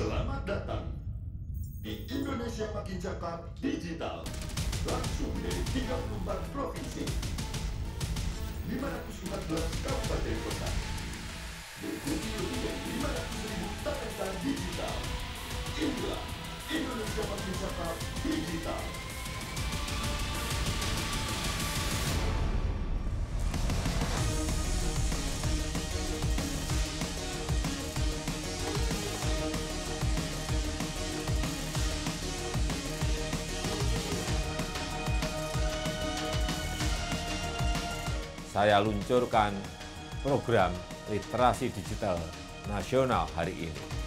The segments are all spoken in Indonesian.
Selamat datang di Indonesia Makin Cakap Digital. Langsung dari 34 provinsi, 514 kabupaten kota. Berikuti dengan 500 ribu talenta digital. Inilah Indonesia Makin Cakap Digital. saya luncurkan program literasi digital nasional hari ini.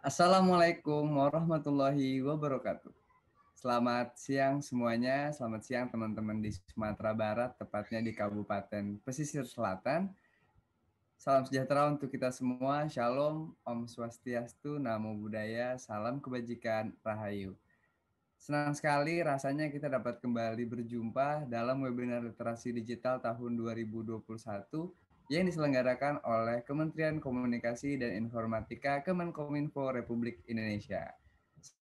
Assalamualaikum warahmatullahi wabarakatuh. Selamat siang semuanya, selamat siang teman-teman di Sumatera Barat, tepatnya di Kabupaten Pesisir Selatan. Salam sejahtera untuk kita semua, Shalom, Om Swastiastu, Namo Buddhaya, Salam Kebajikan, Rahayu. Senang sekali rasanya kita dapat kembali berjumpa dalam webinar literasi digital tahun 2021 yang diselenggarakan oleh Kementerian Komunikasi dan Informatika Kemenkominfo Republik Indonesia.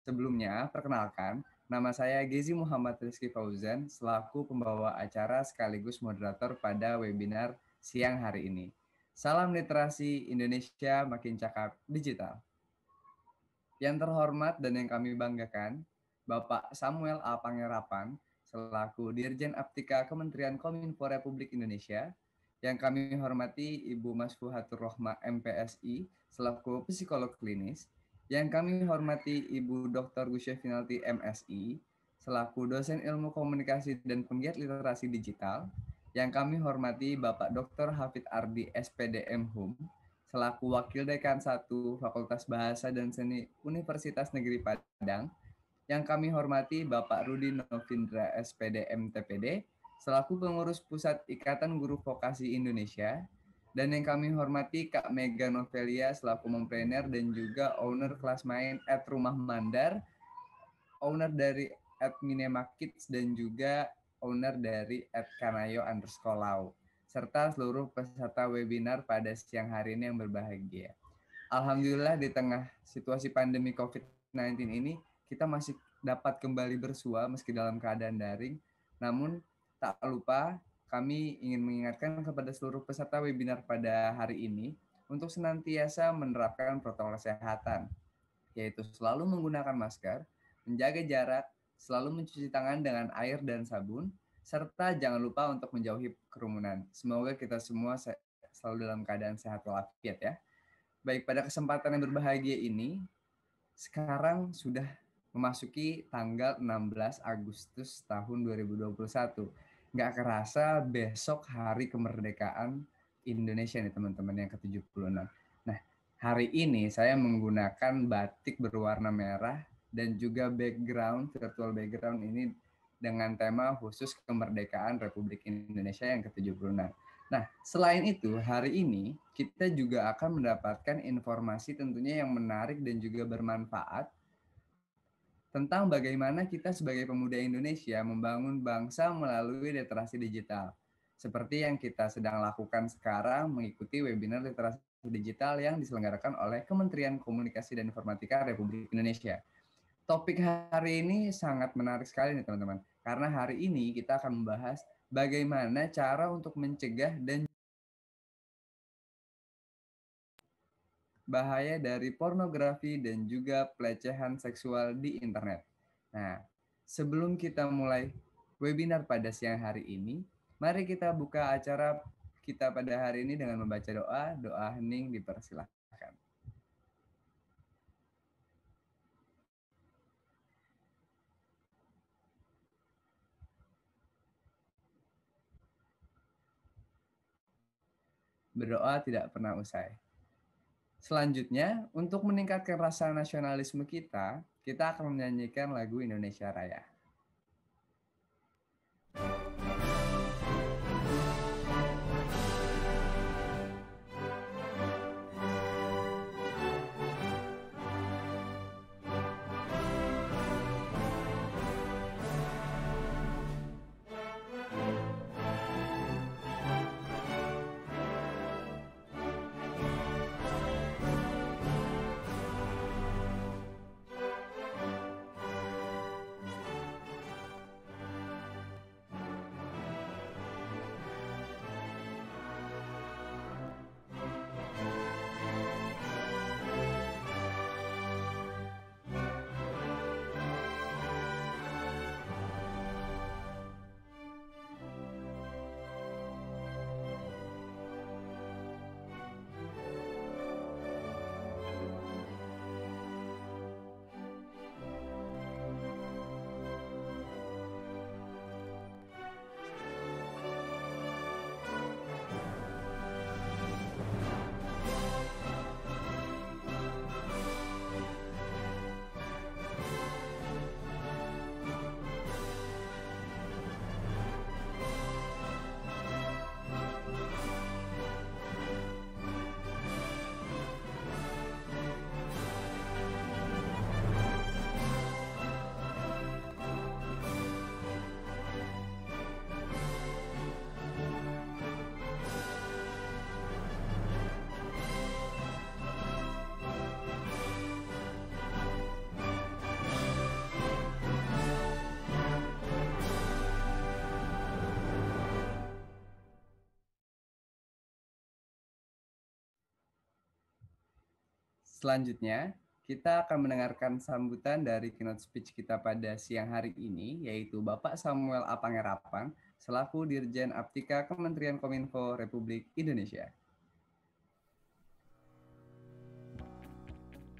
Sebelumnya, perkenalkan, nama saya Gezi Muhammad Rizky Fauzan selaku pembawa acara sekaligus moderator pada webinar siang hari ini. Salam literasi Indonesia makin cakap digital. Yang terhormat dan yang kami banggakan, Bapak Samuel A. Pangerapan, selaku Dirjen Aptika Kementerian Kominfo Republik Indonesia, yang kami hormati Ibu Mas Fuhatur Rohma MPSI selaku psikolog klinis. Yang kami hormati Ibu Dr. Gusya Finalti MSI selaku dosen ilmu komunikasi dan penggiat literasi digital. Yang kami hormati Bapak Dr. Hafid Ardi SPDM HUM selaku Wakil Dekan 1 Fakultas Bahasa dan Seni Universitas Negeri Padang. Yang kami hormati Bapak Rudi Novindra SPDM TPD selaku pengurus Pusat Ikatan Guru Vokasi Indonesia, dan yang kami hormati Kak Mega Novelia selaku mompreneur dan juga owner kelas main at Rumah Mandar, owner dari at Minema Kids dan juga owner dari at Kanayo underscore serta seluruh peserta webinar pada siang hari ini yang berbahagia. Alhamdulillah di tengah situasi pandemi COVID-19 ini, kita masih dapat kembali bersua meski dalam keadaan daring, namun Tak lupa, kami ingin mengingatkan kepada seluruh peserta webinar pada hari ini untuk senantiasa menerapkan protokol kesehatan, yaitu selalu menggunakan masker, menjaga jarak, selalu mencuci tangan dengan air dan sabun, serta jangan lupa untuk menjauhi kerumunan. Semoga kita semua selalu dalam keadaan sehat walafiat ya. Baik, pada kesempatan yang berbahagia ini, sekarang sudah memasuki tanggal 16 Agustus tahun 2021 nggak kerasa besok hari kemerdekaan Indonesia nih teman-teman yang ke-76. Nah, hari ini saya menggunakan batik berwarna merah dan juga background virtual background ini dengan tema khusus kemerdekaan Republik Indonesia yang ke-76. Nah, selain itu, hari ini kita juga akan mendapatkan informasi tentunya yang menarik dan juga bermanfaat tentang bagaimana kita sebagai pemuda Indonesia membangun bangsa melalui literasi digital. Seperti yang kita sedang lakukan sekarang mengikuti webinar literasi digital yang diselenggarakan oleh Kementerian Komunikasi dan Informatika Republik Indonesia. Topik hari ini sangat menarik sekali nih teman-teman, karena hari ini kita akan membahas bagaimana cara untuk mencegah dan bahaya dari pornografi dan juga pelecehan seksual di internet. Nah, sebelum kita mulai webinar pada siang hari ini, mari kita buka acara kita pada hari ini dengan membaca doa. Doa hening dipersilahkan. Berdoa tidak pernah usai. Selanjutnya, untuk meningkatkan rasa nasionalisme kita, kita akan menyanyikan lagu Indonesia Raya. Selanjutnya, kita akan mendengarkan sambutan dari keynote speech kita pada siang hari ini, yaitu Bapak Samuel Apangerapang, selaku Dirjen Aptika Kementerian Kominfo Republik Indonesia.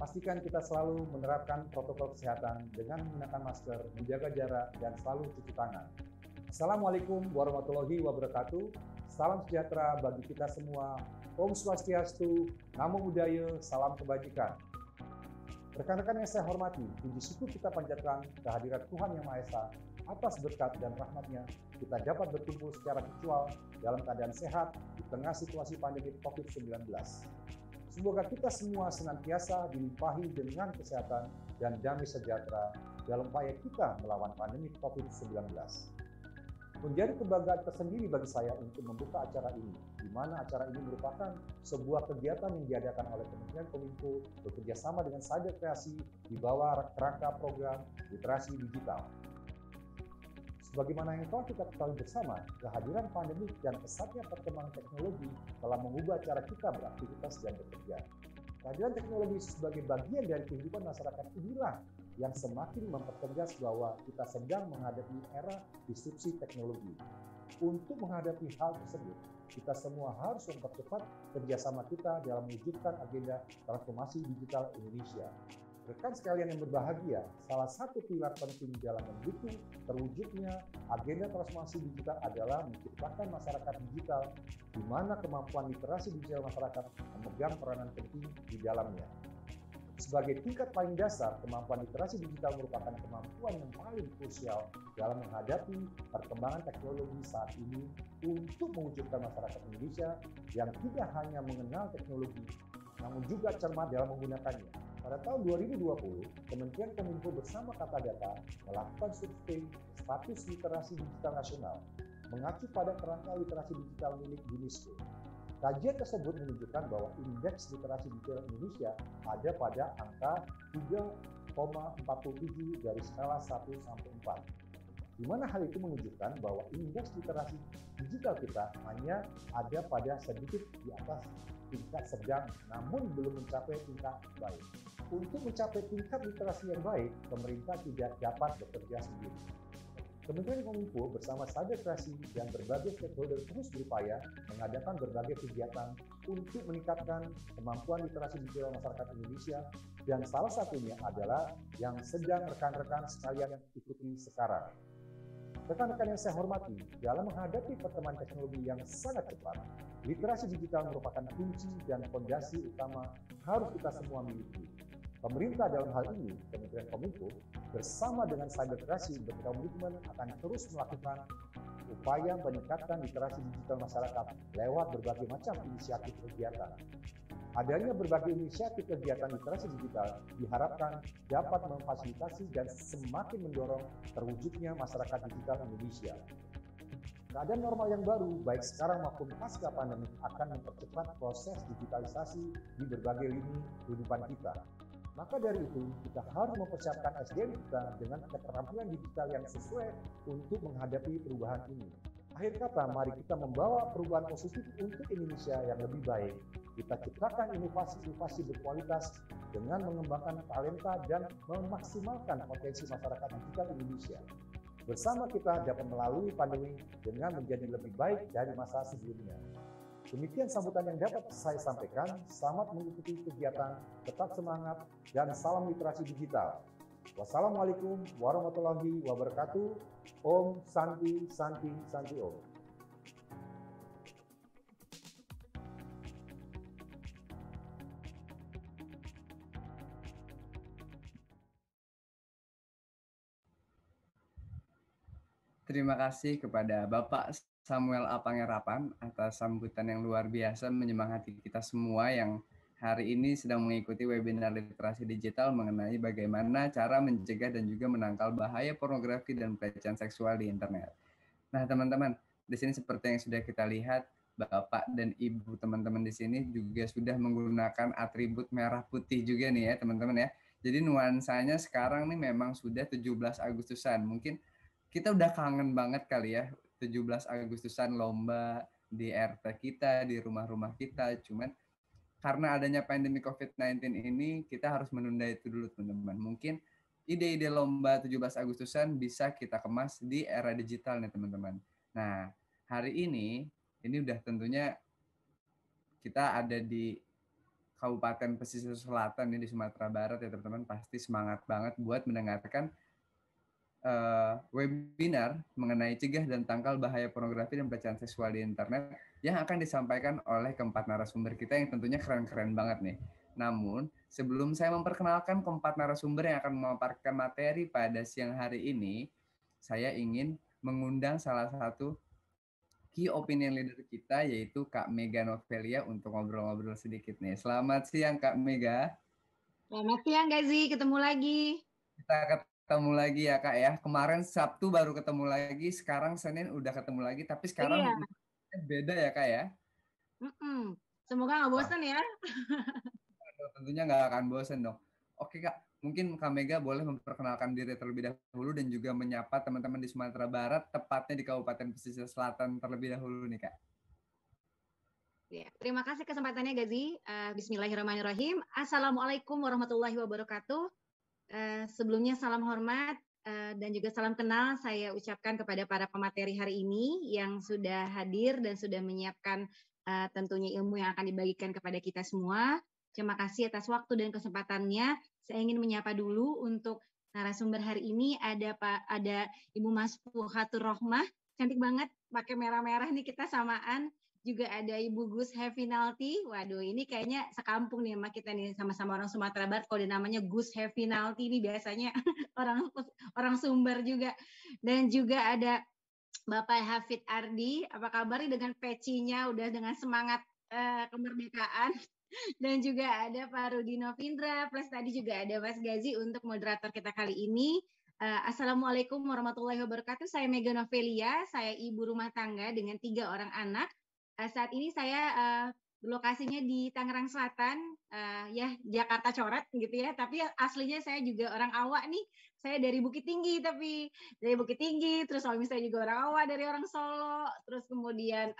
Pastikan kita selalu menerapkan protokol kesehatan dengan menggunakan masker, menjaga jarak, dan selalu cuci tangan. Assalamualaikum warahmatullahi wabarakatuh. Salam sejahtera bagi kita semua Om Swastiastu, Namo Buddhaya, Salam Kebajikan. Rekan-rekan yang saya hormati, puji syukur kita panjatkan kehadiran Tuhan Yang Maha Esa atas berkat dan rahmatnya kita dapat berkumpul secara virtual dalam keadaan sehat di tengah situasi pandemi COVID-19. Semoga kita semua senantiasa dilimpahi dengan kesehatan dan damai sejahtera dalam upaya kita melawan pandemi COVID-19. Menjadi kebanggaan tersendiri bagi saya untuk membuka acara ini, di mana acara ini merupakan sebuah kegiatan yang diadakan oleh Kementerian Kominfo bekerja sama dengan Sajak Kreasi di bawah kerangka program literasi digital. Sebagaimana yang telah kita ketahui bersama, kehadiran pandemi dan pesatnya perkembangan teknologi telah mengubah cara kita beraktivitas dan bekerja. Kehadiran teknologi sebagai bagian dari kehidupan masyarakat inilah yang semakin mempertegas bahwa kita sedang menghadapi era disrupsi teknologi. Untuk menghadapi hal tersebut, kita semua harus mempercepat kerjasama kita dalam mewujudkan agenda transformasi digital Indonesia. Rekan sekalian yang berbahagia, salah satu pilar penting dalam mendukung terwujudnya agenda transformasi digital adalah menciptakan masyarakat digital di mana kemampuan literasi digital masyarakat memegang peranan penting di dalamnya. Sebagai tingkat paling dasar, kemampuan literasi digital merupakan kemampuan yang paling krusial dalam menghadapi perkembangan teknologi saat ini untuk mewujudkan masyarakat Indonesia yang tidak hanya mengenal teknologi, namun juga cermat dalam menggunakannya. Pada tahun 2020, Kementerian Kominfo bersama Kata Data melakukan survei status literasi digital nasional mengacu pada kerangka literasi digital milik UNESCO Kajian tersebut menunjukkan bahwa indeks literasi digital Indonesia ada pada angka 3,47 dari skala 1 sampai 4. Di mana hal itu menunjukkan bahwa indeks literasi digital kita hanya ada pada sedikit di atas tingkat sedang namun belum mencapai tingkat baik. Untuk mencapai tingkat literasi yang baik, pemerintah tidak dapat bekerja sendiri Kementerian Kominfo bersama Kreasi dan berbagai stakeholder terus berupaya mengadakan berbagai kegiatan untuk meningkatkan kemampuan literasi digital masyarakat Indonesia dan salah satunya adalah yang sedang rekan-rekan sekalian ikuti sekarang. Rekan-rekan yang saya hormati, dalam menghadapi perkembangan teknologi yang sangat cepat, literasi digital merupakan kunci dan fondasi utama harus kita semua miliki. Pemerintah dalam hal ini, Kementerian Kominfo, bersama dengan Cyberkreasi berkomitmen akan terus melakukan upaya meningkatkan literasi digital masyarakat lewat berbagai macam inisiatif kegiatan. Adanya berbagai inisiatif kegiatan literasi digital diharapkan dapat memfasilitasi dan semakin mendorong terwujudnya masyarakat digital Indonesia. Keadaan normal yang baru, baik sekarang maupun pasca pandemi, akan mempercepat proses digitalisasi di berbagai lini kehidupan kita. Maka dari itu, kita harus mempersiapkan SDM kita dengan keterampilan digital yang sesuai untuk menghadapi perubahan ini. Akhir kata, mari kita membawa perubahan positif untuk Indonesia yang lebih baik. Kita ciptakan inovasi-inovasi berkualitas dengan mengembangkan talenta dan memaksimalkan potensi masyarakat digital Indonesia. Bersama kita dapat melalui pandemi dengan menjadi lebih baik dari masa sebelumnya. Demikian sambutan yang dapat saya sampaikan. Selamat mengikuti kegiatan, tetap semangat, dan salam literasi digital. Wassalamualaikum warahmatullahi wabarakatuh. Om Santi Santi Santi Om. Terima kasih kepada Bapak Samuel A. Pangerapan atas sambutan yang luar biasa menyemangati kita semua yang hari ini sedang mengikuti webinar literasi digital mengenai bagaimana cara mencegah dan juga menangkal bahaya pornografi dan pelecehan seksual di internet. Nah, teman-teman, di sini seperti yang sudah kita lihat, Bapak dan Ibu teman-teman di sini juga sudah menggunakan atribut merah putih juga nih ya, teman-teman ya. Jadi nuansanya sekarang nih memang sudah 17 Agustusan. Mungkin kita udah kangen banget kali ya 17 Agustusan lomba di RT kita, di rumah-rumah kita. Cuman karena adanya pandemi COVID-19 ini, kita harus menunda itu dulu teman-teman. Mungkin ide-ide lomba 17 Agustusan bisa kita kemas di era digital nih teman-teman. Nah, hari ini, ini udah tentunya kita ada di Kabupaten Pesisir Selatan ini di Sumatera Barat ya teman-teman pasti semangat banget buat mendengarkan uh, webinar mengenai cegah dan tangkal bahaya pornografi dan pelecehan seksual di internet yang akan disampaikan oleh keempat narasumber kita yang tentunya keren-keren banget nih. Namun, sebelum saya memperkenalkan keempat narasumber yang akan memaparkan materi pada siang hari ini, saya ingin mengundang salah satu key opinion leader kita yaitu Kak Mega Novelia untuk ngobrol-ngobrol sedikit nih. Selamat siang Kak Mega. Selamat siang Gazi, ketemu lagi. Kita ketemu ketemu lagi ya kak ya. Kemarin Sabtu baru ketemu lagi, sekarang Senin udah ketemu lagi, tapi sekarang iya. beda ya kak ya. Mm-mm. Semoga nggak bosan ya. Tentunya nggak akan bosan dong. Oke kak, mungkin Kak Mega boleh memperkenalkan diri terlebih dahulu dan juga menyapa teman-teman di Sumatera Barat, tepatnya di Kabupaten Pesisir Selatan terlebih dahulu nih kak. Ya, terima kasih kesempatannya Gazi. Uh, Bismillahirrahmanirrahim. Assalamualaikum warahmatullahi wabarakatuh. Eh, sebelumnya salam hormat eh, dan juga salam kenal saya ucapkan kepada para pemateri hari ini yang sudah hadir dan sudah menyiapkan uh, tentunya ilmu yang akan dibagikan kepada kita semua. Terima kasih atas waktu dan kesempatannya. Saya ingin menyapa dulu untuk narasumber hari ini ada Pak ada Ibu Mas Fuhatur Rohmah. Cantik banget pakai merah-merah nih kita samaan juga ada Ibu Gus Hevinalti. Waduh, ini kayaknya sekampung nih sama kita nih, sama-sama orang Sumatera Barat. Kalau namanya Gus Hevinalti ini biasanya orang orang Sumber juga. Dan juga ada Bapak Hafid Ardi. Apa kabar dengan pecinya? Udah dengan semangat uh, kemerdekaan. Dan juga ada Pak Rudino plus tadi juga ada Mas Gazi untuk moderator kita kali ini. Uh, Assalamualaikum warahmatullahi wabarakatuh. Saya Mega Novelia, saya ibu rumah tangga dengan tiga orang anak Uh, saat ini saya uh, lokasinya di Tangerang Selatan, uh, ya Jakarta coret gitu ya. Tapi aslinya saya juga orang Awak nih. Saya dari Bukit Tinggi tapi dari Bukit Tinggi. Terus suami saya juga orang Awak dari orang Solo. Terus kemudian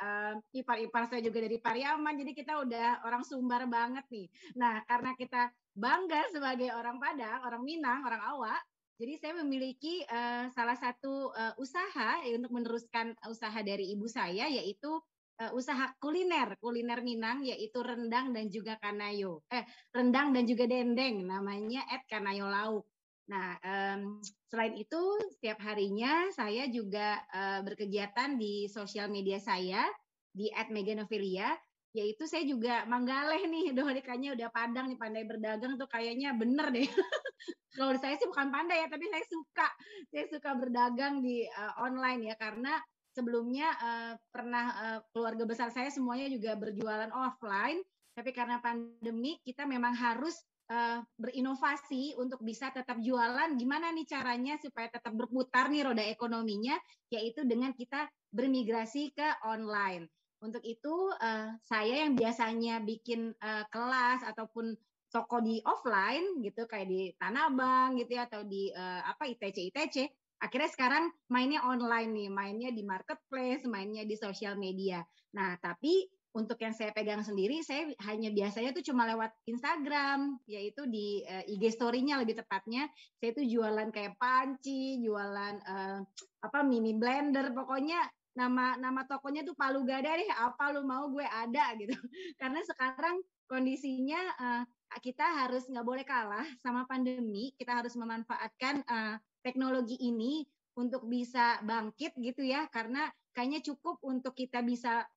ipar-ipar saya juga dari Pariaman. Jadi kita udah orang Sumbar banget nih. Nah karena kita bangga sebagai orang Padang, orang Minang, orang Awak. Jadi saya memiliki uh, salah satu uh, usaha ya, untuk meneruskan usaha dari ibu saya yaitu uh, usaha kuliner kuliner Minang yaitu rendang dan juga kanayo eh rendang dan juga dendeng namanya at kanayo lauk Nah, um, selain itu, setiap harinya saya juga uh, berkegiatan di sosial media saya di meganovilia yaitu saya juga manggaleh nih, doh kayaknya udah padang nih pandai berdagang tuh kayaknya bener deh. Kalau saya sih bukan pandai ya, tapi saya suka, saya suka berdagang di uh, online ya karena sebelumnya uh, pernah uh, keluarga besar saya semuanya juga berjualan offline, tapi karena pandemi kita memang harus uh, berinovasi untuk bisa tetap jualan. Gimana nih caranya supaya tetap berputar nih roda ekonominya, yaitu dengan kita bermigrasi ke online. Untuk itu uh, saya yang biasanya bikin uh, kelas ataupun toko di offline gitu kayak di tanabang gitu ya atau di uh, apa ITC ITC akhirnya sekarang mainnya online nih, mainnya di marketplace, mainnya di sosial media. Nah, tapi untuk yang saya pegang sendiri, saya hanya biasanya tuh cuma lewat Instagram, yaitu di uh, eh, IG story-nya lebih tepatnya. Saya tuh jualan kayak panci, jualan uh, apa mini blender, pokoknya nama nama tokonya tuh Palu Gada deh, apa lu mau gue ada gitu. Karena sekarang kondisinya uh, kita harus nggak boleh kalah sama pandemi, kita harus memanfaatkan uh, teknologi ini untuk bisa bangkit gitu ya karena kayaknya cukup untuk kita bisa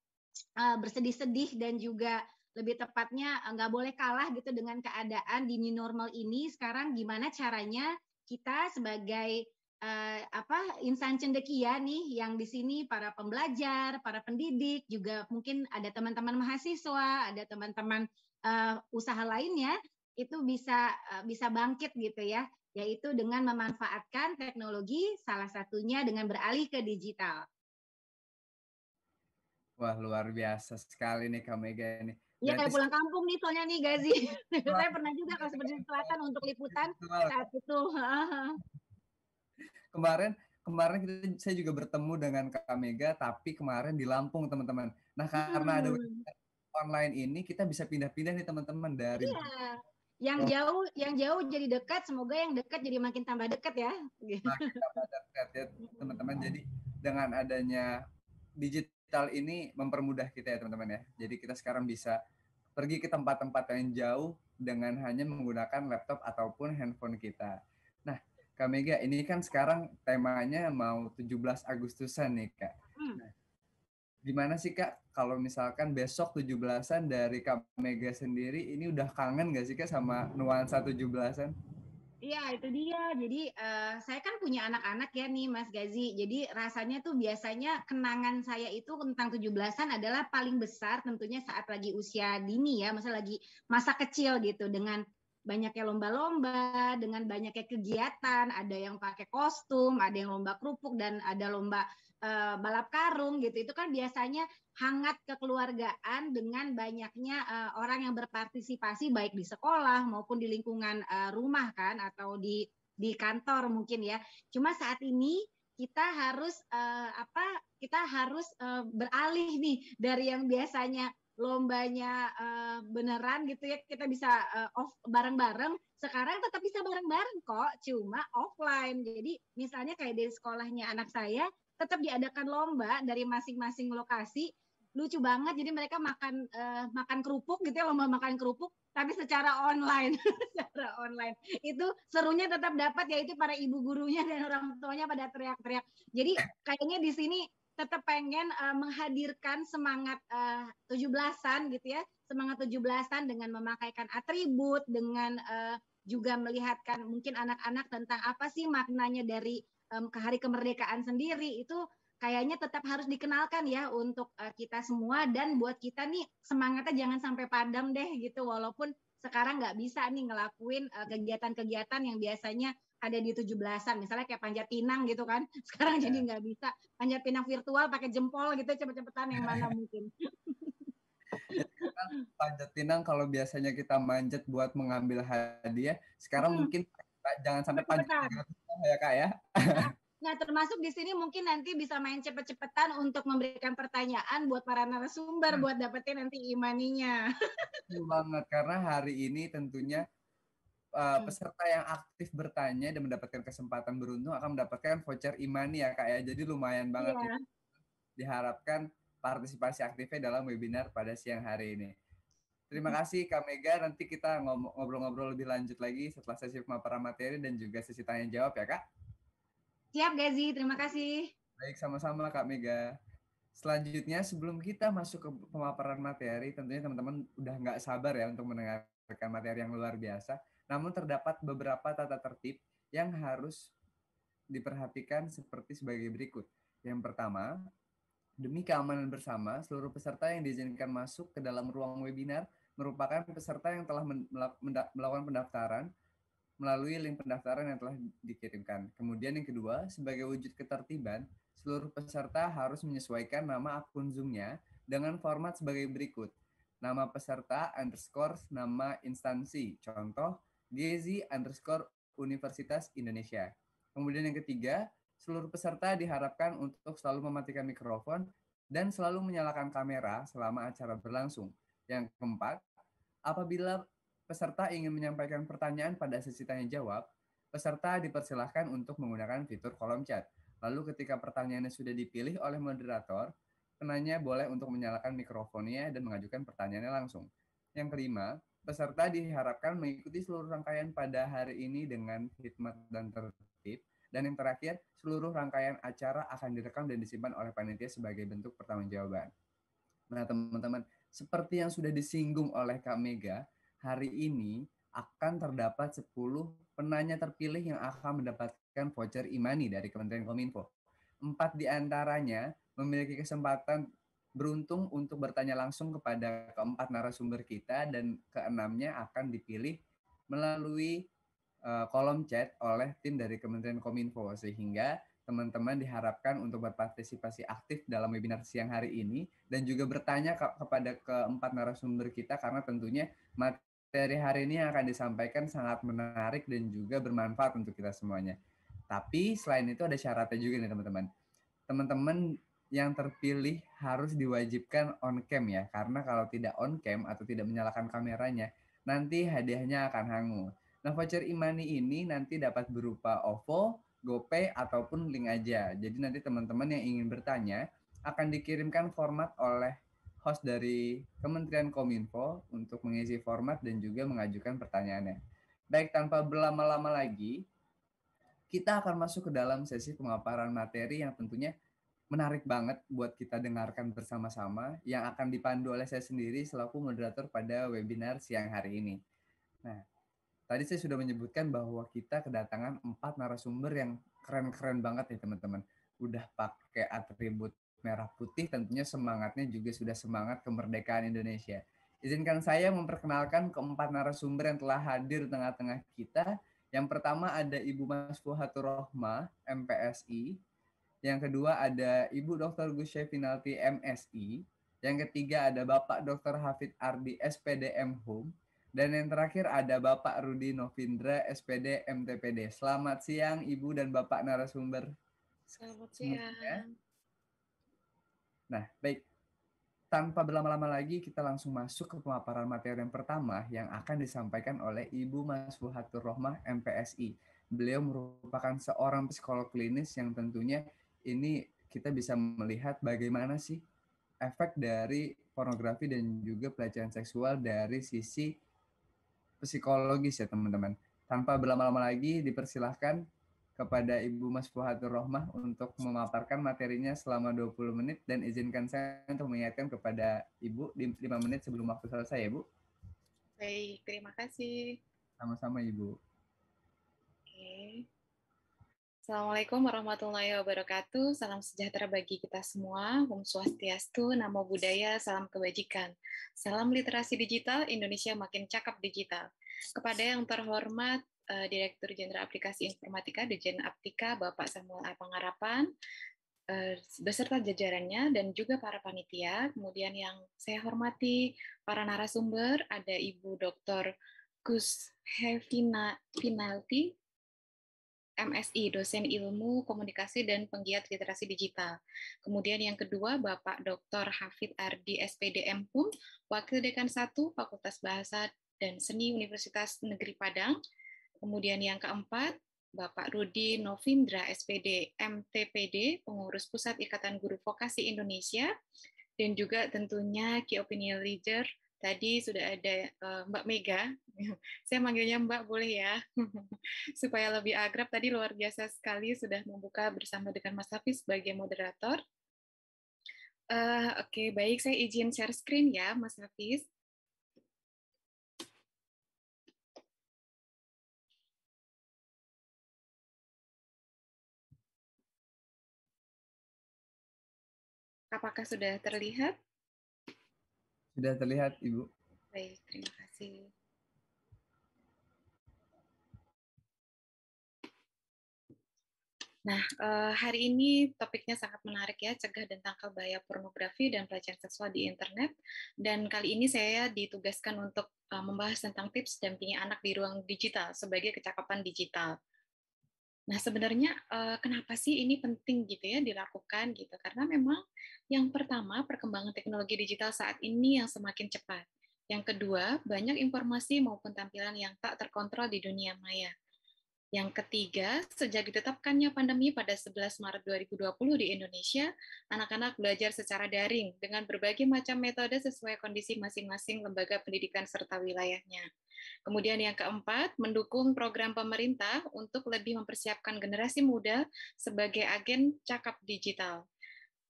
uh, bersedih-sedih dan juga lebih tepatnya eh, nggak boleh kalah gitu dengan keadaan di new normal ini sekarang gimana caranya kita sebagai uh, apa insan cendekia nih yang di sini para pembelajar para pendidik juga mungkin ada teman-teman mahasiswa ada teman-teman uh, usaha lainnya itu bisa uh, bisa bangkit gitu ya yaitu dengan memanfaatkan teknologi, salah satunya dengan beralih ke digital. Wah, luar biasa sekali nih Kak Mega ini. Iya, kayak pulang kampung nih soalnya nih Gazi. Saya pernah juga kalau seperti selatan untuk liputan saat itu. kemarin kemarin kita, saya juga bertemu dengan Kak Mega, tapi kemarin di Lampung teman-teman. Nah, karena hmm. ada online ini kita bisa pindah-pindah nih teman-teman dari Yeah yang oh. jauh yang jauh jadi dekat semoga yang dekat jadi makin tambah dekat ya makin tambah dekat ya teman-teman jadi dengan adanya digital ini mempermudah kita ya teman-teman ya jadi kita sekarang bisa pergi ke tempat-tempat yang jauh dengan hanya menggunakan laptop ataupun handphone kita nah Kak Mega ini kan sekarang temanya mau 17 Agustusan nih Kak gimana sih kak kalau misalkan besok 17-an dari Kak Mega sendiri ini udah kangen gak sih kak sama nuansa 17-an? Iya itu dia. Jadi uh, saya kan punya anak-anak ya nih Mas Gazi. Jadi rasanya tuh biasanya kenangan saya itu tentang 17-an adalah paling besar tentunya saat lagi usia dini ya, masa lagi masa kecil gitu dengan banyaknya lomba-lomba, dengan banyaknya kegiatan, ada yang pakai kostum, ada yang lomba kerupuk dan ada lomba uh, balap karung gitu itu kan biasanya hangat kekeluargaan dengan banyaknya uh, orang yang berpartisipasi baik di sekolah maupun di lingkungan uh, rumah kan atau di di kantor mungkin ya cuma saat ini kita harus uh, apa kita harus uh, beralih nih dari yang biasanya lombanya uh, beneran gitu ya kita bisa uh, off bareng-bareng sekarang tetap bisa bareng-bareng kok cuma offline jadi misalnya kayak di sekolahnya anak saya tetap diadakan lomba dari masing-masing lokasi lucu banget jadi mereka makan uh, makan kerupuk gitu ya lomba makan kerupuk tapi secara online secara online itu serunya tetap dapat yaitu para ibu gurunya dan orang tuanya pada teriak-teriak jadi kayaknya di sini tetap pengen uh, menghadirkan semangat eh, tujuh belasan gitu ya semangat tujuh belasan dengan memakaikan atribut dengan uh, juga melihatkan mungkin anak-anak tentang apa sih maknanya dari um, ke hari kemerdekaan sendiri itu kayaknya tetap harus dikenalkan ya untuk uh, kita semua dan buat kita nih semangatnya jangan sampai padam deh gitu walaupun sekarang nggak bisa nih ngelakuin kegiatan eh, kegiatan-kegiatan yang biasanya ada di 17-an misalnya kayak panjat pinang gitu kan sekarang ya. jadi iya. nggak bisa panjat pinang virtual pakai jempol gitu cepet-cepetan yang mana iya. mungkin panjat pinang kalau biasanya kita manjat buat mengambil hadiah sekarang hmm. mungkin jangan sampai panjang ya kak ya. Nah, termasuk di sini mungkin nanti bisa main cepet-cepetan untuk memberikan pertanyaan buat para narasumber hmm. buat dapetin nanti imaninya. Betul banget karena hari ini tentunya uh, hmm. peserta yang aktif bertanya dan mendapatkan kesempatan beruntung akan mendapatkan voucher imani ya Kak ya. Jadi lumayan banget yeah. Ya. Diharapkan partisipasi aktifnya dalam webinar pada siang hari ini. Terima kasih Kak Mega. Nanti kita ngobrol-ngobrol lebih lanjut lagi setelah sesi pemaparan materi dan juga sesi tanya jawab ya Kak. Siap Gazi, terima kasih. Baik, sama-sama Kak Mega. Selanjutnya sebelum kita masuk ke pemaparan materi, tentunya teman-teman udah nggak sabar ya untuk mendengarkan materi yang luar biasa. Namun terdapat beberapa tata tertib yang harus diperhatikan seperti sebagai berikut. Yang pertama, demi keamanan bersama, seluruh peserta yang diizinkan masuk ke dalam ruang webinar merupakan peserta yang telah melakukan pendaftaran melalui link pendaftaran yang telah dikirimkan. Kemudian yang kedua, sebagai wujud ketertiban, seluruh peserta harus menyesuaikan nama akun Zoom-nya dengan format sebagai berikut. Nama peserta underscore nama instansi. Contoh, Gezi underscore Universitas Indonesia. Kemudian yang ketiga, seluruh peserta diharapkan untuk selalu mematikan mikrofon dan selalu menyalakan kamera selama acara berlangsung. Yang keempat, apabila peserta ingin menyampaikan pertanyaan pada sesi tanya jawab, peserta dipersilahkan untuk menggunakan fitur kolom chat. Lalu ketika pertanyaannya sudah dipilih oleh moderator, penanya boleh untuk menyalakan mikrofonnya dan mengajukan pertanyaannya langsung. Yang kelima, peserta diharapkan mengikuti seluruh rangkaian pada hari ini dengan hikmat dan tertib. Dan yang terakhir, seluruh rangkaian acara akan direkam dan disimpan oleh panitia sebagai bentuk pertanggungjawaban. Nah, teman-teman, seperti yang sudah disinggung oleh Kak Mega, hari ini akan terdapat 10 penanya terpilih yang akan mendapatkan voucher imani dari Kementerian Kominfo. Empat diantaranya memiliki kesempatan beruntung untuk bertanya langsung kepada keempat narasumber kita dan keenamnya akan dipilih melalui eh, kolom chat oleh tim dari Kementerian Kominfo sehingga teman-teman diharapkan untuk berpartisipasi aktif dalam webinar siang hari ini dan juga bertanya ke kepada keempat narasumber kita karena tentunya materi hari ini yang akan disampaikan sangat menarik dan juga bermanfaat untuk kita semuanya. Tapi selain itu ada syaratnya juga nih teman-teman. Teman-teman yang terpilih harus diwajibkan on cam ya karena kalau tidak on cam atau tidak menyalakan kameranya nanti hadiahnya akan hangus. Nah voucher Imani ini nanti dapat berupa OVO, GoPay ataupun link aja. Jadi nanti teman-teman yang ingin bertanya akan dikirimkan format oleh host dari Kementerian Kominfo untuk mengisi format dan juga mengajukan pertanyaannya. Baik, tanpa berlama-lama lagi, kita akan masuk ke dalam sesi pemaparan materi yang tentunya menarik banget buat kita dengarkan bersama-sama yang akan dipandu oleh saya sendiri selaku moderator pada webinar siang hari ini. Nah, Tadi saya sudah menyebutkan bahwa kita kedatangan empat narasumber yang keren-keren banget nih teman-teman. Udah pakai atribut merah putih tentunya semangatnya juga sudah semangat kemerdekaan Indonesia. Izinkan saya memperkenalkan keempat narasumber yang telah hadir di tengah-tengah kita. Yang pertama ada Ibu Mas Fuhatur Rohma, MPSI. Yang kedua ada Ibu Dr. Gusye Finalti, MSI. Yang ketiga ada Bapak Dr. Hafid Ardi, SPDM Home. Dan yang terakhir ada Bapak Rudi Novindra, SPD, MTPD. Selamat siang Ibu dan Bapak narasumber. Selamat siang. Ya. Nah, baik. Tanpa berlama-lama lagi, kita langsung masuk ke pemaparan materi yang pertama yang akan disampaikan oleh Ibu Mas Buhatur Rohmah, MPSI. Beliau merupakan seorang psikolog klinis yang tentunya ini kita bisa melihat bagaimana sih efek dari pornografi dan juga pelecehan seksual dari sisi psikologis ya teman-teman. Tanpa berlama-lama lagi dipersilahkan kepada Ibu Mas Fuhatur Rohmah untuk memaparkan materinya selama 20 menit dan izinkan saya untuk mengingatkan kepada Ibu 5 menit sebelum waktu selesai ya Bu. Baik, terima kasih. Sama-sama Ibu. Oke. Okay. Assalamualaikum warahmatullahi wabarakatuh. Salam sejahtera bagi kita semua. Om Swastiastu, Namo Buddhaya, Salam Kebajikan. Salam Literasi Digital, Indonesia Makin Cakap Digital. Kepada yang terhormat eh, Direktur Jenderal Aplikasi Informatika Dijen Aptika Bapak Samuel A. Pangarapan, eh, beserta jajarannya dan juga para panitia. Kemudian yang saya hormati para narasumber, ada Ibu Dr. Gus Hevina Finalti, MSI, dosen ilmu komunikasi dan penggiat literasi digital. Kemudian yang kedua, Bapak Dr. Hafid Ardi, SPD MPUM, Wakil Dekan 1 Fakultas Bahasa dan Seni Universitas Negeri Padang. Kemudian yang keempat, Bapak Rudi Novindra, SPD MTPD, Pengurus Pusat Ikatan Guru Vokasi Indonesia, dan juga tentunya Key Opinion Leader Tadi sudah ada uh, Mbak Mega, saya manggilnya Mbak boleh ya, supaya lebih akrab. Tadi luar biasa sekali sudah membuka bersama dengan Mas Hafiz sebagai moderator. Uh, Oke, okay, baik saya izin share screen ya Mas Hafiz. Apakah sudah terlihat? Sudah terlihat, Ibu. Baik, terima kasih. Nah, eh, hari ini topiknya sangat menarik ya, cegah dan tangkal bahaya pornografi dan pelecehan seksual di internet. Dan kali ini saya ditugaskan untuk eh, membahas tentang tips dampingi anak di ruang digital sebagai kecakapan digital. Nah, sebenarnya kenapa sih ini penting gitu ya dilakukan gitu? Karena memang yang pertama perkembangan teknologi digital saat ini yang semakin cepat. Yang kedua, banyak informasi maupun tampilan yang tak terkontrol di dunia maya. Yang ketiga, sejak ditetapkannya pandemi pada 11 Maret 2020 di Indonesia, anak-anak belajar secara daring dengan berbagai macam metode sesuai kondisi masing-masing lembaga pendidikan serta wilayahnya. Kemudian yang keempat, mendukung program pemerintah untuk lebih mempersiapkan generasi muda sebagai agen cakap digital.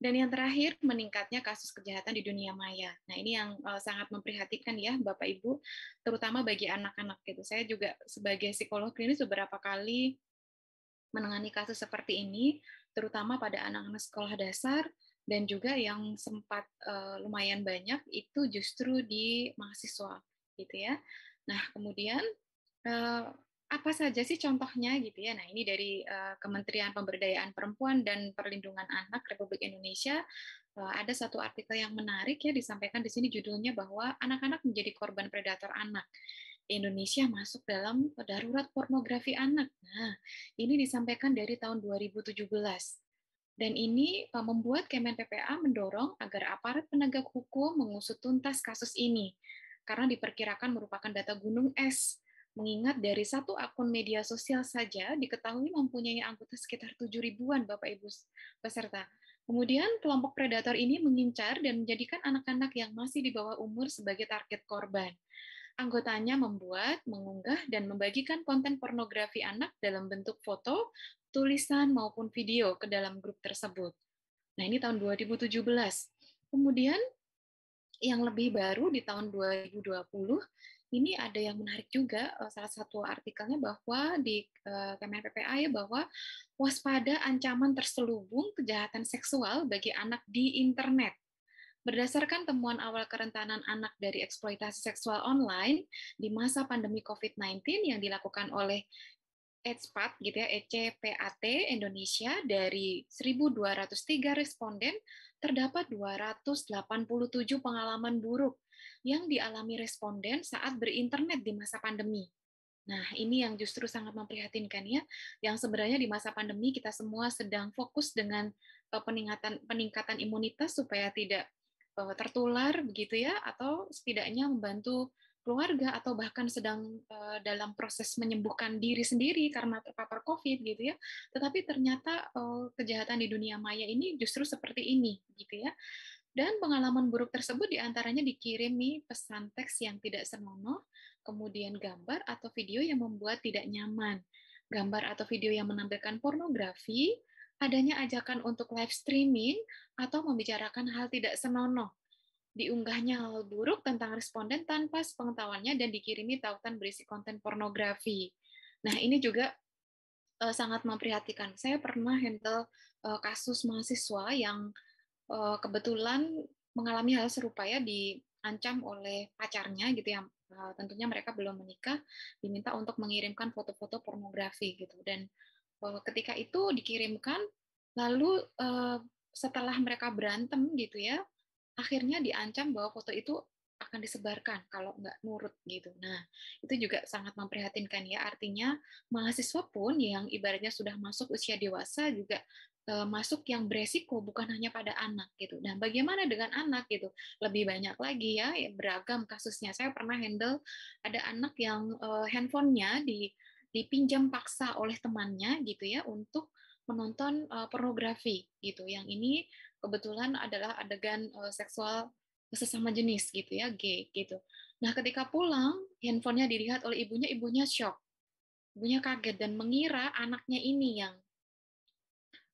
Dan yang terakhir, meningkatnya kasus kejahatan di dunia maya. Nah, ini yang uh, sangat memprihatinkan ya, Bapak Ibu, terutama bagi anak-anak gitu. Saya juga sebagai psikolog klinis beberapa kali menangani kasus seperti ini, terutama pada anak-anak sekolah dasar dan juga yang sempat uh, lumayan banyak itu justru di mahasiswa gitu ya. Nah, kemudian uh, apa saja sih contohnya gitu ya. Nah, ini dari uh, Kementerian Pemberdayaan Perempuan dan Perlindungan Anak Republik Indonesia uh, ada satu artikel yang menarik ya disampaikan di sini judulnya bahwa anak-anak menjadi korban predator anak. Indonesia masuk dalam darurat pornografi anak. Nah, ini disampaikan dari tahun 2017. Dan ini eh, membuat Kemen PPA mendorong agar aparat penegak hukum mengusut tuntas kasus ini karena diperkirakan merupakan data gunung es Mengingat dari satu akun media sosial saja diketahui mempunyai anggota sekitar tujuh ribuan Bapak Ibu peserta. Kemudian kelompok predator ini mengincar dan menjadikan anak-anak yang masih di bawah umur sebagai target korban. Anggotanya membuat, mengunggah, dan membagikan konten pornografi anak dalam bentuk foto, tulisan, maupun video ke dalam grup tersebut. Nah, ini tahun 2017. Kemudian yang lebih baru di tahun 2020 ini ada yang menarik juga eh, salah satu artikelnya bahwa di uh, eh, Kemen PPA ya bahwa waspada ancaman terselubung kejahatan seksual bagi anak di internet. Berdasarkan temuan awal kerentanan anak dari eksploitasi seksual online di masa pandemi COVID-19 yang dilakukan oleh ECPAT gitu ya, ECPAT Indonesia dari 1.203 responden terdapat 287 pengalaman buruk yang dialami responden saat berinternet di masa pandemi. Nah, ini yang justru sangat memprihatinkan ya, yang sebenarnya di masa pandemi kita semua sedang fokus dengan eh, peningkatan peningkatan imunitas supaya tidak eh, tertular begitu ya atau setidaknya membantu keluarga atau bahkan sedang eh, dalam proses menyembuhkan diri sendiri karena terpapar COVID gitu ya. Tetapi ternyata kejahatan di dunia maya ini justru seperti ini gitu ya. Dan pengalaman buruk tersebut diantaranya dikirimi pesan teks yang tidak senonoh, kemudian gambar atau video yang membuat tidak nyaman, gambar atau video yang menampilkan pornografi, adanya ajakan untuk live streaming, atau membicarakan hal tidak senonoh. Diunggahnya hal buruk tentang responden tanpa sepengetahuannya dan dikirimi tautan berisi konten pornografi. Nah, ini juga uh, sangat memprihatinkan. Saya pernah handle uh, kasus mahasiswa yang Eh, kebetulan mengalami hal serupa ya diancam oleh pacarnya gitu ya eh, tentunya mereka belum menikah diminta untuk mengirimkan foto-foto pornografi gitu dan eh, ketika itu dikirimkan lalu setelah mereka berantem gitu ya akhirnya diancam bahwa foto itu akan disebarkan kalau nggak nurut gitu. Nah, itu juga sangat memprihatinkan ya. Artinya mahasiswa pun yang ibaratnya sudah masuk usia dewasa juga Eh, masuk yang beresiko bukan hanya pada anak gitu. Nah, bagaimana dengan anak gitu? Lebih banyak lagi ya, ya, beragam kasusnya. Saya pernah handle ada anak yang uh, handphonenya di dipinjam paksa oleh temannya gitu ya untuk menonton uh, pornografi gitu. Yang ini kebetulan adalah adegan uh, seksual sesama jenis gitu ya, gay gitu. Nah, ketika pulang, handphonenya dilihat oleh ibunya, ibunya shock. Ibunya kaget dan mengira anaknya ini yang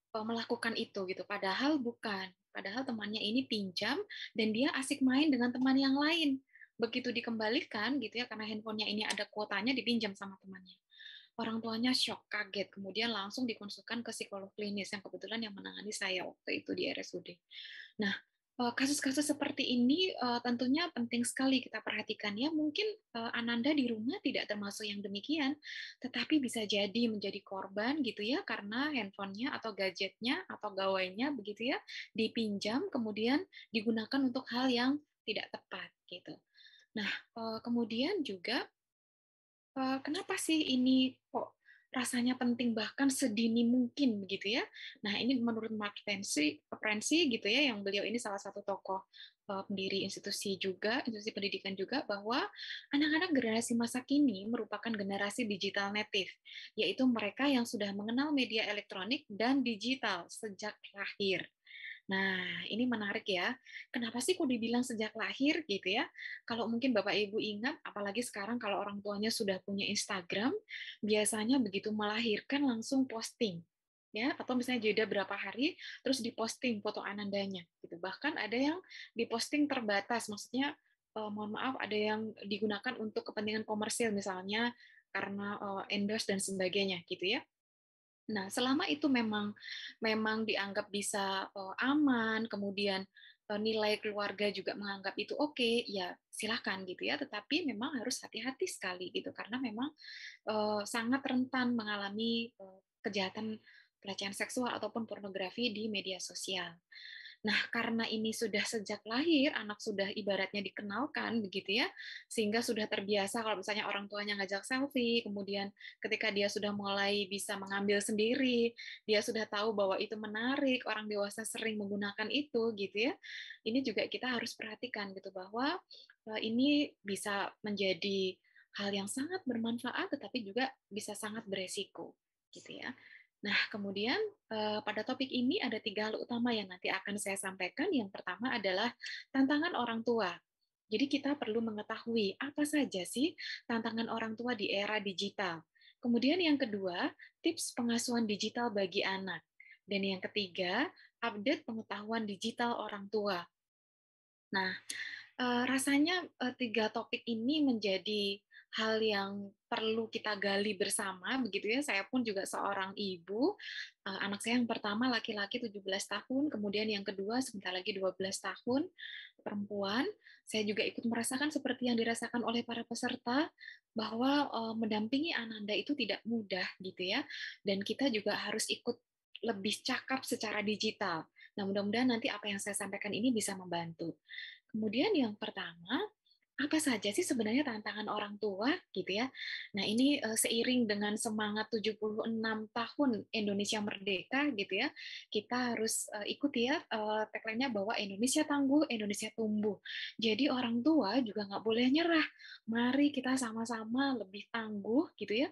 Eh, melakukan itu gitu. Padahal bukan. Padahal temannya ini pinjam dan dia asik main dengan teman yang lain. Begitu dikembalikan gitu ya karena handphonenya ini ada kuotanya dipinjam sama temannya. Orang tuanya shock, kaget, kemudian langsung dikonsulkan ke psikolog klinis yang kebetulan yang menangani saya waktu itu di RSUD. Nah, Eh, kasus-kasus seperti ini eh, tentunya penting sekali kita perhatikan ya. Mungkin eh, Ananda di rumah tidak termasuk yang demikian, tetapi bisa jadi menjadi korban gitu ya karena handphonenya atau gadgetnya atau gawainya begitu ya dipinjam kemudian digunakan untuk hal yang tidak tepat gitu. Nah, kemudian juga kenapa sih ini kok rasanya penting bahkan sedini mungkin begitu ya. Nah, ini menurut Mark Tensi, Prensi gitu ya yang beliau ini salah satu tokoh uh, pendiri institusi juga, institusi pendidikan juga bahwa anak-anak generasi masa kini merupakan generasi digital native, yaitu mereka yang sudah mengenal media elektronik dan digital sejak lahir. Nah, ini menarik ya. Kenapa sih kok dibilang sejak lahir gitu ya? Kalau mungkin Bapak Ibu ingat, apalagi sekarang kalau orang tuanya sudah punya Instagram, biasanya begitu melahirkan langsung posting ya atau misalnya jeda berapa hari terus diposting foto anandanya gitu bahkan ada yang diposting terbatas maksudnya eh, mohon maaf ada yang digunakan untuk kepentingan komersil misalnya karena eh, endorse dan sebagainya gitu ya Nah, selama itu memang memang dianggap bisa uh, aman, kemudian uh, nilai keluarga juga menganggap itu oke, okay, ya silahkan gitu ya. Tetapi memang harus hati-hati sekali gitu karena memang uh, sangat rentan mengalami uh, kejahatan pelecehan seksual ataupun pornografi di media sosial. Nah, karena ini sudah sejak lahir, anak sudah ibaratnya dikenalkan, begitu ya, sehingga sudah terbiasa kalau misalnya orang tuanya ngajak selfie, kemudian ketika dia sudah mulai bisa mengambil sendiri, dia sudah tahu bahwa itu menarik, orang dewasa sering menggunakan itu, gitu ya. Ini juga kita harus perhatikan gitu bahwa eh, ini bisa menjadi hal yang sangat bermanfaat, tetapi juga bisa sangat beresiko, gitu ya. Nah, kemudian eh, pada topik ini ada tiga hal utama yang nanti akan saya sampaikan. Yang pertama adalah tantangan orang tua. Jadi kita perlu mengetahui apa saja sih tantangan orang tua di era digital. Kemudian yang kedua, tips pengasuhan digital bagi anak. Dan yang ketiga, update pengetahuan digital orang tua. Nah, eh, rasanya eh, tiga topik ini menjadi hal yang perlu kita gali bersama begitu ya. Saya pun juga seorang ibu. Eh, anak saya yang pertama laki-laki 17 tahun, kemudian yang kedua sebentar lagi 12 tahun perempuan. Saya juga ikut merasakan seperti yang dirasakan oleh para peserta bahwa eh, mendampingi ananda itu tidak mudah gitu ya. Dan kita juga harus ikut lebih cakap secara digital. Nah, mudah-mudahan nanti apa yang saya sampaikan ini bisa membantu. Kemudian yang pertama, apa saja sih sebenarnya tantangan orang tua gitu ya. Nah, ini uh, seiring dengan semangat 76 tahun Indonesia merdeka gitu ya. Kita harus uh, ikuti ya uh, tagline-nya bahwa Indonesia tangguh, Indonesia tumbuh. Jadi orang tua juga nggak boleh nyerah. Mari kita sama-sama lebih tangguh gitu ya.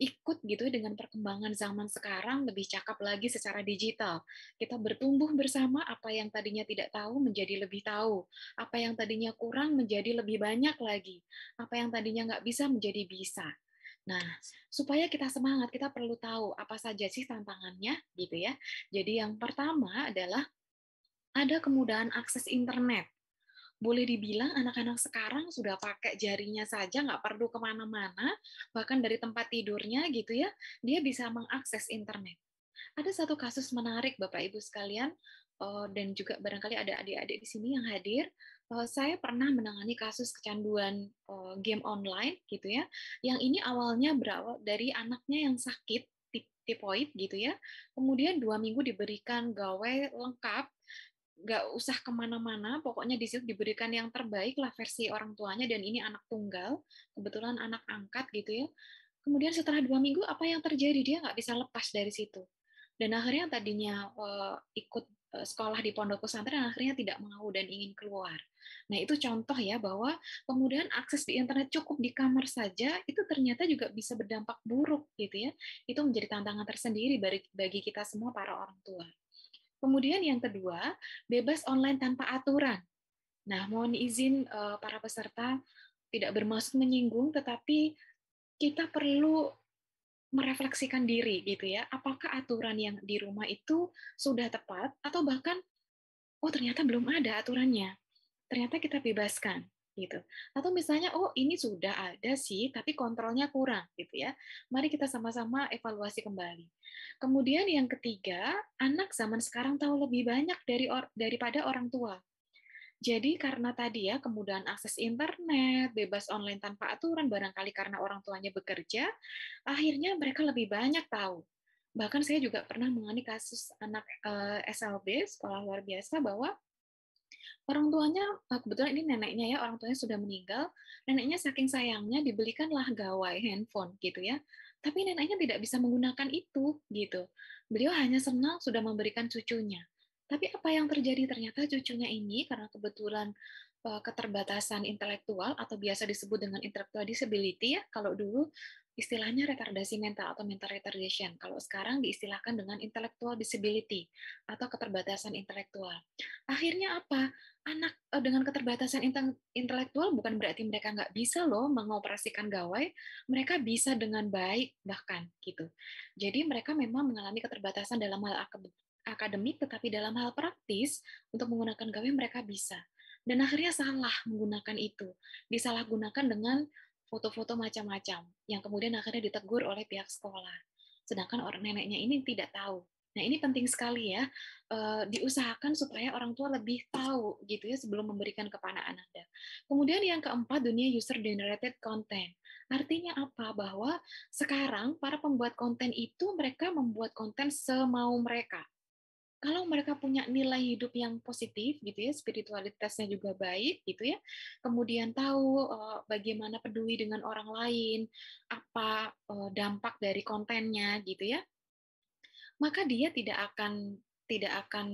Ikut gitu ya, dengan perkembangan zaman sekarang lebih cakap lagi secara digital. Kita bertumbuh bersama apa yang tadinya tidak tahu menjadi lebih tahu. Apa yang tadinya kurang menjadi lebih banyak lagi. Apa yang tadinya nggak bisa menjadi bisa. Nah, supaya kita semangat, kita perlu tahu apa saja sih tantangannya, gitu ya. Jadi yang pertama adalah ada kemudahan akses internet. Boleh dibilang anak-anak sekarang sudah pakai jarinya saja, nggak perlu kemana-mana, bahkan dari tempat tidurnya gitu ya, dia bisa mengakses internet. Ada satu kasus menarik Bapak Ibu sekalian, eh, dan juga barangkali ada adik-adik di sini yang hadir, Eh, saya pernah menangani kasus kecanduan uh, game online gitu ya. Yang ini awalnya berawal dari anaknya yang sakit tipoid gitu ya. Kemudian dua minggu diberikan gawe lengkap nggak usah kemana-mana, pokoknya di situ diberikan yang terbaik lah versi orang tuanya dan ini anak tunggal, kebetulan anak angkat gitu ya. Kemudian setelah dua minggu apa yang terjadi dia nggak bisa lepas dari situ dan akhirnya tadinya uh, ikut sekolah di pondok pesantren akhirnya tidak mau dan ingin keluar Nah, itu contoh ya bahwa kemudian akses di internet cukup di kamar saja itu ternyata juga bisa berdampak buruk gitu ya. Itu menjadi tantangan tersendiri bagi, kita semua para orang tua. Kemudian yang kedua, bebas online tanpa aturan. Nah, mohon izin eh, para peserta tidak bermaksud menyinggung tetapi kita perlu merefleksikan diri gitu ya. Apakah aturan yang di rumah itu sudah tepat atau bahkan oh ternyata belum ada aturannya ternyata kita bebaskan gitu. Atau misalnya oh ini sudah ada sih tapi kontrolnya kurang gitu ya. Mari kita sama-sama evaluasi kembali. Kemudian yang ketiga, anak zaman sekarang tahu lebih banyak dari or, daripada orang tua. Jadi karena tadi ya kemudahan akses internet, bebas online tanpa aturan barangkali karena orang tuanya bekerja, akhirnya mereka lebih banyak tahu. Bahkan saya juga pernah mengani kasus anak uh, eh, SLB sekolah luar biasa bahwa Orang tuanya, ah, kebetulan ini neneknya ya, orang tuanya sudah meninggal. Neneknya saking sayangnya dibelikanlah gawai handphone gitu ya. Tapi neneknya tidak bisa menggunakan itu gitu. Beliau hanya senang sudah memberikan cucunya. Tapi apa yang terjadi ternyata cucunya ini karena kebetulan eh, keterbatasan intelektual atau biasa disebut dengan intellectual disability ya kalau dulu istilahnya retardasi mental atau mental retardation. Kalau sekarang diistilahkan dengan intellectual disability atau keterbatasan intelektual. Akhirnya apa? Anak eh, dengan keterbatasan intelektual bukan berarti mereka nggak bisa loh mengoperasikan gawai, mereka bisa dengan baik bahkan gitu. Jadi mereka memang mengalami keterbatasan dalam hal akademik, tetapi dalam hal praktis untuk menggunakan gawai mereka bisa dan akhirnya salah menggunakan itu disalahgunakan dengan foto-foto macam-macam yang kemudian akhirnya ditegur oleh pihak sekolah. Sedangkan orang neneknya ini tidak tahu. Nah ini penting sekali ya eh, diusahakan supaya orang tua lebih tahu gitu ya sebelum memberikan kepada anak anaknya. Kemudian yang keempat dunia user generated content. Artinya apa? Bahwa sekarang para pembuat konten itu mereka membuat konten semau mereka kalau mereka punya nilai hidup yang positif gitu ya spiritualitasnya juga baik gitu ya kemudian tahu uh, bagaimana peduli dengan orang lain apa uh, dampak dari kontennya gitu ya maka dia tidak akan tidak akan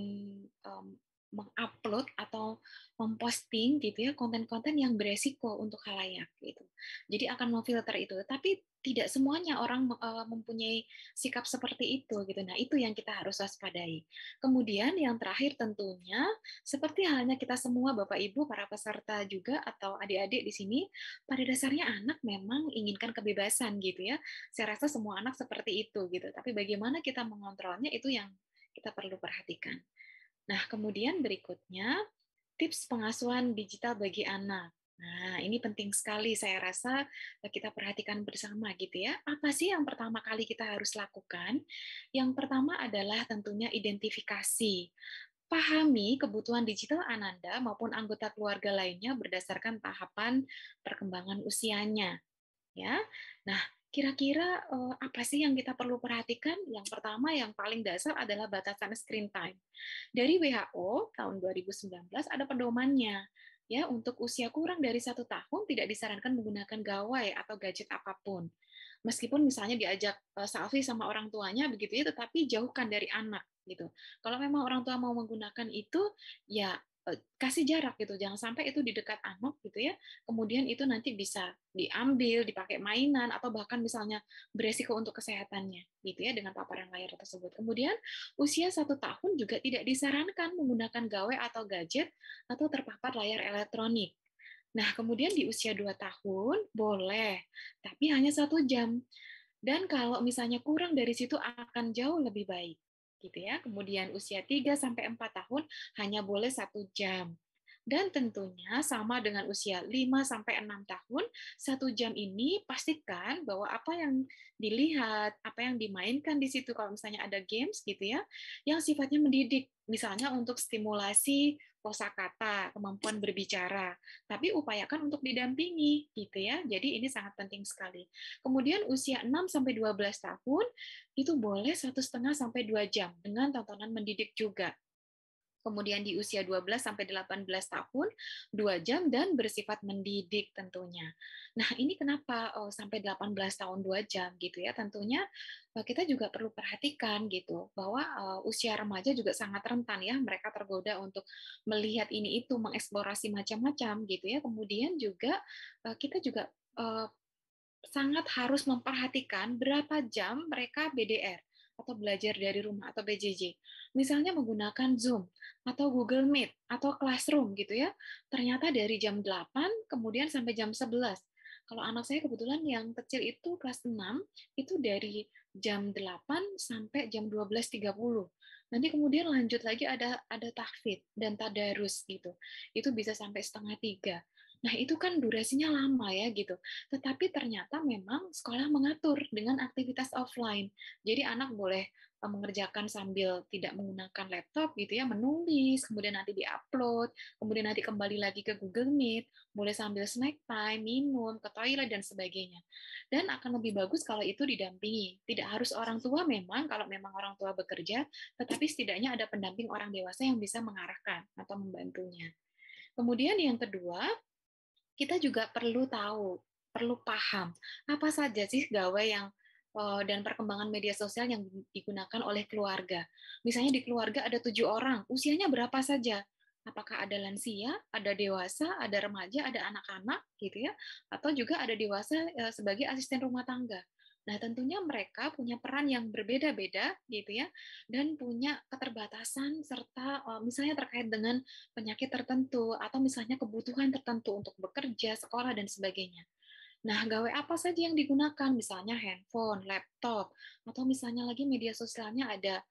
um, mengupload atau memposting gitu ya konten-konten yang beresiko untuk halayak gitu. Jadi akan memfilter itu. Tapi tidak semuanya orang eh, mempunyai sikap seperti itu gitu. Nah, itu yang kita harus waspadai. Kemudian yang terakhir tentunya seperti halnya kita semua Bapak Ibu para peserta juga atau adik-adik di sini, pada dasarnya anak memang inginkan kebebasan gitu ya. Saya rasa semua anak seperti itu gitu. Tapi bagaimana kita mengontrolnya itu yang kita perlu perhatikan. Nah, kemudian berikutnya tips pengasuhan digital bagi anak. Nah, ini penting sekali saya rasa eh, kita perhatikan bersama gitu ya. Apa sih yang pertama kali kita harus lakukan? Yang pertama adalah tentunya identifikasi. Pahami kebutuhan digital Ananda maupun anggota keluarga lainnya berdasarkan tahapan perkembangan usianya. Ya. Nah, kira-kira uh, apa sih yang kita perlu perhatikan? Yang pertama yang paling dasar adalah batasan screen time. Dari WHO tahun 2019 ada pedomannya ya untuk usia kurang dari satu tahun tidak disarankan menggunakan gawai atau gadget apapun. Meskipun misalnya diajak selfie sama orang tuanya begitu ya, tetapi jauhkan dari anak gitu. Kalau memang orang tua mau menggunakan itu, ya Eh, kasih jarak gitu jangan sampai itu di dekat anak gitu ya kemudian itu nanti bisa diambil dipakai mainan atau bahkan misalnya beresiko untuk kesehatannya gitu ya dengan paparan layar tersebut kemudian usia satu tahun juga tidak disarankan menggunakan gawe atau gadget atau terpapar layar elektronik nah kemudian di usia 2 tahun boleh tapi hanya satu jam dan kalau misalnya kurang dari situ akan jauh lebih baik gitu ya. Kemudian usia 3 sampai 4 tahun hanya boleh satu jam. Dan tentunya sama dengan usia 5 sampai 6 tahun, satu jam ini pastikan bahwa apa yang dilihat, apa yang dimainkan di situ kalau misalnya ada games gitu ya, yang sifatnya mendidik, misalnya untuk stimulasi kosakata, kemampuan berbicara, tapi upayakan untuk didampingi gitu ya. Jadi ini sangat penting sekali. Kemudian usia 6 sampai 12 tahun itu boleh satu setengah sampai dua jam dengan tontonan mendidik juga kemudian di usia 12 sampai 18 tahun 2 jam dan bersifat mendidik tentunya. Nah, ini kenapa oh, sampai 18 tahun 2 jam gitu ya? Tentunya eh, kita juga perlu perhatikan gitu bahwa uh, usia remaja juga sangat rentan ya mereka tergoda untuk melihat ini itu mengeksplorasi macam-macam gitu ya. Kemudian juga uh, kita juga uh, sangat harus memperhatikan berapa jam mereka BDR atau belajar dari rumah atau BJJ. Misalnya menggunakan Zoom atau Google Meet atau Classroom gitu ya. Ternyata dari jam 8 kemudian sampai jam 11. Kalau anak saya kebetulan yang kecil itu kelas 6 itu dari jam 8 sampai jam 12.30. Nanti kemudian lanjut lagi ada ada tahfid dan tadarus gitu. Itu bisa sampai setengah tiga. Nah, itu kan durasinya lama ya gitu. Tetapi ternyata memang sekolah mengatur dengan aktivitas offline. Jadi anak boleh eh, mengerjakan sambil tidak menggunakan laptop gitu ya, menulis, kemudian nanti di upload, kemudian nanti kembali lagi ke Google Meet, boleh sambil snack time, minum, ke toilet dan sebagainya. Dan akan lebih bagus kalau itu didampingi. Tidak harus orang tua memang kalau memang orang tua bekerja, tetapi setidaknya ada pendamping orang dewasa yang bisa mengarahkan atau membantunya. Kemudian yang kedua, kita juga perlu tahu, perlu paham apa saja sih gawai yang eh, dan perkembangan media sosial yang digunakan oleh keluarga. Misalnya di keluarga ada tujuh orang, usianya berapa saja? Apakah ada lansia, ada dewasa, ada remaja, ada anak-anak, gitu ya? Atau juga ada dewasa eh, sebagai asisten rumah tangga. Nah, tentunya mereka punya peran yang berbeda-beda gitu ya dan punya keterbatasan serta eh, misalnya terkait dengan penyakit tertentu atau misalnya kebutuhan tertentu untuk bekerja, sekolah dan sebagainya. Nah, gawe apa saja yang digunakan? Misalnya handphone, laptop, atau misalnya lagi media sosialnya ada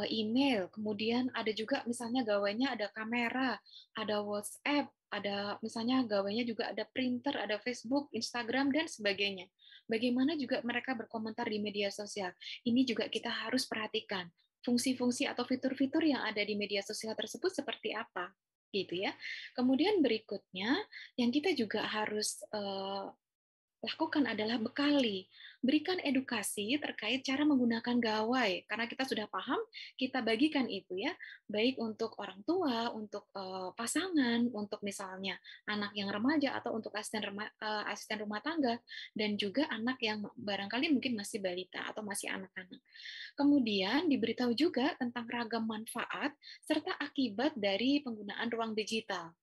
eh, email, kemudian ada juga misalnya gawainya ada kamera, ada WhatsApp, ada misalnya gawainya juga ada printer, ada Facebook, Instagram dan sebagainya. Bagaimana juga mereka berkomentar di media sosial. Ini juga kita harus perhatikan fungsi-fungsi atau fitur-fitur yang ada di media sosial tersebut seperti apa gitu ya. Kemudian berikutnya yang kita juga harus uh, lakukan adalah bekali. Berikan edukasi terkait cara menggunakan gawai, karena kita sudah paham, kita bagikan itu ya, baik untuk orang tua, untuk uh, pasangan, untuk misalnya anak yang remaja atau untuk asisten rema, uh, asisten rumah tangga, dan juga anak yang barangkali mungkin masih balita atau masih anak-anak. Kemudian diberitahu juga tentang ragam manfaat serta akibat dari penggunaan ruang digital.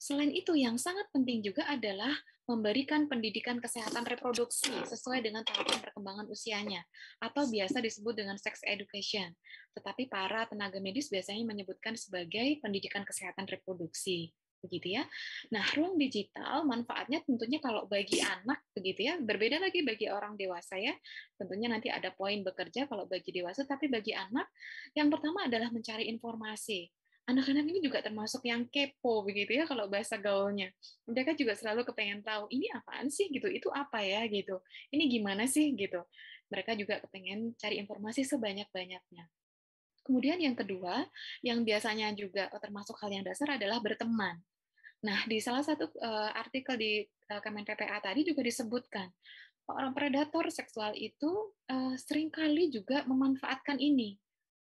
Selain itu, yang sangat penting juga adalah memberikan pendidikan kesehatan reproduksi sesuai dengan tahapan perkembangan usianya, atau biasa disebut dengan sex education. Tetapi para tenaga medis biasanya menyebutkan sebagai pendidikan kesehatan reproduksi begitu ya. Nah, ruang digital manfaatnya tentunya kalau bagi anak begitu ya, berbeda lagi bagi orang dewasa ya. Tentunya nanti ada poin bekerja kalau bagi dewasa, tapi bagi anak yang pertama adalah mencari informasi anak-anak ini juga termasuk yang kepo begitu ya kalau bahasa gaulnya. Mereka juga selalu kepengen tahu ini apaan sih gitu, itu apa ya gitu, ini gimana sih gitu. Mereka juga kepengen cari informasi sebanyak-banyaknya. Kemudian yang kedua, yang biasanya juga termasuk hal yang dasar adalah berteman. Nah, di salah satu uh, artikel di uh, Kemen PPA tadi juga disebutkan orang predator seksual itu uh, seringkali juga memanfaatkan ini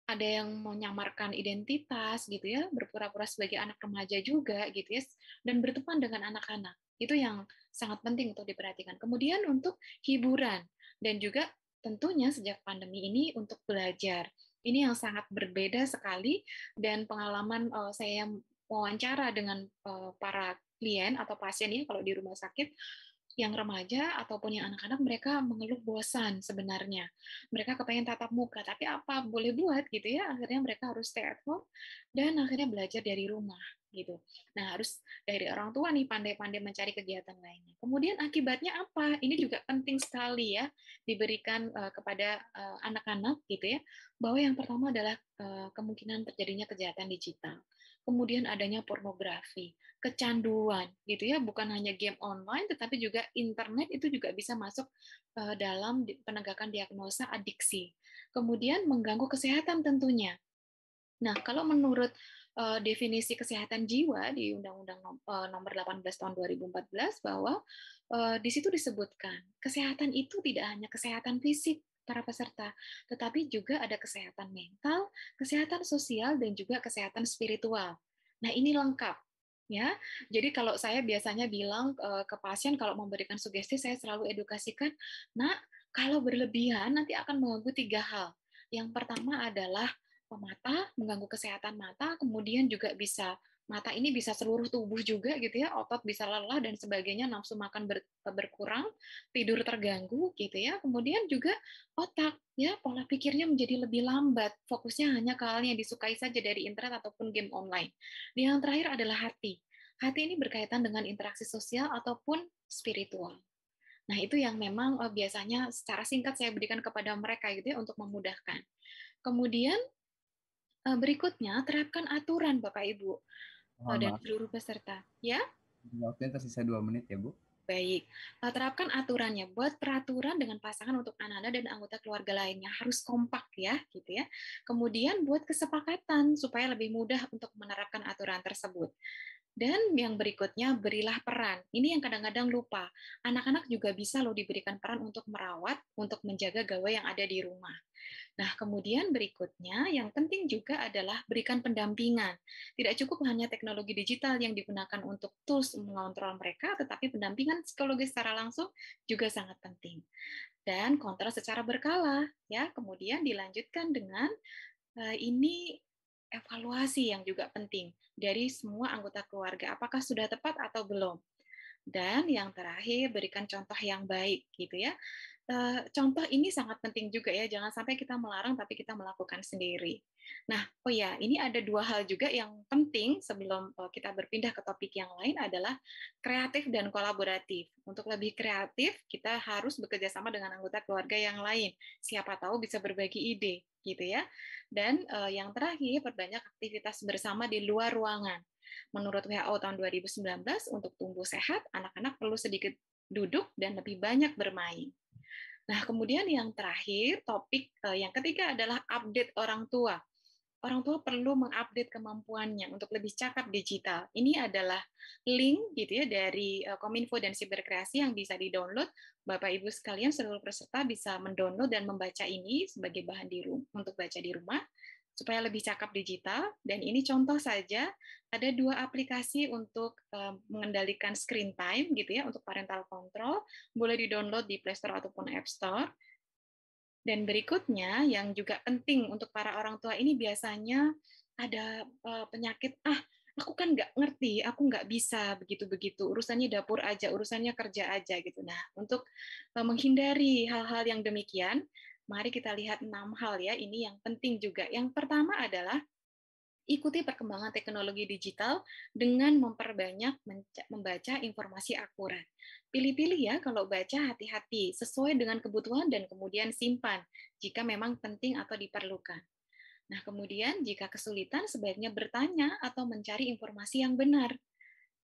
ada yang menyamarkan identitas gitu ya, berpura-pura sebagai anak remaja juga gitu ya, dan berteman dengan anak-anak. Itu yang sangat penting untuk diperhatikan. Kemudian untuk hiburan dan juga tentunya sejak pandemi ini untuk belajar. Ini yang sangat berbeda sekali dan pengalaman uh, saya wawancara dengan uh, para klien atau pasien ini ya, kalau di rumah sakit yang remaja ataupun yang anak-anak mereka mengeluh bosan sebenarnya. Mereka kepengen tatap muka, tapi apa boleh buat gitu ya. Akhirnya mereka harus stay at home dan akhirnya belajar dari rumah gitu. Nah, harus dari orang tua nih pandai-pandai mencari kegiatan lainnya. Kemudian akibatnya apa? Ini juga penting sekali ya diberikan uh, kepada eh, anak-anak uh, gitu ya. Bahwa yang pertama adalah uh, kemungkinan terjadinya kejahatan digital kemudian adanya pornografi, kecanduan gitu ya, bukan hanya game online tetapi juga internet itu juga bisa masuk eh, dalam penegakan diagnosa adiksi. Kemudian mengganggu kesehatan tentunya. Nah, kalau menurut eh, definisi kesehatan jiwa di Undang-Undang eh, Nomor 18 Tahun 2014 bahwa di situ disebutkan kesehatan itu tidak hanya kesehatan fisik, para peserta, tetapi juga ada kesehatan mental, kesehatan sosial, dan juga kesehatan spiritual. Nah, ini lengkap. Ya, jadi kalau saya biasanya bilang eh, ke pasien kalau memberikan sugesti saya selalu edukasikan, Nah kalau berlebihan nanti akan mengganggu tiga hal. Yang pertama adalah pemata mengganggu kesehatan mata, kemudian juga bisa mata ini bisa seluruh tubuh juga gitu ya, otot bisa lelah dan sebagainya, nafsu makan ber, berkurang, tidur terganggu gitu ya. Kemudian juga otak ya pola pikirnya menjadi lebih lambat, fokusnya hanya ke hal yang disukai saja dari internet ataupun game online. Dan yang terakhir adalah hati. Hati ini berkaitan dengan interaksi sosial ataupun spiritual. Nah, itu yang memang eh, biasanya secara singkat saya berikan kepada mereka gitu ya untuk memudahkan. Kemudian eh, berikutnya terapkan aturan Bapak Ibu oh, dan seluruh peserta. Ya? Waktunya tersisa dua menit ya, Bu. Baik, eh, terapkan aturannya. Buat peraturan dengan pasangan untuk anak anak dan anggota keluarga lainnya harus kompak ya, gitu ya. Kemudian buat kesepakatan supaya lebih mudah untuk menerapkan aturan tersebut. Dan yang berikutnya, berilah peran. Ini yang kadang-kadang lupa. Anak-anak juga bisa loh diberikan peran untuk merawat, untuk menjaga gawai yang ada di rumah. Nah, kemudian berikutnya, yang penting juga adalah berikan pendampingan. Tidak cukup hanya teknologi digital yang digunakan untuk tools mengontrol mereka, tetapi pendampingan psikologis secara langsung juga sangat penting. Dan kontrol secara berkala, ya. Kemudian dilanjutkan dengan eh, ini evaluasi yang juga penting dari semua anggota keluarga, apakah sudah tepat atau belum. Dan yang terakhir, berikan contoh yang baik, gitu ya. Eh, contoh ini sangat penting juga ya, jangan sampai kita melarang tapi kita melakukan sendiri. Nah, oh ya, ini ada dua hal juga yang penting sebelum eh, kita berpindah ke topik yang lain adalah kreatif dan kolaboratif. Untuk lebih kreatif, kita harus bekerja sama dengan anggota keluarga yang lain. Siapa tahu bisa berbagi ide, gitu ya. Dan uh, yang terakhir, perbanyak aktivitas bersama di luar ruangan. Menurut WHO tahun 2019, untuk tumbuh sehat, anak-anak perlu sedikit duduk dan lebih banyak bermain. Nah, kemudian yang terakhir, topik uh, yang ketiga adalah update orang tua orang tua perlu mengupdate kemampuannya untuk lebih cakap digital. Ini adalah link gitu ya dari eh, Kominfo dan Siberkreasi yang bisa di-download. Bapak Ibu sekalian seluruh peserta bisa mendownload dan membaca ini sebagai bahan di rumah, untuk baca di rumah supaya lebih cakap digital dan ini contoh saja ada dua aplikasi untuk eh, mengendalikan screen time gitu ya untuk parental control boleh di-download di Play Store ataupun App Store dan berikutnya yang juga penting untuk para orang tua ini biasanya ada uh, penyakit ah aku kan nggak ngerti, aku nggak bisa begitu-begitu, urusannya dapur aja, urusannya kerja aja gitu. Nah, untuk eh, menghindari hal-hal yang demikian, mari kita lihat enam hal ya, ini yang penting juga. Yang pertama adalah ikuti perkembangan teknologi digital dengan memperbanyak membaca informasi akurat. Pilih-pilih ya kalau baca hati-hati, sesuai dengan kebutuhan dan kemudian simpan jika memang penting atau diperlukan. Nah, kemudian jika kesulitan sebaiknya bertanya atau mencari informasi yang benar.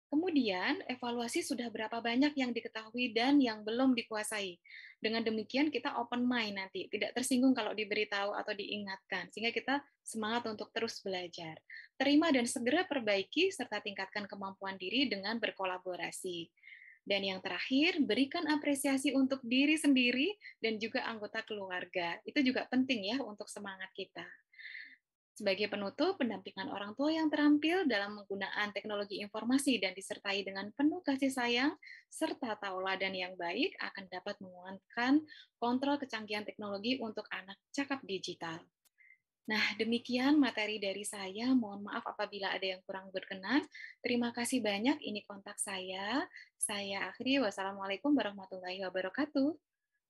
Kemudian, evaluasi sudah berapa banyak yang diketahui dan yang belum dikuasai. Dengan demikian, kita open mind nanti, tidak tersinggung kalau diberitahu atau diingatkan, sehingga kita semangat untuk terus belajar. Terima dan segera perbaiki, serta tingkatkan kemampuan diri dengan berkolaborasi. Dan yang terakhir, berikan apresiasi untuk diri sendiri dan juga anggota keluarga. Itu juga penting ya untuk semangat kita. Sebagai penutup, pendampingan orang tua yang terampil dalam penggunaan teknologi informasi dan disertai dengan penuh kasih sayang serta tauladan yang baik akan dapat menguatkan kontrol kecanggihan teknologi untuk anak cakap digital. Nah, demikian materi dari saya. Mohon maaf apabila ada yang kurang berkenan. Terima kasih banyak. Ini kontak saya. Saya akhiri. Wassalamualaikum warahmatullahi wabarakatuh.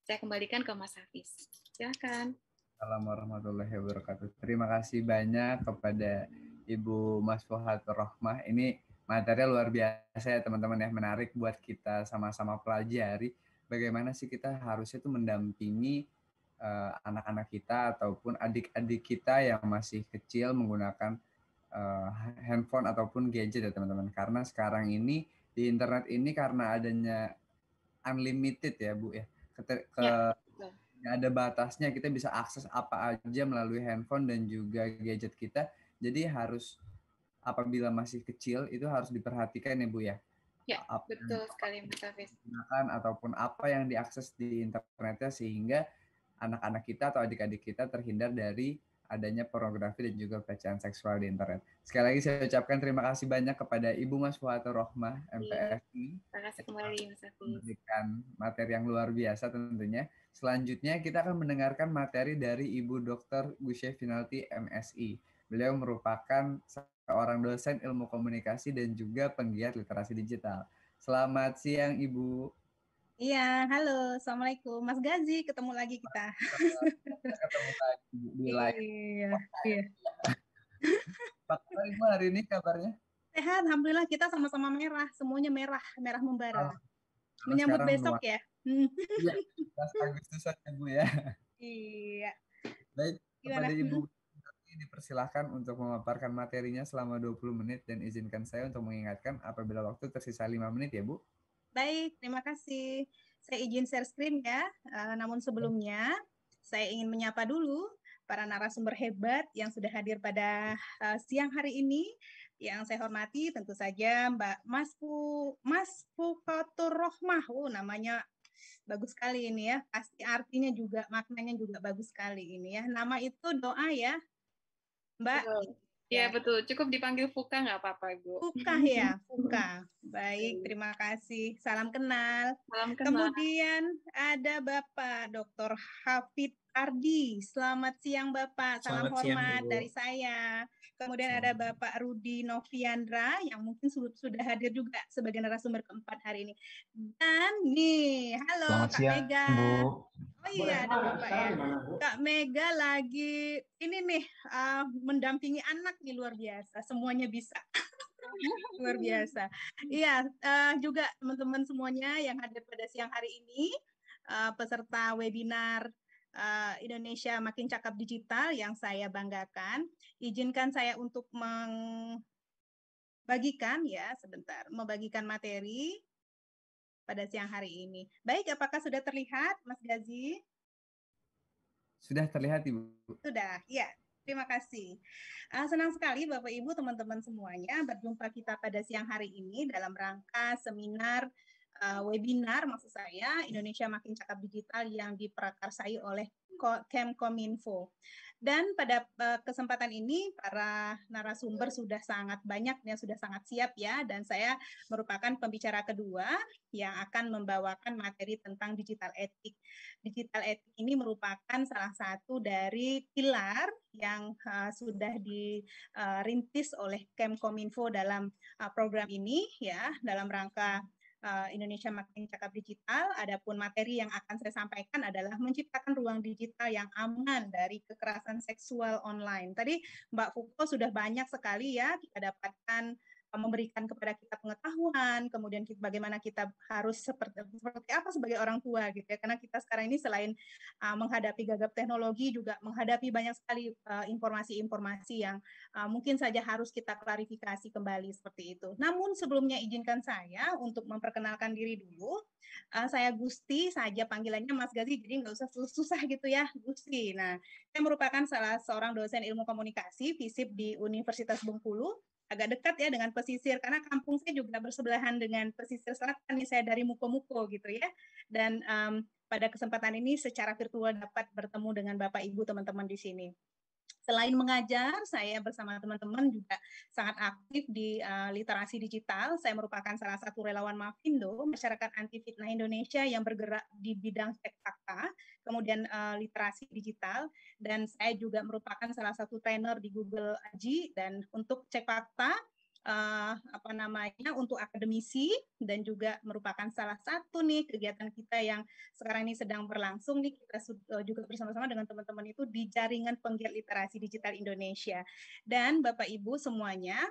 Saya kembalikan ke Mas Hafiz. Silakan. Assalamualaikum warahmatullahi wabarakatuh. Terima kasih banyak kepada Ibu Mas Fuhat Rohmah. Ini material luar biasa ya teman-teman ya, menarik buat kita sama-sama pelajari bagaimana sih kita harusnya tuh mendampingi eh, anak-anak uh, kita ataupun adik-adik kita yang masih kecil menggunakan uh, handphone ataupun gadget ya teman-teman. Karena sekarang ini di internet ini karena adanya unlimited ya Bu ya. ya. ke, ke, ya nggak ada batasnya kita bisa akses apa aja melalui handphone dan juga gadget kita jadi harus apabila masih kecil itu harus diperhatikan ya bu ya ya apa betul sekali gunakan ataupun apa yang diakses di internetnya sehingga anak-anak kita atau adik-adik kita terhindar dari adanya pornografi dan juga pelecehan seksual di internet. Sekali lagi saya ucapkan terima kasih banyak kepada Ibu Mas Fuato Rohmah MPFI. Iya, terima kasih kembali Mas Memberikan materi yang luar biasa tentunya. Selanjutnya kita akan mendengarkan materi dari Ibu Dr. Gusye Finalti MSI. Beliau merupakan seorang dosen ilmu komunikasi dan juga penggiat literasi digital. Selamat siang Ibu. Iya, halo. Assalamualaikum. Mas Gazi, ketemu lagi kita. ketemu lagi di live. Iya, iya. Pak Ibu hari ini kabarnya? Sehat, Alhamdulillah kita sama-sama merah. Semuanya merah, merah membara. Karena menyambut besok ya. Iya, Agustusan ya Bu ya. Iya. Baik, kepada Ibu hmm? dipersilahkan untuk memaparkan materinya selama 20 menit dan izinkan saya untuk mengingatkan apabila waktu tersisa 5 menit ya Bu. Baik, terima kasih. Saya izin share screen ya. Uh, namun sebelumnya saya ingin menyapa dulu para narasumber hebat yang sudah hadir pada uh, siang hari ini. Yang saya hormati tentu saja Mbak Mas Fu Mas Rohmah. Oh, namanya bagus sekali ini ya. Pasti artinya juga maknanya juga bagus sekali ini ya. Nama itu doa ya, Mbak. Betul. Ya, ya betul. Cukup dipanggil Fuka nggak apa-apa, Bu. Fuka ya, Fuka. Baik, terima kasih. Salam kenal. Salam kenal. Kemudian ada Bapak Dr. Hafid Ardi. Selamat siang Bapak. Salam Selamat hormat siang, dari saya. Kemudian ada Bapak Rudi Noviandra yang mungkin sudah hadir juga sebagai narasumber keempat hari ini. Dan nih, halo Selamat Kak siap, Mega. Bu. Oh iya, ada Bapak ya. Kak Mega lagi ini nih uh, mendampingi anak nih luar biasa. Semuanya bisa. luar biasa. Iya, uh, juga teman-teman semuanya yang hadir pada siang hari ini uh, peserta webinar Eh, Indonesia Makin Cakap Digital yang saya banggakan. Izinkan saya untuk membagikan ya sebentar, membagikan materi pada siang hari ini. Baik, apakah sudah terlihat Mas Gazi? Sudah terlihat Ibu. Sudah, ya. Terima kasih. Uh, senang sekali Bapak Ibu, teman-teman semuanya berjumpa kita pada siang hari ini dalam rangka seminar uh, webinar maksud saya Indonesia Makin Cakap Digital yang diprakarsai oleh Kemkominfo. Dan pada uh, kesempatan ini para narasumber sudah sangat banyak yang sudah sangat siap ya dan saya merupakan pembicara kedua yang akan membawakan materi tentang digital etik. Digital etik ini merupakan salah satu dari pilar yang uh, sudah dirintis oleh Kemkominfo dalam uh, program ini ya dalam rangka Eh, Indonesia Makin Cakap Digital. Adapun materi yang akan saya sampaikan adalah menciptakan ruang digital yang aman dari kekerasan seksual online. Tadi Mbak Fuko sudah banyak sekali ya kita dapatkan memberikan kepada kita pengetahuan, kemudian bagaimana kita harus seperti, seperti apa sebagai orang tua gitu ya. Karena kita sekarang ini selain uh, menghadapi gagap teknologi juga menghadapi banyak sekali informasi ah, informasi-informasi yang uh, mungkin saja harus kita klarifikasi kembali seperti itu. Namun sebelumnya izinkan saya untuk memperkenalkan diri dulu. Uh, saya Gusti saja panggilannya Mas Gazi jadi nggak usah susah gitu ya Gusti. Nah, saya merupakan salah seorang dosen ilmu komunikasi FISIP di Universitas Bengkulu agak dekat ya dengan pesisir karena kampung saya juga bersebelahan dengan pesisir selatan nih saya dari Muko-Muko gitu ya dan um, pada kesempatan ini secara virtual dapat bertemu dengan Bapak Ibu teman-teman di sini. Selain mengajar, saya bersama teman-teman juga sangat aktif di uh, literasi digital. Saya merupakan salah satu relawan Mavindo, masyarakat anti fitnah Indonesia yang bergerak di bidang cek fakta, kemudian uh, literasi digital, dan saya juga merupakan salah satu trainer di Google Aji dan untuk cek fakta uh, apa namanya untuk akademisi dan juga merupakan salah satu nih kegiatan kita yang sekarang ini sedang berlangsung nih kita eh, juga bersama-sama dengan teman-teman itu di jaringan penggiat literasi digital Indonesia dan Bapak Ibu semuanya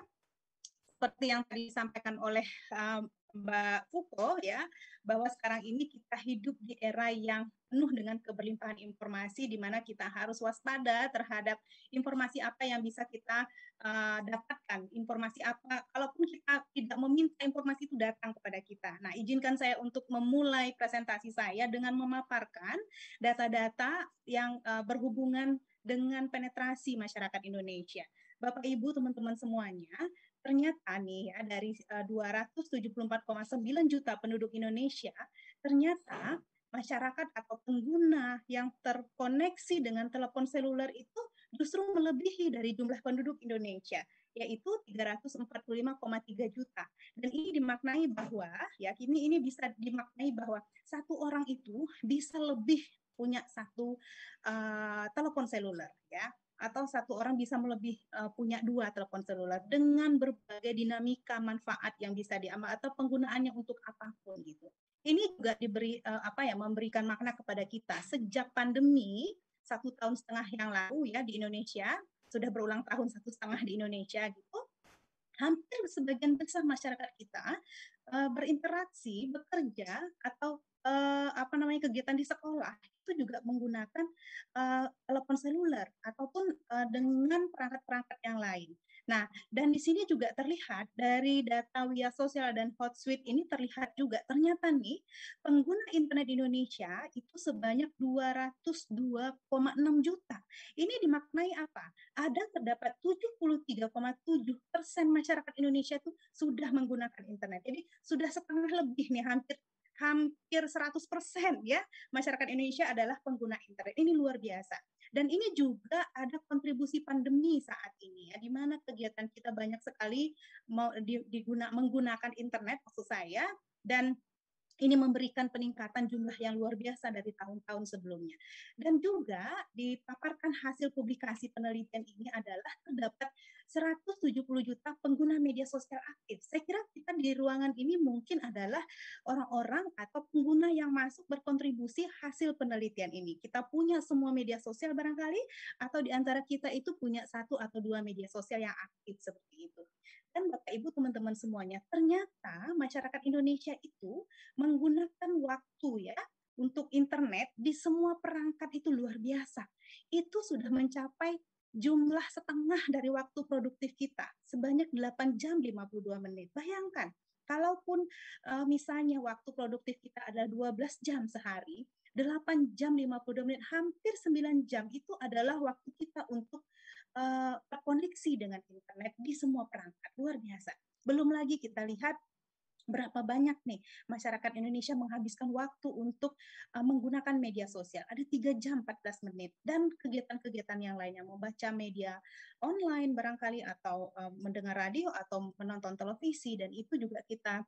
seperti yang tadi disampaikan oleh um, Mbak Fuko ya bahwa sekarang ini kita hidup di era yang penuh dengan keberlimpahan informasi di mana kita harus waspada terhadap informasi apa yang bisa kita uh, dapatkan, informasi apa kalaupun kita tidak meminta informasi itu datang kepada kita. Nah, izinkan saya untuk memulai presentasi saya dengan memaparkan data-data yang uh, berhubungan dengan penetrasi masyarakat Indonesia. Bapak Ibu, teman-teman semuanya, ternyata nih eh, dari eh, uh, 274,9 juta penduduk Indonesia ternyata masyarakat atau pengguna yang terkoneksi dengan telepon seluler itu justru melebihi dari jumlah penduduk Indonesia yaitu 345,3 juta. Dan ini dimaknai bahwa ya kini ini bisa dimaknai bahwa satu orang itu bisa lebih punya satu uh, telepon seluler ya atau satu orang bisa lebih uh, eh, punya dua telepon seluler dengan berbagai dinamika manfaat yang bisa diambil atau penggunaannya untuk apapun gitu. Ini juga diberi uh, apa ya memberikan makna kepada kita. Sejak pandemi satu tahun setengah yang lalu ya di Indonesia sudah berulang tahun satu setengah di Indonesia gitu, hampir sebagian besar masyarakat kita uh, berinteraksi, bekerja atau uh, apa namanya kegiatan di sekolah itu juga menggunakan uh, telepon seluler ataupun uh, dengan perangkat-perangkat yang lain. Nah, dan di sini juga terlihat dari data Wia Sosial dan Hotsuite ini terlihat juga ternyata nih pengguna internet di Indonesia itu sebanyak 202,6 juta. Ini dimaknai apa? Ada terdapat 73,7 persen masyarakat Indonesia itu sudah menggunakan internet. Jadi sudah setengah lebih nih, hampir hampir 100% ya masyarakat Indonesia adalah pengguna internet. Ini luar biasa. Dan ini juga ada kontribusi pandemi saat ini ya, di mana kegiatan kita banyak sekali mau diguna, menggunakan internet maksud saya dan ini memberikan peningkatan jumlah yang luar biasa dari tahun-tahun sebelumnya. Dan juga dipaparkan hasil publikasi penelitian ini adalah terdapat 170 juta pengguna media sosial aktif. Saya kira kita di ruangan ini mungkin adalah orang-orang atau pengguna yang masuk berkontribusi hasil penelitian ini. Kita punya semua media sosial barangkali atau di antara kita itu punya satu atau dua media sosial yang aktif seperti itu perhatikan Bapak Ibu teman-teman semuanya, ternyata masyarakat Indonesia itu menggunakan waktu ya untuk internet di semua perangkat itu luar biasa. Itu sudah mencapai jumlah setengah dari waktu produktif kita, sebanyak 8 jam 52 menit. Bayangkan, kalaupun eh, misalnya waktu produktif kita adalah 12 jam sehari, 8 jam 52 menit, hampir 9 jam itu adalah waktu kita untuk uh, dengan internet di semua perangkat luar biasa. Belum lagi kita lihat berapa banyak nih masyarakat Indonesia menghabiskan waktu untuk uh, menggunakan media sosial. Ada 3 jam 14 menit dan kegiatan-kegiatan yang lainnya membaca media online barangkali atau uh, mendengar radio atau menonton televisi dan itu juga kita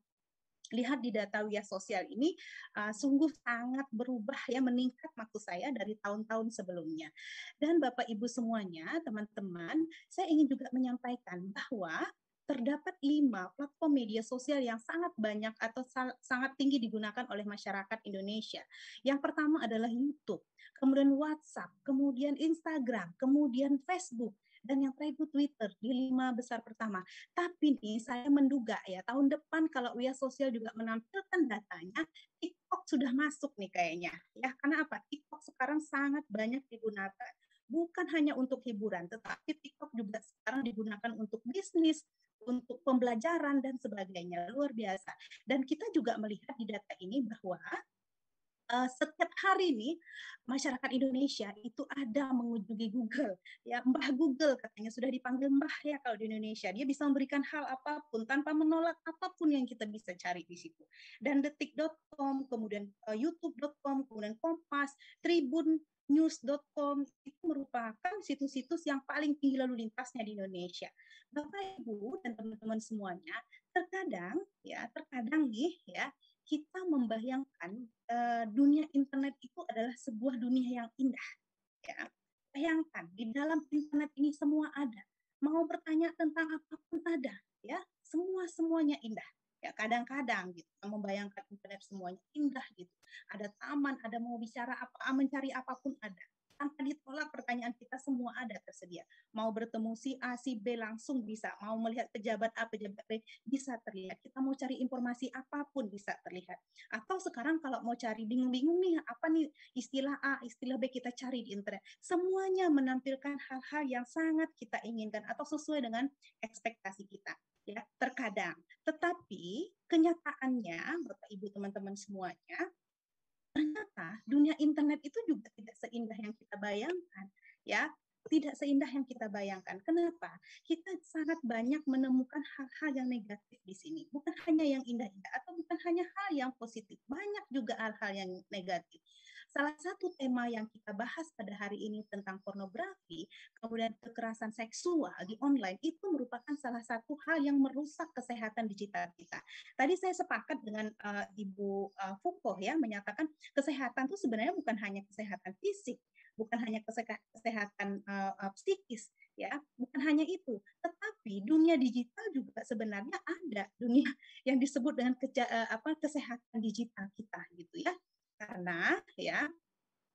lihat di data WIA sosial ini uh, sungguh sangat berubah ya meningkat maksud saya dari tahun-tahun sebelumnya. Dan Bapak Ibu semuanya, teman-teman, saya ingin juga menyampaikan bahwa terdapat lima platform media sosial yang sangat banyak atau sangat tinggi digunakan oleh masyarakat Indonesia. Yang pertama adalah YouTube, kemudian WhatsApp, kemudian Instagram, kemudian Facebook, dan yang terakhir itu Twitter di lima besar pertama. Tapi nih saya menduga ya tahun depan kalau Wia Sosial juga menampilkan datanya, TikTok sudah masuk nih kayaknya. Ya karena apa? TikTok sekarang sangat banyak digunakan. Bukan hanya untuk hiburan, tetapi TikTok juga sekarang digunakan untuk bisnis, untuk pembelajaran dan sebagainya luar biasa. Dan kita juga melihat di data ini bahwa uh, setiap hari nih masyarakat Indonesia itu ada mengunjungi Google ya Mbah Google katanya sudah dipanggil Mbah ya kalau di Indonesia dia bisa memberikan hal apapun tanpa menolak apapun yang kita bisa cari di situ dan detik.com kemudian uh, eh, youtube.com kemudian Kompas Tribun news.com itu merupakan situs-situs yang paling tinggi lalu lintasnya di Indonesia. Bapak Ibu dan teman-teman semuanya, terkadang ya, terkadang nih ya, kita membayangkan uh, dunia internet itu adalah sebuah dunia yang indah. Ya. Bayangkan di dalam internet ini semua ada. Mau bertanya tentang apapun ada, ya semua semuanya indah. Ya kadang-kadang gitu membayangkan internet semuanya indah gitu. Ada taman, ada mau bicara apa, mencari apapun ada tanpa ditolak pertanyaan kita semua ada tersedia. Mau bertemu si A, si B langsung bisa. Mau melihat pejabat A, pejabat B bisa terlihat. Kita mau cari informasi apapun bisa terlihat. Atau sekarang kalau mau cari bingung-bingung nih apa nih istilah A, istilah B kita cari di internet. Semuanya menampilkan hal-hal yang sangat kita inginkan atau sesuai dengan ekspektasi kita ya terkadang. Tetapi kenyataannya Bapak Ibu teman-teman semuanya ternyata dunia internet itu juga tidak seindah yang kita bayangkan ya tidak seindah yang kita bayangkan. Kenapa? Kita sangat banyak menemukan hal-hal yang negatif di sini. Bukan hanya yang indah-indah atau bukan hanya hal yang positif. Banyak juga hal-hal yang negatif. Salah satu tema yang kita bahas pada hari ini tentang pornografi, kemudian kekerasan seksual di online itu merupakan salah satu hal yang merusak kesehatan digital kita. Tadi saya sepakat dengan uh, Ibu uh, eh, Foucault ya menyatakan kesehatan itu sebenarnya bukan hanya kesehatan fisik, bukan hanya kesehatan uh, psikis ya bukan hanya itu tetapi dunia digital juga sebenarnya ada dunia yang disebut dengan keja, apa kesehatan digital kita gitu ya karena ya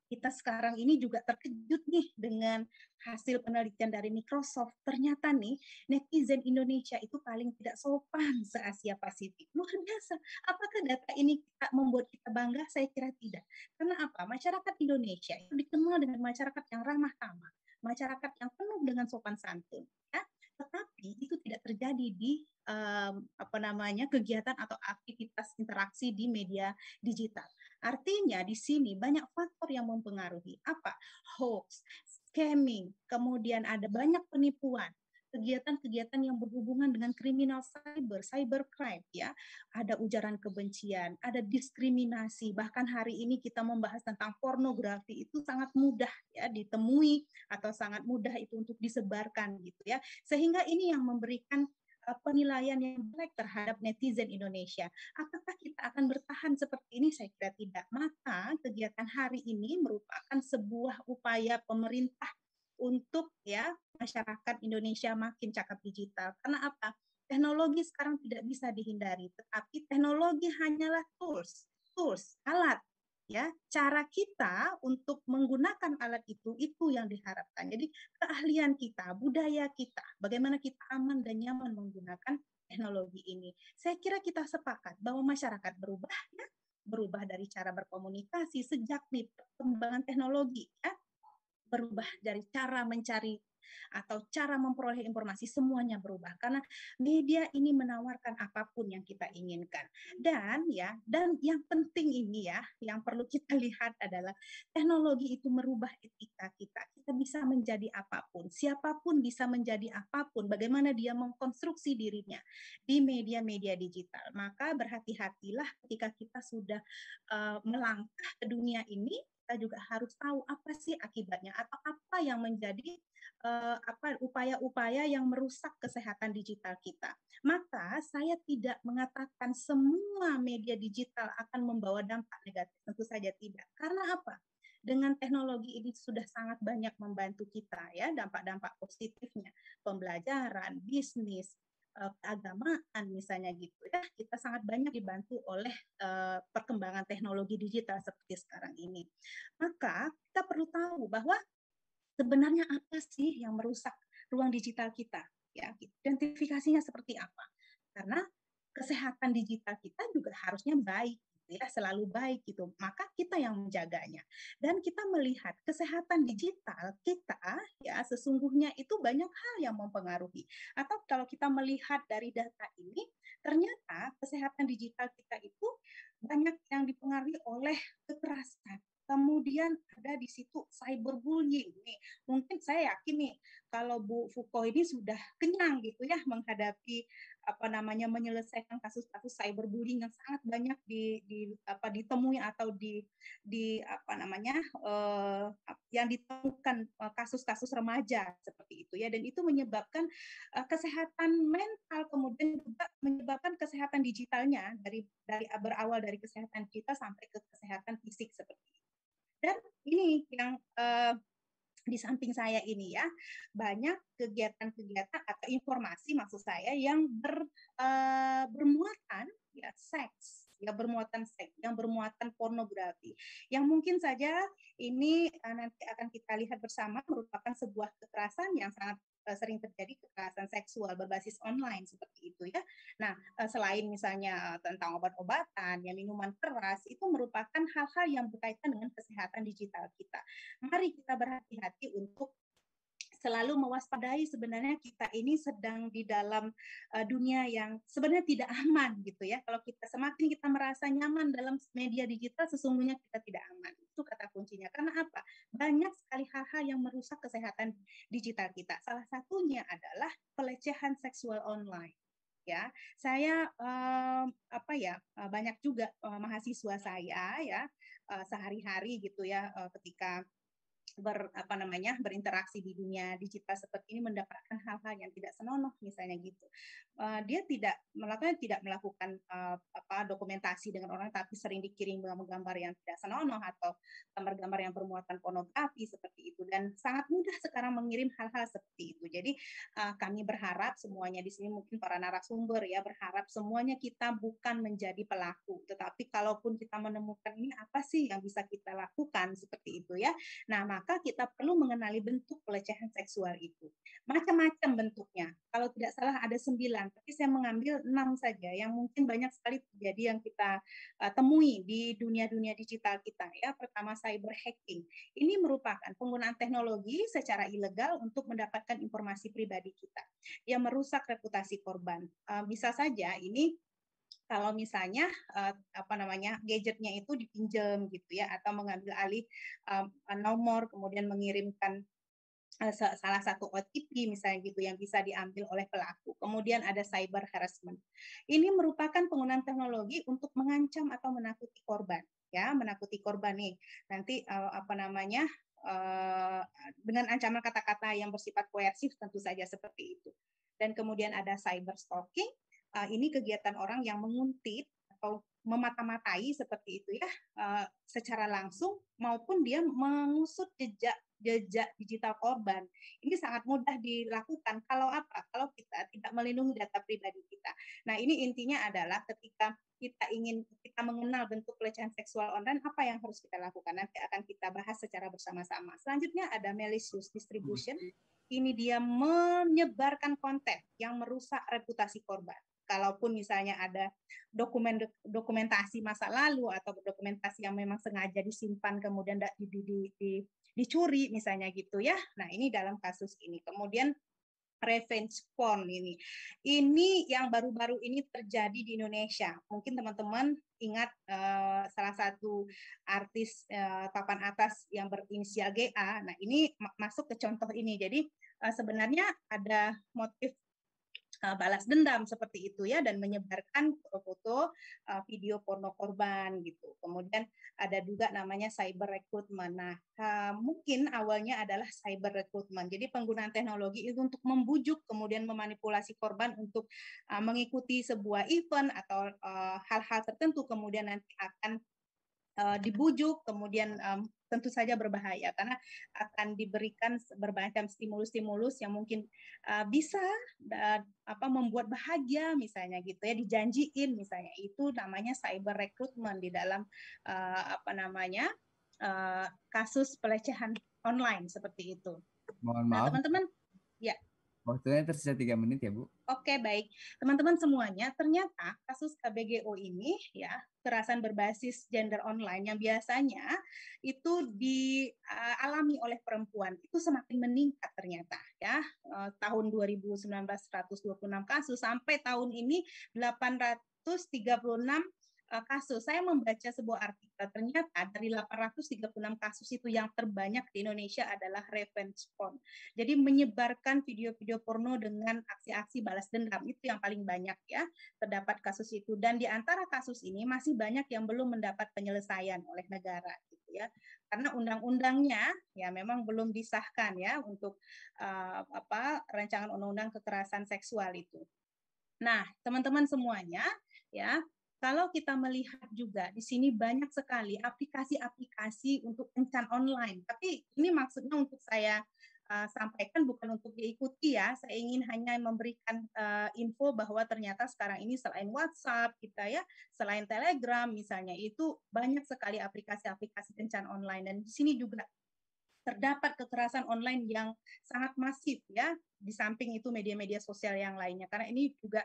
kita sekarang ini juga terkejut nih dengan hasil penelitian dari Microsoft. Ternyata nih netizen Indonesia itu paling tidak sopan se-Asia Pasifik. Luar biasa. Apakah data ini tak membuat kita bangga? Saya kira tidak. Karena apa? Masyarakat Indonesia itu dikenal dengan masyarakat yang ramah tamah, masyarakat yang penuh dengan sopan santun. Ya? Tetapi itu tidak terjadi di um, apa namanya kegiatan atau aktivitas interaksi di media digital Artinya di sini banyak faktor yang mempengaruhi. Apa? Hoax, scamming, kemudian ada banyak penipuan kegiatan-kegiatan yang berhubungan dengan kriminal cyber, cyber crime ya. Ada ujaran kebencian, ada diskriminasi, bahkan hari ini kita membahas tentang pornografi itu sangat mudah ya ditemui atau sangat mudah itu untuk disebarkan gitu ya. Sehingga ini yang memberikan penilaian yang jelek terhadap netizen Indonesia. Apakah kita akan bertahan seperti ini? Saya kira tidak. Maka kegiatan hari ini merupakan sebuah upaya pemerintah untuk ya masyarakat Indonesia makin cakap digital. Karena apa? Teknologi sekarang tidak bisa dihindari, tetapi teknologi hanyalah tools, tools, alat ya cara kita untuk menggunakan alat itu itu yang diharapkan jadi keahlian kita budaya kita bagaimana kita aman dan nyaman menggunakan teknologi ini saya kira kita sepakat bahwa masyarakat berubah ya berubah dari cara berkomunikasi sejak nih perkembangan teknologi ya berubah dari cara mencari atau cara memperoleh informasi semuanya berubah karena media ini menawarkan apapun yang kita inginkan. Dan ya, dan yang penting ini ya, yang perlu kita lihat adalah teknologi itu merubah etika kita. Kita bisa menjadi apapun, siapapun bisa menjadi apapun, bagaimana dia mengkonstruksi dirinya di media-media digital. Maka berhati-hatilah ketika kita sudah uh, melangkah ke dunia ini kita juga harus tahu apa sih akibatnya atau apa yang menjadi eh, apa upaya-upaya yang merusak kesehatan digital kita. Maka saya tidak mengatakan semua media digital akan membawa dampak negatif, tentu saja tidak. Karena apa? dengan teknologi ini sudah sangat banyak membantu kita ya dampak-dampak positifnya pembelajaran bisnis Eh, keagamaan misalnya gitu ya kita sangat banyak dibantu oleh uh, perkembangan teknologi digital seperti sekarang ini maka kita perlu tahu bahwa sebenarnya apa sih yang merusak ruang digital kita ya identifikasinya seperti apa karena kesehatan digital kita juga harusnya baik ya selalu baik gitu maka kita yang menjaganya dan kita melihat kesehatan digital kita ya sesungguhnya itu banyak hal yang mempengaruhi atau kalau kita melihat dari data ini ternyata kesehatan digital kita itu banyak yang dipengaruhi oleh kekerasan kemudian ada di situ cyberbullying nih mungkin saya yakin nih kalau Bu Fuko ini sudah kenyang gitu ya menghadapi apa namanya menyelesaikan kasus-kasus cyberbullying yang sangat banyak di, di apa ditemui atau di di apa namanya uh, yang ditemukan eh, kasus-kasus uh, remaja seperti itu ya dan itu menyebabkan uh, kesehatan mental kemudian juga menyebabkan kesehatan digitalnya dari dari berawal dari kesehatan kita sampai ke kesehatan fisik seperti itu. Dan ini yang uh, di samping saya ini ya banyak kegiatan-kegiatan atau informasi maksud saya yang ber, uh, bermuatan ya seks ya bermuatan seks yang bermuatan pornografi yang mungkin saja ini eh, nanti akan kita lihat bersama merupakan sebuah kekerasan yang sangat Eh, sering terjadi kekerasan seksual berbasis online seperti itu ya. Nah, eh, selain misalnya eh, tentang obat-obatan, ya minuman keras itu merupakan hal-hal yang berkaitan dengan kesehatan digital kita. Mari kita berhati-hati untuk selalu mewaspadai sebenarnya kita ini sedang di dalam dunia yang sebenarnya tidak aman gitu ya. Kalau kita semakin kita merasa nyaman dalam media digital sesungguhnya kita tidak aman. Itu kata kuncinya. Karena apa? Banyak sekali hal-hal yang merusak kesehatan digital kita. Salah satunya adalah pelecehan seksual online ya saya um, apa ya banyak juga uh, mahasiswa saya ya uh, sehari-hari gitu ya uh, ketika ber apa namanya berinteraksi di dunia digital seperti ini mendapatkan hal-hal yang tidak senonoh misalnya gitu uh, dia tidak melakukan tidak melakukan uh, apa dokumentasi dengan orang tapi sering dikirim gambar-gambar yang tidak senonoh atau gambar-gambar yang bermuatan pornografi seperti itu dan sangat mudah sekarang mengirim hal-hal seperti itu jadi uh, kami berharap semuanya di sini mungkin para narasumber ya berharap semuanya kita bukan menjadi pelaku tetapi kalaupun kita menemukan ini apa sih yang bisa kita lakukan seperti itu ya nah maka kita perlu mengenali bentuk pelecehan seksual itu. Macam-macam bentuknya. Kalau tidak salah ada sembilan, tapi saya mengambil enam saja yang mungkin banyak sekali terjadi yang kita uh, temui di dunia-dunia digital kita. Ya, pertama cyber hacking. Ini merupakan penggunaan teknologi secara ilegal untuk mendapatkan informasi pribadi kita yang merusak reputasi korban. Uh, bisa saja ini kalau misalnya uh, apa namanya gadgetnya itu dipinjam gitu ya atau mengambil alih um, nomor kemudian mengirimkan salah satu OTP misalnya gitu yang bisa diambil oleh pelaku. Kemudian ada cyber harassment. Ini merupakan penggunaan teknologi untuk mengancam atau menakuti korban, ya, menakuti korban nih. Nanti uh, apa namanya? Uh, dengan ancaman kata-kata yang bersifat koersif tentu saja seperti itu. Dan kemudian ada cyber stalking uh, ini kegiatan orang yang menguntit atau memata-matai seperti itu ya uh, secara langsung maupun dia mengusut jejak jejak digital korban. Ini sangat mudah dilakukan kalau apa? Kalau kita tidak melindungi data pribadi kita. Nah, ini intinya adalah ketika kita ingin kita mengenal bentuk pelecehan seksual online apa yang harus kita lakukan nanti akan kita bahas secara bersama-sama. Selanjutnya ada malicious distribution. Mm-hmm. Ini dia menyebarkan konten yang merusak reputasi korban kalaupun misalnya ada dokumen dokumentasi masa lalu atau dokumentasi yang memang sengaja disimpan kemudian di, di, di, di, dicuri misalnya gitu ya. Nah ini dalam kasus ini. Kemudian revenge porn ini. Ini yang baru-baru ini terjadi di Indonesia. Mungkin teman-teman ingat uh, salah satu artis uh, papan atas yang berinisial GA. Nah, ini masuk ke contoh ini. Jadi eh, sebenarnya ada motif Eh, balas dendam seperti itu ya dan menyebarkan foto-foto uh, video porno korban gitu. Kemudian ada juga namanya cyber recruitment. Nah, uh, mungkin awalnya adalah cyber recruitment. Jadi penggunaan teknologi itu untuk membujuk kemudian memanipulasi korban untuk uh, mengikuti sebuah event atau hal-hal uh, hal -hal tertentu kemudian nanti akan Eh, dibujuk, kemudian um, tentu saja berbahaya karena akan diberikan bermacam stimulus-stimulus yang mungkin uh, bisa uh, apa membuat bahagia misalnya gitu ya dijanjiin misalnya itu namanya cyber recruitment di dalam uh, apa namanya uh, kasus pelecehan online seperti itu. Mohon nah, maaf. teman teman-teman, ya. Waktunya tersisa tiga menit ya, Bu. Oke, baik. Teman-teman semuanya, ternyata kasus KBGO ini ya, kekerasan berbasis gender online yang biasanya itu dialami eh, oleh perempuan itu semakin meningkat ternyata ya. Eh, tahun 2019 126 kasus sampai tahun ini 800 uh, kasus. Saya membaca sebuah artikel, ternyata dari 836 kasus itu yang terbanyak di Indonesia adalah revenge porn. Jadi menyebarkan video-video porno dengan aksi-aksi balas dendam itu yang paling banyak ya terdapat kasus itu. Dan di antara kasus ini masih banyak yang belum mendapat penyelesaian oleh negara gitu ya. Karena undang-undangnya ya memang belum disahkan ya untuk uh, apa rancangan undang-undang kekerasan seksual itu. Nah, teman-teman semuanya, ya kalau kita melihat juga di sini banyak sekali aplikasi-aplikasi untuk kencan online. Tapi ini maksudnya untuk saya uh, sampaikan bukan untuk diikuti ya. Saya ingin hanya memberikan uh, info bahwa ternyata sekarang ini selain WhatsApp kita ya, selain Telegram misalnya itu banyak sekali aplikasi-aplikasi kencan online dan di sini juga terdapat kekerasan online yang sangat masif ya di samping itu media-media sosial yang lainnya karena ini juga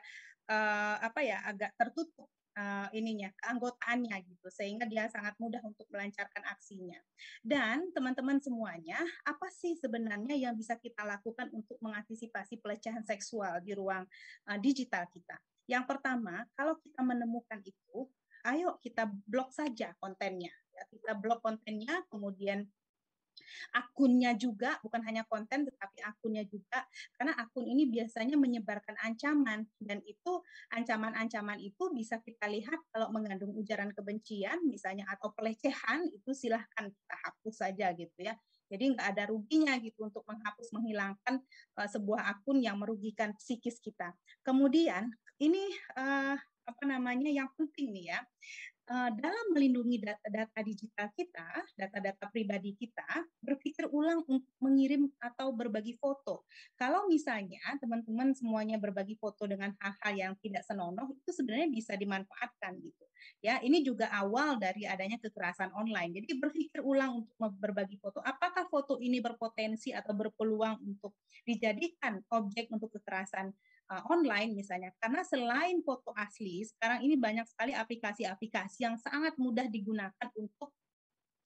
uh, apa ya agak tertutup uh, ininya keanggotaannya gitu sehingga dia sangat mudah untuk melancarkan aksinya dan teman-teman semuanya apa sih sebenarnya yang bisa kita lakukan untuk mengantisipasi pelecehan seksual di ruang uh, digital kita yang pertama kalau kita menemukan itu ayo kita blok saja kontennya ya, kita blok kontennya kemudian akunnya juga bukan hanya konten tetapi akunnya juga karena akun ini biasanya menyebarkan ancaman dan itu ancaman-ancaman itu bisa kita lihat kalau mengandung ujaran kebencian misalnya atau pelecehan itu silahkan kita hapus saja gitu ya jadi nggak ada ruginya gitu untuk menghapus menghilangkan uh, sebuah akun yang merugikan psikis kita kemudian ini uh, apa namanya yang penting nih ya Eh, dalam melindungi data-data digital kita, data-data pribadi kita, berpikir ulang untuk mengirim atau berbagi foto. Kalau misalnya teman-teman semuanya berbagi foto dengan hal-hal yang tidak senonoh, itu sebenarnya bisa dimanfaatkan gitu. Ya, ini juga awal dari adanya kekerasan online. Jadi berpikir ulang untuk berbagi foto. Apakah foto ini berpotensi atau berpeluang untuk dijadikan objek untuk kekerasan uh, online misalnya. Karena selain foto asli, sekarang ini banyak sekali aplikasi-aplikasi yang sangat mudah digunakan untuk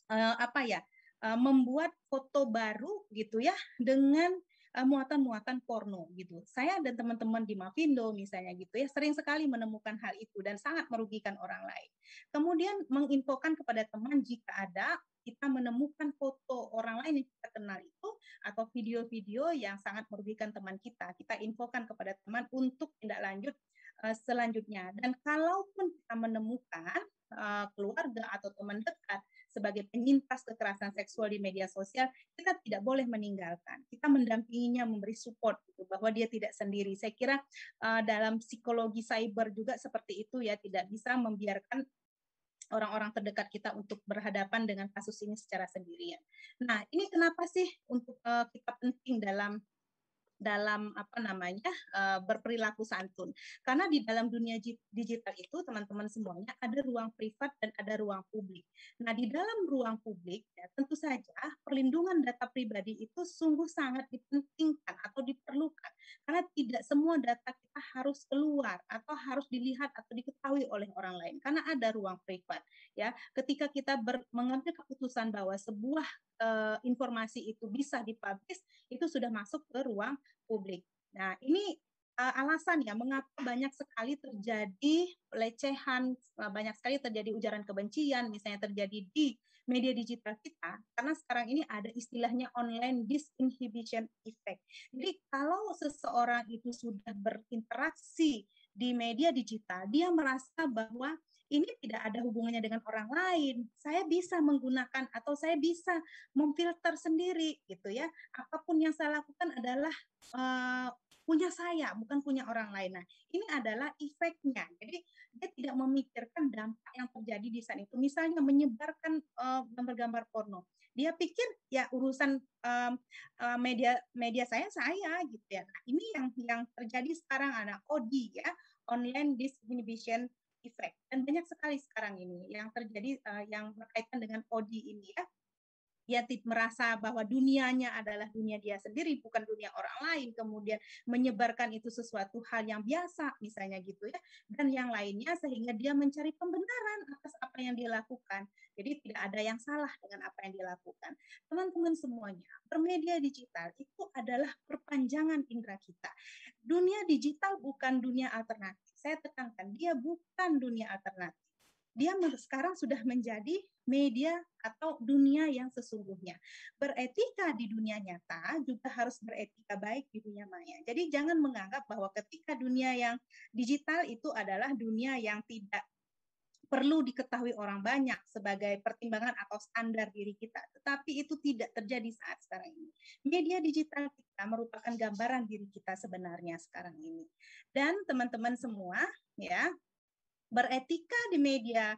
uh, apa ya? Uh, membuat foto baru gitu ya dengan muatan-muatan uh, porno gitu. Saya dan teman-teman di Mavindo misalnya gitu ya sering sekali menemukan hal itu dan sangat merugikan orang lain. Kemudian menginfokan kepada teman jika ada kita menemukan foto orang lain yang kita kenal itu atau video-video yang sangat merugikan teman kita, kita infokan kepada teman untuk tindak lanjut eh, selanjutnya. Dan kalaupun kita menemukan eh, keluarga atau teman dekat sebagai penyintas kekerasan seksual di media sosial, kita tidak boleh meninggalkan. Kita mendampinginya, memberi support gitu, bahwa dia tidak sendiri. Saya kira uh, dalam psikologi cyber juga seperti itu ya, tidak bisa membiarkan orang-orang terdekat kita untuk berhadapan dengan kasus ini secara sendirian. Nah, ini kenapa sih untuk uh, kita penting dalam dalam apa namanya uh, berperilaku santun. Karena di dalam dunia digital itu teman-teman semuanya ada ruang privat dan ada ruang publik. Nah, di dalam ruang publik ya, tentu saja perlindungan data pribadi itu sungguh sangat dipentingkan atau diperlukan karena tidak semua data kita harus keluar atau harus dilihat atau diketahui oleh orang lain karena ada ruang privat ya. Ketika kita ber, mengambil keputusan bahwa sebuah uh, informasi itu bisa dipublish itu sudah masuk ke ruang publik. Nah, ini uh, alasan ya mengapa banyak sekali terjadi pelecehan, eh, banyak sekali terjadi ujaran kebencian misalnya terjadi di media digital kita karena sekarang ini ada istilahnya online disinhibition effect. Jadi kalau seseorang itu sudah berinteraksi di media digital, dia merasa bahwa ini tidak ada hubungannya dengan orang lain. Saya bisa menggunakan atau saya bisa memfilter sendiri gitu ya. Apapun yang saya lakukan adalah uh, punya saya, bukan punya orang lain. Nah, ini adalah efeknya. Jadi dia tidak memikirkan dampak yang terjadi di sana itu. Misalnya menyebarkan gambar eh, gambar-gambar porno. Dia pikir ya urusan um, uh, media media saya saya gitu ya. Nah, ini yang yang terjadi sekarang anak Odi ya, online disinhibition effect dan banyak sekali sekarang ini yang terjadi uh, yang berkaitan dengan ODI ini ya dia merasa bahwa dunianya adalah dunia dia sendiri bukan dunia orang lain kemudian menyebarkan itu sesuatu hal yang biasa misalnya gitu ya dan yang lainnya sehingga dia mencari pembenaran atas apa yang dia lakukan jadi tidak ada yang salah dengan apa yang dia lakukan teman-teman semuanya bermedia digital itu adalah perpanjangan indera kita dunia digital bukan dunia alternatif saya tekankan dia bukan dunia alternatif. Dia sekarang sudah menjadi media atau dunia yang sesungguhnya. Beretika di dunia nyata juga harus beretika baik di dunia maya. Jadi jangan menganggap bahwa ketika dunia yang digital itu adalah dunia yang tidak perlu diketahui orang banyak sebagai pertimbangan atau standar diri kita. Tetapi itu tidak terjadi saat sekarang ini. Media digital kita merupakan gambaran diri kita sebenarnya sekarang ini. Dan teman-teman semua ya beretika di media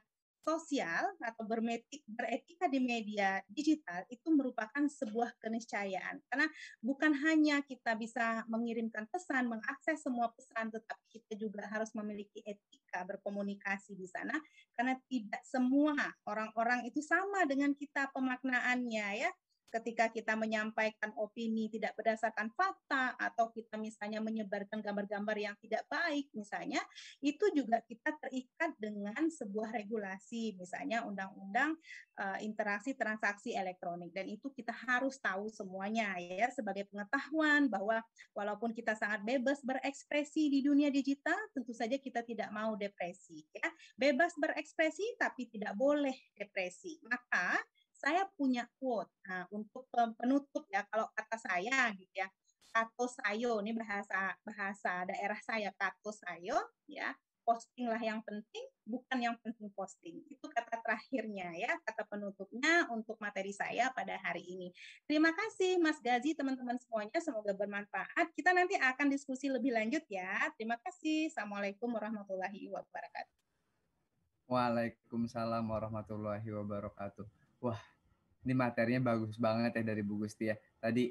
sosial atau bermetik beretika di media digital itu merupakan sebuah keniscayaan karena bukan hanya kita bisa mengirimkan pesan, mengakses semua pesan, tetapi kita juga harus memiliki etika berkomunikasi di sana karena tidak semua orang-orang itu sama dengan kita pemaknaannya ya ketika kita menyampaikan opini tidak berdasarkan fakta atau kita misalnya menyebarkan gambar-gambar yang tidak baik misalnya itu juga kita terikat dengan sebuah regulasi misalnya undang-undang uh, interaksi transaksi elektronik dan itu kita harus tahu semuanya ya sebagai pengetahuan bahwa walaupun kita sangat bebas berekspresi di dunia digital tentu saja kita tidak mau depresi ya bebas berekspresi tapi tidak boleh depresi maka saya punya quote nah, untuk eh, penutup ya kalau kata saya gitu ya kato sayo ini bahasa bahasa daerah saya kato sayo ya postinglah yang penting bukan yang penting posting itu kata terakhirnya ya kata penutupnya untuk materi saya pada hari ini terima kasih Mas Gazi teman-teman semuanya semoga bermanfaat kita nanti akan diskusi lebih lanjut ya terima kasih assalamualaikum warahmatullahi wabarakatuh Waalaikumsalam warahmatullahi wabarakatuh. Wah, ini materinya bagus banget ya dari Bu Gusti ya. Tadi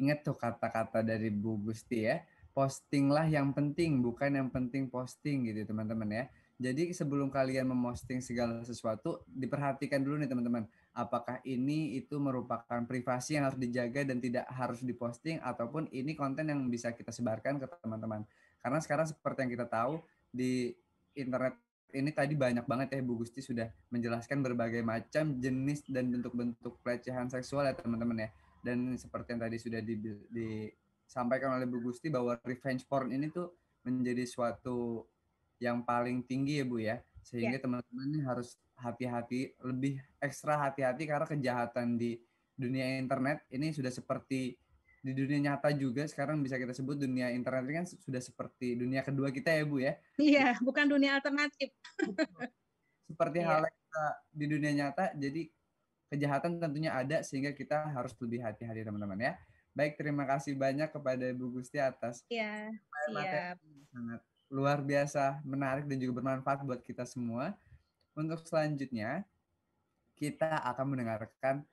ingat tuh kata-kata dari Bu Gusti ya. Postinglah yang penting, bukan yang penting posting gitu ya, teman-teman ya. Jadi sebelum kalian memposting segala sesuatu, diperhatikan dulu nih teman-teman. Apakah ini itu merupakan privasi yang harus dijaga dan tidak harus diposting ataupun ini konten yang bisa kita sebarkan ke teman-teman. Karena sekarang seperti yang kita tahu di internet ini tadi banyak banget ya Bu Gusti sudah menjelaskan berbagai macam jenis dan bentuk-bentuk pelecehan seksual ya teman-teman ya. Dan seperti yang tadi sudah di, disampaikan oleh Bu Gusti bahwa revenge porn ini tuh menjadi suatu yang paling tinggi ya Bu ya. Sehingga ya. teman-teman yeah. harus hati-hati, lebih ekstra hati-hati karena kejahatan di dunia internet ini sudah seperti di dunia nyata juga sekarang bisa kita sebut dunia internet kan sudah seperti dunia kedua kita ya Bu ya. Iya, bukan dunia alternatif. seperti iya. hal kita di dunia nyata, jadi kejahatan tentunya ada sehingga kita harus lebih hati-hati teman-teman ya. Baik, terima kasih banyak kepada ibu Gusti atas iya, siap. sangat luar biasa menarik dan juga bermanfaat buat kita semua. Untuk selanjutnya kita akan mendengarkan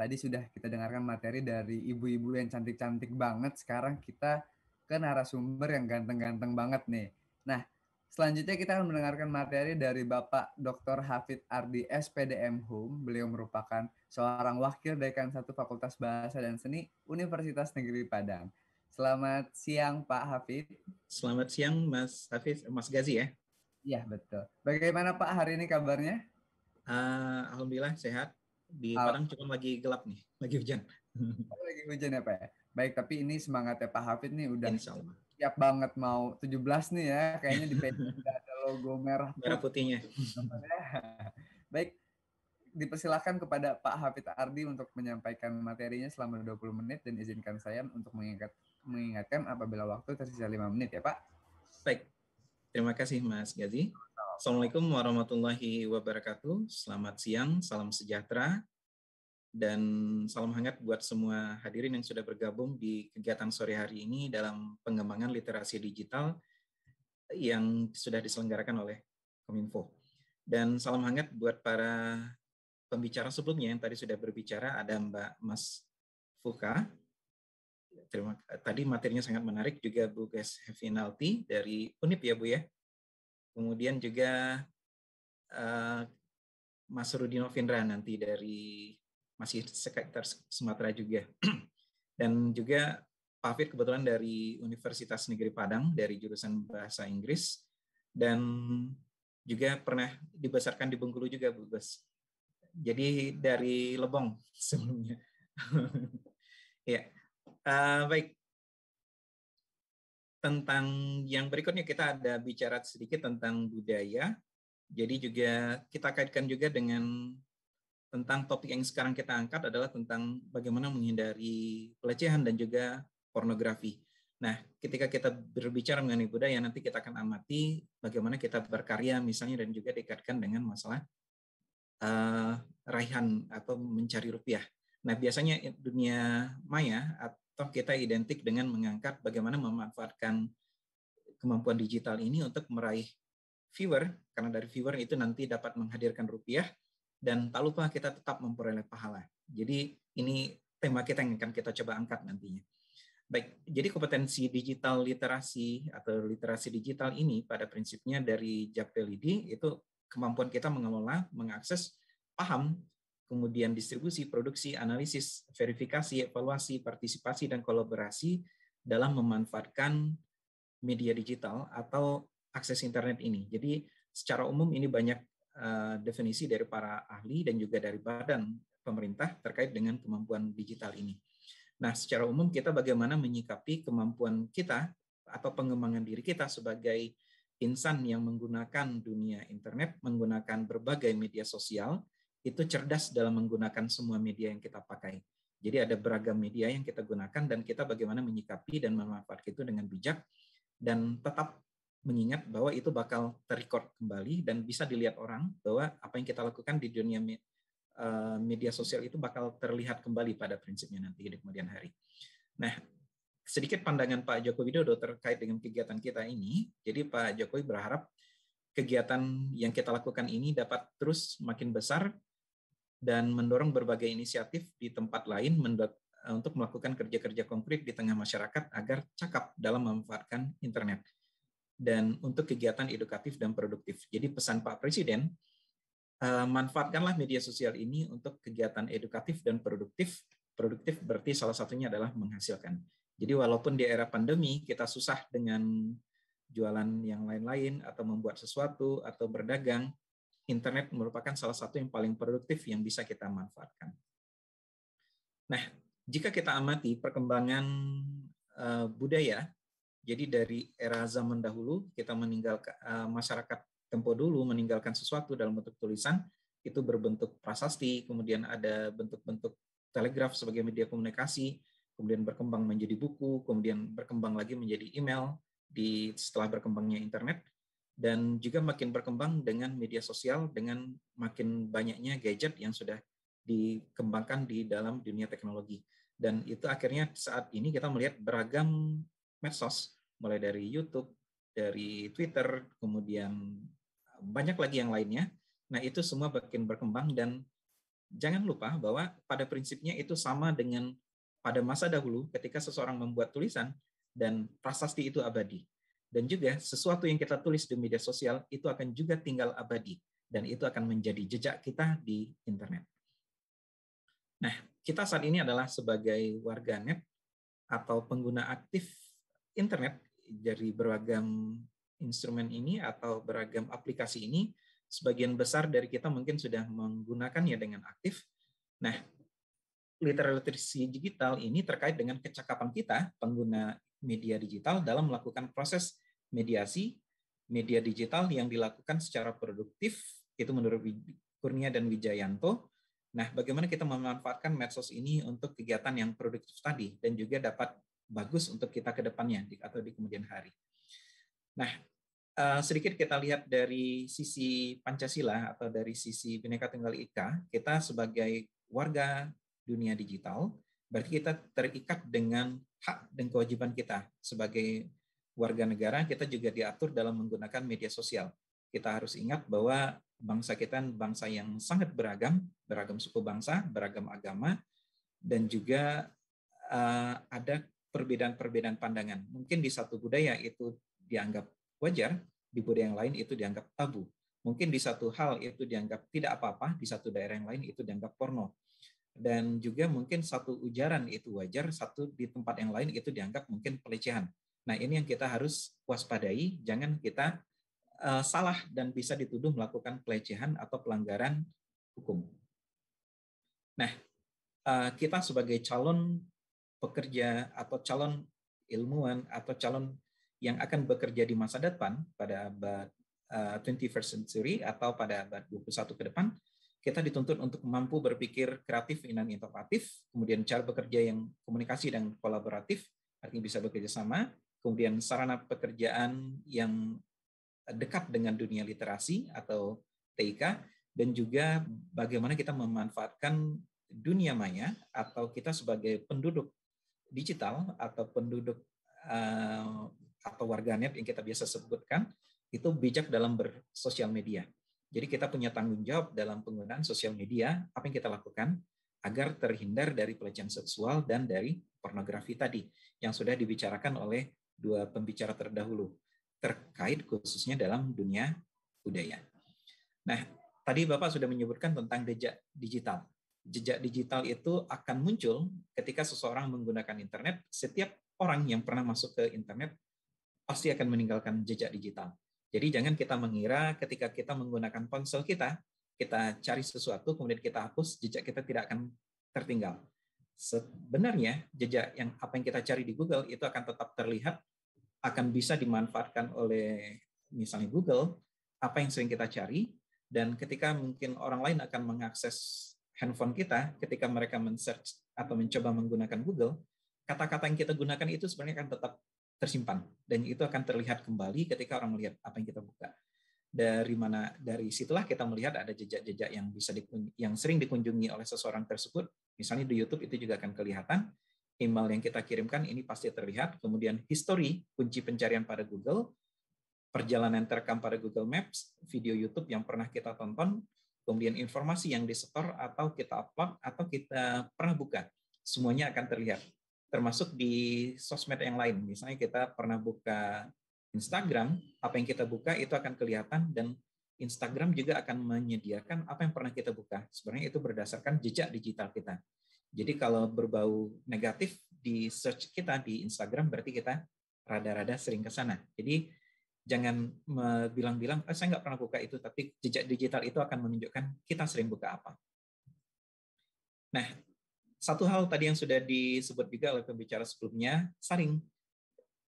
Tadi sudah kita dengarkan materi dari ibu-ibu yang cantik-cantik banget. Sekarang kita ke narasumber yang ganteng-ganteng banget nih. Nah, selanjutnya kita akan mendengarkan materi dari Bapak Dr. Hafid Ardi, SPDM Hum. Beliau merupakan seorang wakil dekan satu Fakultas Bahasa dan Seni Universitas Negeri Padang. Selamat siang Pak Hafid. Selamat siang Mas Hafid, Mas Gazi ya? Iya betul. Bagaimana Pak hari ini kabarnya? Uh, Alhamdulillah sehat. Di Padang cuma lagi gelap nih, lagi hujan. Oh, lagi hujan ya Pak ya? Baik, tapi ini semangatnya Pak Hafid nih udah siap banget mau 17 nih ya. Kayaknya di PT udah ada logo merah. Merah putihnya. Ya. Baik, dipersilahkan kepada Pak Hafid Ardi untuk menyampaikan materinya selama 20 menit dan izinkan saya untuk mengingat, mengingatkan apabila waktu tersisa 5 menit ya Pak. Baik, terima kasih Mas Gazi. Assalamualaikum warahmatullahi wabarakatuh. Selamat siang, salam sejahtera, dan salam hangat buat semua hadirin yang sudah bergabung di kegiatan sore hari ini dalam pengembangan literasi digital yang sudah diselenggarakan oleh Kominfo. Dan salam hangat buat para pembicara sebelumnya yang tadi sudah berbicara ada Mbak Mas Fuka. Terima, tadi materinya sangat menarik juga Bu Ges Hefinalti dari Unip ya Bu ya. Kemudian juga uh, Mas Rudino Vindra nanti dari masih sekitar Sumatera juga. Dan juga Pak Fir kebetulan dari Universitas Negeri Padang dari jurusan Bahasa Inggris dan juga pernah dibesarkan di Bengkulu juga Bu Gus. Jadi dari Lebong sebelumnya. ya. Uh, baik, tentang yang berikutnya kita ada bicara sedikit tentang budaya. Jadi juga kita kaitkan juga dengan tentang topik yang sekarang kita angkat adalah tentang bagaimana menghindari pelecehan dan juga pornografi. Nah, ketika kita berbicara mengenai budaya, nanti kita akan amati bagaimana kita berkarya misalnya dan juga dikaitkan dengan masalah uh, raihan atau mencari rupiah. Nah, biasanya dunia maya toh kita identik dengan mengangkat bagaimana memanfaatkan kemampuan digital ini untuk meraih viewer karena dari viewer itu nanti dapat menghadirkan rupiah dan tak lupa kita tetap memperoleh pahala. Jadi ini tema kita yang akan kita coba angkat nantinya. Baik, jadi kompetensi digital literasi atau literasi digital ini pada prinsipnya dari Japelidi itu kemampuan kita mengelola, mengakses, paham kemudian distribusi, produksi, analisis, verifikasi, evaluasi, partisipasi, dan kolaborasi dalam memanfaatkan media digital atau akses internet ini. Jadi secara umum ini banyak eh, definisi dari para ahli dan juga dari badan pemerintah terkait dengan kemampuan digital ini. Nah, secara umum kita bagaimana menyikapi kemampuan kita atau pengembangan diri kita sebagai insan yang menggunakan dunia internet, menggunakan berbagai media sosial, itu cerdas dalam menggunakan semua media yang kita pakai. Jadi ada beragam media yang kita gunakan dan kita bagaimana menyikapi dan memanfaatkan itu dengan bijak dan tetap mengingat bahwa itu bakal terrecord kembali dan bisa dilihat orang bahwa apa yang kita lakukan di dunia eh, media sosial itu bakal terlihat kembali pada prinsipnya nanti di kemudian hari. Nah, sedikit pandangan Pak Joko Widodo terkait dengan kegiatan kita ini. Jadi Pak Jokowi berharap kegiatan yang kita lakukan ini dapat terus makin besar dan mendorong berbagai inisiatif di tempat lain eh, untuk melakukan kerja-kerja konkret di tengah masyarakat agar cakap dalam memanfaatkan internet dan untuk kegiatan edukatif dan produktif. Jadi pesan Pak Presiden, eh, manfaatkanlah media sosial ini untuk kegiatan edukatif dan produktif. Produktif berarti salah satunya adalah menghasilkan. Jadi walaupun di era pandemi kita susah dengan jualan yang lain-lain atau membuat sesuatu atau berdagang, internet merupakan salah satu yang paling produktif yang bisa kita manfaatkan. Nah, jika kita amati perkembangan uh, budaya, jadi dari era zaman dahulu kita meninggalkan uh, eh, masyarakat tempo dulu meninggalkan sesuatu dalam bentuk tulisan itu berbentuk prasasti, kemudian ada bentuk-bentuk telegraf sebagai media komunikasi, kemudian berkembang menjadi buku, kemudian berkembang lagi menjadi email di setelah berkembangnya internet dan juga makin berkembang dengan media sosial dengan makin banyaknya gadget yang sudah dikembangkan di dalam dunia teknologi dan itu akhirnya saat ini kita melihat beragam medsos mulai dari YouTube dari Twitter kemudian banyak lagi yang lainnya nah itu semua makin berkembang dan jangan lupa bahwa pada prinsipnya itu sama dengan pada masa dahulu ketika seseorang membuat tulisan dan prasasti itu abadi dan juga sesuatu yang kita tulis di media sosial itu akan juga tinggal abadi dan itu akan menjadi jejak kita di internet. Nah, kita saat ini adalah sebagai warga net atau pengguna aktif internet dari beragam instrumen ini atau beragam aplikasi ini, sebagian besar dari kita mungkin sudah menggunakannya dengan aktif. Nah, literasi digital ini terkait dengan kecakapan kita pengguna media digital dalam melakukan proses mediasi media digital yang dilakukan secara produktif itu menurut Kurnia dan Wijayanto. Nah, bagaimana kita memanfaatkan medsos ini untuk kegiatan yang produktif tadi dan juga dapat bagus untuk kita ke depannya atau di kemudian hari. Nah, eh, sedikit kita lihat dari sisi Pancasila atau dari sisi Bhinneka Tunggal Ika, kita sebagai warga dunia digital, berarti kita terikat dengan hak dan kewajiban kita sebagai warga negara kita juga diatur dalam menggunakan media sosial. Kita harus ingat bahwa bangsa kita bangsa yang sangat beragam, beragam suku bangsa, beragam agama, dan juga uh, ada perbedaan-perbedaan pandangan. Mungkin di satu budaya itu dianggap wajar, di budaya yang lain itu dianggap tabu. Mungkin di satu hal itu dianggap tidak apa-apa, di satu daerah yang lain itu dianggap porno dan juga mungkin satu ujaran itu wajar, satu di tempat yang lain itu dianggap mungkin pelecehan. Nah, ini yang kita harus waspadai, jangan kita uh, salah dan bisa dituduh melakukan pelecehan atau pelanggaran hukum. Nah, uh, kita sebagai calon pekerja atau calon ilmuwan atau calon yang akan bekerja di masa depan pada abad uh, 21st century atau pada abad 21 ke depan, kita dituntut untuk mampu berpikir kreatif dan inovatif, kemudian cara bekerja yang komunikasi dan kolaboratif, artinya bisa bekerja sama, kemudian sarana pekerjaan yang dekat dengan dunia literasi atau TIK, dan juga bagaimana kita memanfaatkan dunia maya atau kita sebagai penduduk digital atau penduduk eh, atau warganet yang kita biasa sebutkan, itu bijak dalam bersosial media jadi kita punya tanggung jawab dalam penggunaan sosial media, apa yang kita lakukan agar terhindar dari pelecehan seksual dan dari pornografi tadi yang sudah dibicarakan oleh dua pembicara terdahulu terkait khususnya dalam dunia budaya. Nah, tadi Bapak sudah menyebutkan tentang jejak digital. Jejak digital itu akan muncul ketika seseorang menggunakan internet. Setiap orang yang pernah masuk ke internet pasti akan meninggalkan jejak digital. Jadi jangan kita mengira ketika kita menggunakan ponsel kita, kita cari sesuatu kemudian kita hapus, jejak kita tidak akan tertinggal. Sebenarnya jejak yang apa yang kita cari di Google itu akan tetap terlihat, akan bisa dimanfaatkan oleh misalnya Google apa yang sering kita cari dan ketika mungkin orang lain akan mengakses handphone kita ketika mereka men-search atau mencoba menggunakan Google, kata-kata yang kita gunakan itu sebenarnya akan tetap tersimpan dan itu akan terlihat kembali ketika orang melihat apa yang kita buka. Dari mana dari situlah kita melihat ada jejak-jejak yang bisa dikun, yang sering dikunjungi oleh seseorang tersebut. Misalnya di YouTube itu juga akan kelihatan email yang kita kirimkan ini pasti terlihat, kemudian history kunci pencarian pada Google, perjalanan terekam pada Google Maps, video YouTube yang pernah kita tonton, kemudian informasi yang disetor atau kita upload atau kita pernah buka, semuanya akan terlihat termasuk di sosmed yang lain. Misalnya kita pernah buka Instagram, apa yang kita buka itu akan kelihatan dan Instagram juga akan menyediakan apa yang pernah kita buka. Sebenarnya itu berdasarkan jejak digital kita. Jadi kalau berbau negatif di search kita di Instagram berarti kita rada-rada sering ke sana. Jadi jangan bilang-bilang oh, eh, saya nggak pernah buka itu, tapi jejak digital itu akan menunjukkan kita sering buka apa. Nah, satu hal tadi yang sudah disebut juga oleh pembicara sebelumnya, saring.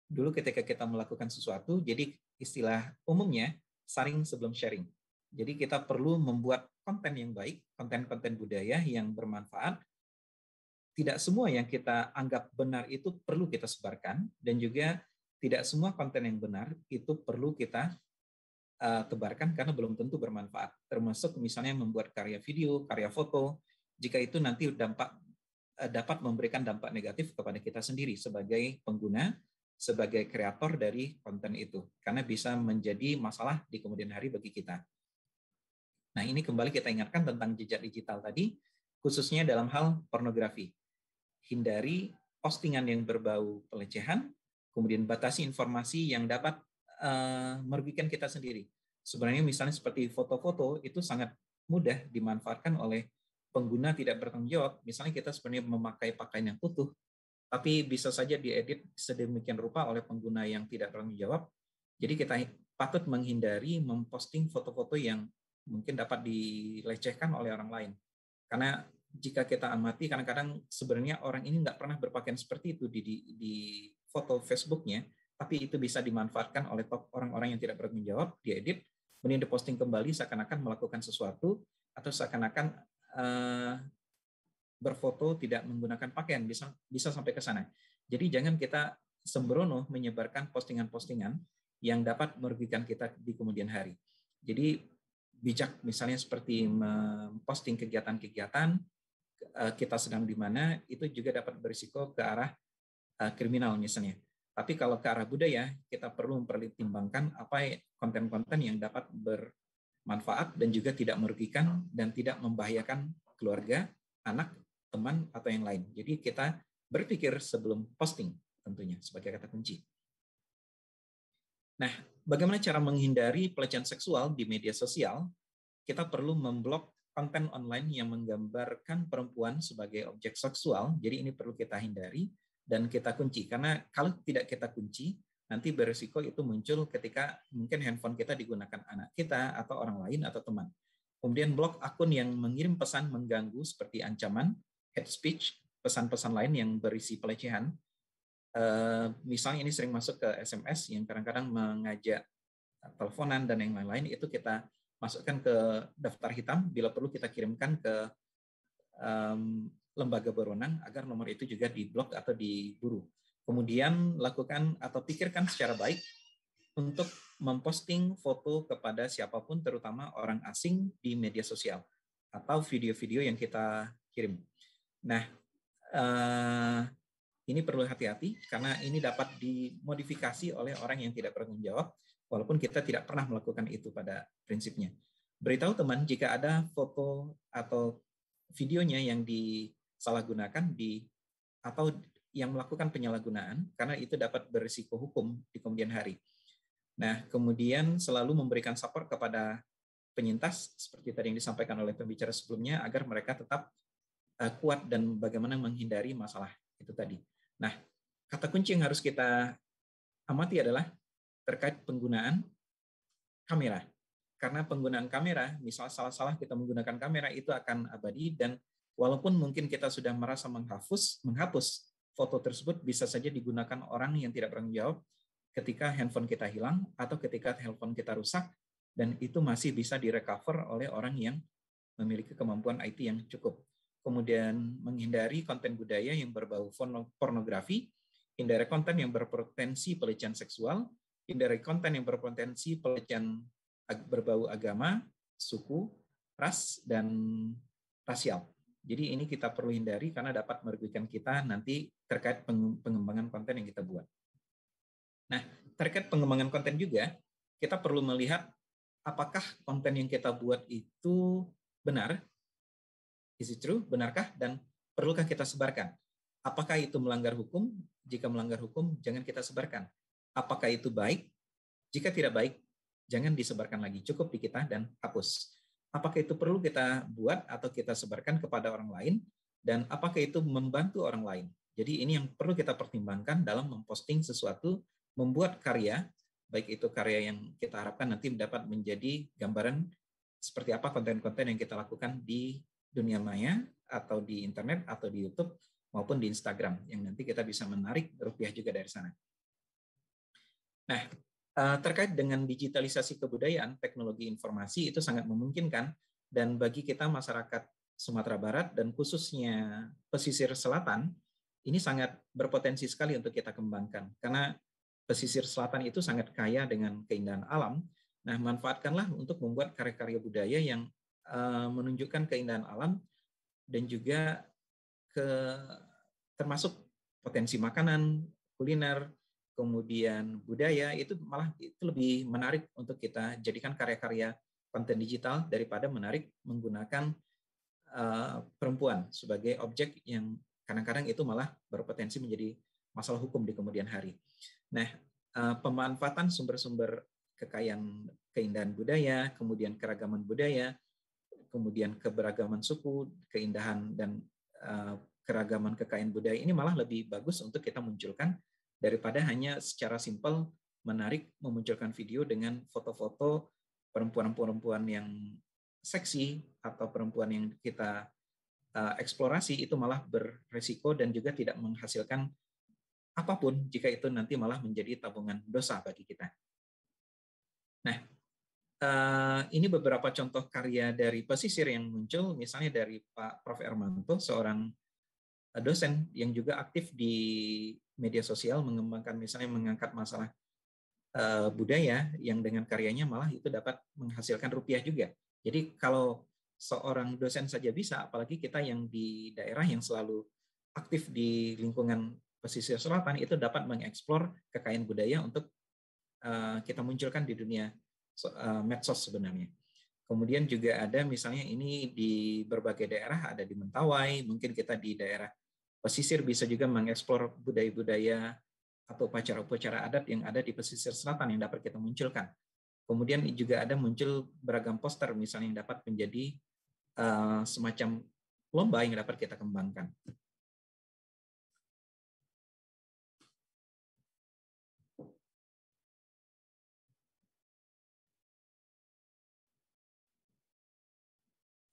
Dulu ketika kita melakukan sesuatu, jadi istilah umumnya saring sebelum sharing. Jadi kita perlu membuat konten yang baik, konten-konten budaya yang bermanfaat. Tidak semua yang kita anggap benar itu perlu kita sebarkan dan juga tidak semua konten yang benar itu perlu kita uh, tebarkan karena belum tentu bermanfaat. Termasuk misalnya membuat karya video, karya foto, jika itu nanti dampak Eh, dapat memberikan dampak negatif kepada kita sendiri sebagai pengguna, sebagai kreator dari konten itu, karena bisa menjadi masalah di kemudian hari bagi kita. Nah, ini kembali kita ingatkan tentang jejak digital tadi, khususnya dalam hal pornografi. Hindari postingan yang berbau pelecehan, kemudian batasi informasi yang dapat uh, merugikan kita sendiri. Sebenarnya misalnya seperti foto-foto itu sangat mudah dimanfaatkan oleh pengguna tidak bertanggung jawab, misalnya kita sebenarnya memakai pakaian yang utuh, tapi bisa saja diedit sedemikian rupa oleh pengguna yang tidak bertanggung jawab, jadi kita patut menghindari memposting foto-foto yang mungkin dapat dilecehkan oleh orang lain. Karena jika kita amati, kadang-kadang sebenarnya orang ini nggak pernah berpakaian seperti itu di, di, di foto Facebooknya, tapi itu bisa dimanfaatkan oleh orang-orang yang tidak bertanggung jawab, diedit, kemudian diposting kembali seakan-akan melakukan sesuatu, atau seakan-akan Eh, berfoto tidak menggunakan pakaian bisa bisa sampai ke sana. Jadi jangan kita sembrono menyebarkan postingan-postingan yang dapat merugikan kita di kemudian hari. Jadi bijak misalnya seperti memposting kegiatan-kegiatan eh, kita sedang di mana itu juga dapat berisiko ke arah eh, kriminal misalnya. Tapi kalau ke arah budaya kita perlu mempertimbangkan apa konten-konten yang dapat ber, manfaat dan juga tidak merugikan dan tidak membahayakan keluarga, anak, teman, atau yang lain. Jadi kita berpikir sebelum posting tentunya sebagai kata kunci. Nah, bagaimana cara menghindari pelecehan seksual di media sosial? Kita perlu memblok konten online yang menggambarkan perempuan sebagai objek seksual. Jadi ini perlu kita hindari dan kita kunci karena kalau tidak kita kunci, nanti beresiko itu muncul ketika mungkin handphone kita digunakan anak kita atau orang lain atau teman. Kemudian blok akun yang mengirim pesan mengganggu seperti ancaman, hate speech, pesan-pesan lain yang berisi pelecehan. Eh, misalnya ini sering masuk ke SMS yang kadang-kadang mengajak teleponan dan yang lain-lain, itu kita masukkan ke daftar hitam, bila perlu kita kirimkan ke lembaga berwenang agar nomor itu juga diblok atau diburu. Kemudian lakukan atau pikirkan secara baik untuk memposting foto kepada siapapun, terutama orang asing di media sosial atau video-video yang kita kirim. Nah, eh, ini perlu hati-hati karena ini dapat dimodifikasi oleh orang yang tidak bertanggung jawab, walaupun kita tidak pernah melakukan itu pada prinsipnya. Beritahu teman jika ada foto atau videonya yang disalahgunakan di atau yang melakukan penyalahgunaan karena itu dapat berisiko hukum di kemudian hari. Nah, kemudian selalu memberikan support kepada penyintas seperti tadi yang disampaikan oleh pembicara sebelumnya agar mereka tetap uh, kuat dan bagaimana menghindari masalah itu tadi. Nah, kata kunci yang harus kita amati adalah terkait penggunaan kamera. Karena penggunaan kamera, misal salah-salah kita menggunakan kamera itu akan abadi dan walaupun mungkin kita sudah merasa menghapus, menghapus foto tersebut bisa saja digunakan orang yang tidak bertanggung jawab ketika handphone kita hilang atau ketika handphone kita rusak dan itu masih bisa direcover oleh orang yang memiliki kemampuan IT yang cukup. Kemudian menghindari konten budaya yang berbau pornografi, hindari konten yang berpotensi pelecehan seksual, hindari konten yang berpotensi pelecehan berbau agama, suku, ras, dan rasial. Jadi ini kita perlu hindari karena dapat merugikan kita nanti terkait pengembangan konten yang kita buat. Nah, terkait pengembangan konten juga, kita perlu melihat apakah konten yang kita buat itu benar? Is it true? Benarkah? Dan perlukah kita sebarkan? Apakah itu melanggar hukum? Jika melanggar hukum, jangan kita sebarkan. Apakah itu baik? Jika tidak baik, jangan disebarkan lagi. Cukup di kita dan hapus apakah itu perlu kita buat atau kita sebarkan kepada orang lain dan apakah itu membantu orang lain. Jadi ini yang perlu kita pertimbangkan dalam memposting sesuatu, membuat karya, baik itu karya yang kita harapkan nanti dapat menjadi gambaran seperti apa konten-konten yang kita lakukan di dunia maya atau di internet atau di YouTube maupun di Instagram yang nanti kita bisa menarik rupiah juga dari sana. Nah, Eh, terkait dengan digitalisasi kebudayaan, teknologi informasi itu sangat memungkinkan dan bagi kita masyarakat Sumatera Barat dan khususnya pesisir selatan ini sangat berpotensi sekali untuk kita kembangkan karena pesisir selatan itu sangat kaya dengan keindahan alam. Nah, manfaatkanlah untuk membuat karya-karya budaya yang eh, menunjukkan keindahan alam dan juga ke termasuk potensi makanan, kuliner, kemudian budaya itu malah itu lebih menarik untuk kita jadikan karya-karya konten digital daripada menarik menggunakan uh, perempuan sebagai objek yang kadang-kadang itu malah berpotensi menjadi masalah hukum di kemudian hari. Nah, uh, pemanfaatan sumber-sumber kekayaan keindahan budaya, kemudian keragaman budaya, kemudian keberagaman suku, keindahan dan uh, keragaman kekayaan budaya ini malah lebih bagus untuk kita munculkan daripada hanya secara simpel menarik memunculkan video dengan foto-foto perempuan-perempuan yang seksi atau perempuan yang kita eh, eksplorasi itu malah beresiko dan juga tidak menghasilkan apapun jika itu nanti malah menjadi tabungan dosa bagi kita. Nah, eh, ini beberapa contoh karya dari pesisir yang muncul, misalnya dari Pak Prof. Ermanto, seorang dosen yang juga aktif di media sosial mengembangkan misalnya mengangkat masalah eh, budaya yang dengan karyanya malah itu dapat menghasilkan rupiah juga. Jadi kalau seorang dosen saja bisa, apalagi kita yang di daerah yang selalu aktif di lingkungan pesisir selatan itu dapat mengeksplor kekayaan budaya untuk eh, kita munculkan di dunia eh, medsos sebenarnya. Kemudian juga ada misalnya ini di berbagai daerah ada di Mentawai, mungkin kita di daerah pesisir bisa juga mengeksplor budaya-budaya atau upacara-upacara adat yang ada di pesisir selatan yang dapat kita munculkan. Kemudian juga ada muncul beragam poster misalnya yang dapat menjadi eh, semacam lomba yang dapat kita kembangkan.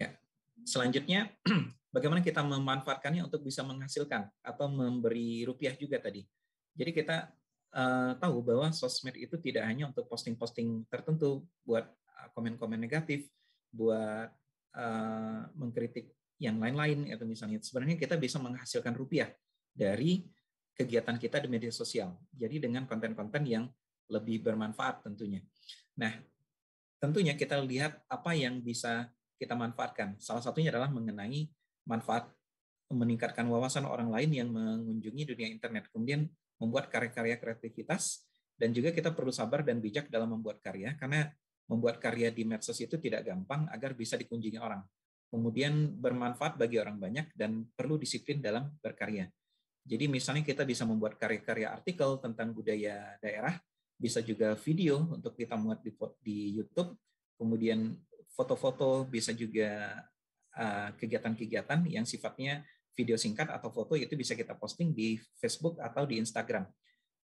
Ya, selanjutnya bagaimana kita memanfaatkannya untuk bisa menghasilkan atau memberi rupiah juga tadi. Jadi kita uh, tahu bahwa sosmed itu tidak hanya untuk posting-posting tertentu buat eh, komen-komen negatif, buat uh, mengkritik yang lain-lain atau misalnya sebenarnya kita bisa menghasilkan rupiah dari kegiatan kita di media sosial. Jadi dengan konten-konten yang lebih bermanfaat tentunya. Nah, tentunya kita lihat apa yang bisa kita manfaatkan. Salah satunya adalah mengenai manfaat meningkatkan wawasan orang lain yang mengunjungi dunia internet, kemudian membuat karya-karya kreativitas, dan juga kita perlu sabar dan bijak dalam membuat karya, karena membuat karya di medsos itu tidak gampang agar bisa dikunjungi orang. Kemudian bermanfaat bagi orang banyak dan perlu disiplin dalam berkarya. Jadi misalnya kita bisa membuat karya-karya artikel tentang budaya daerah, bisa juga video untuk kita muat di, di YouTube, kemudian foto-foto, bisa juga Eh, kegiatan-kegiatan yang sifatnya video singkat atau foto itu bisa kita posting di Facebook atau di Instagram.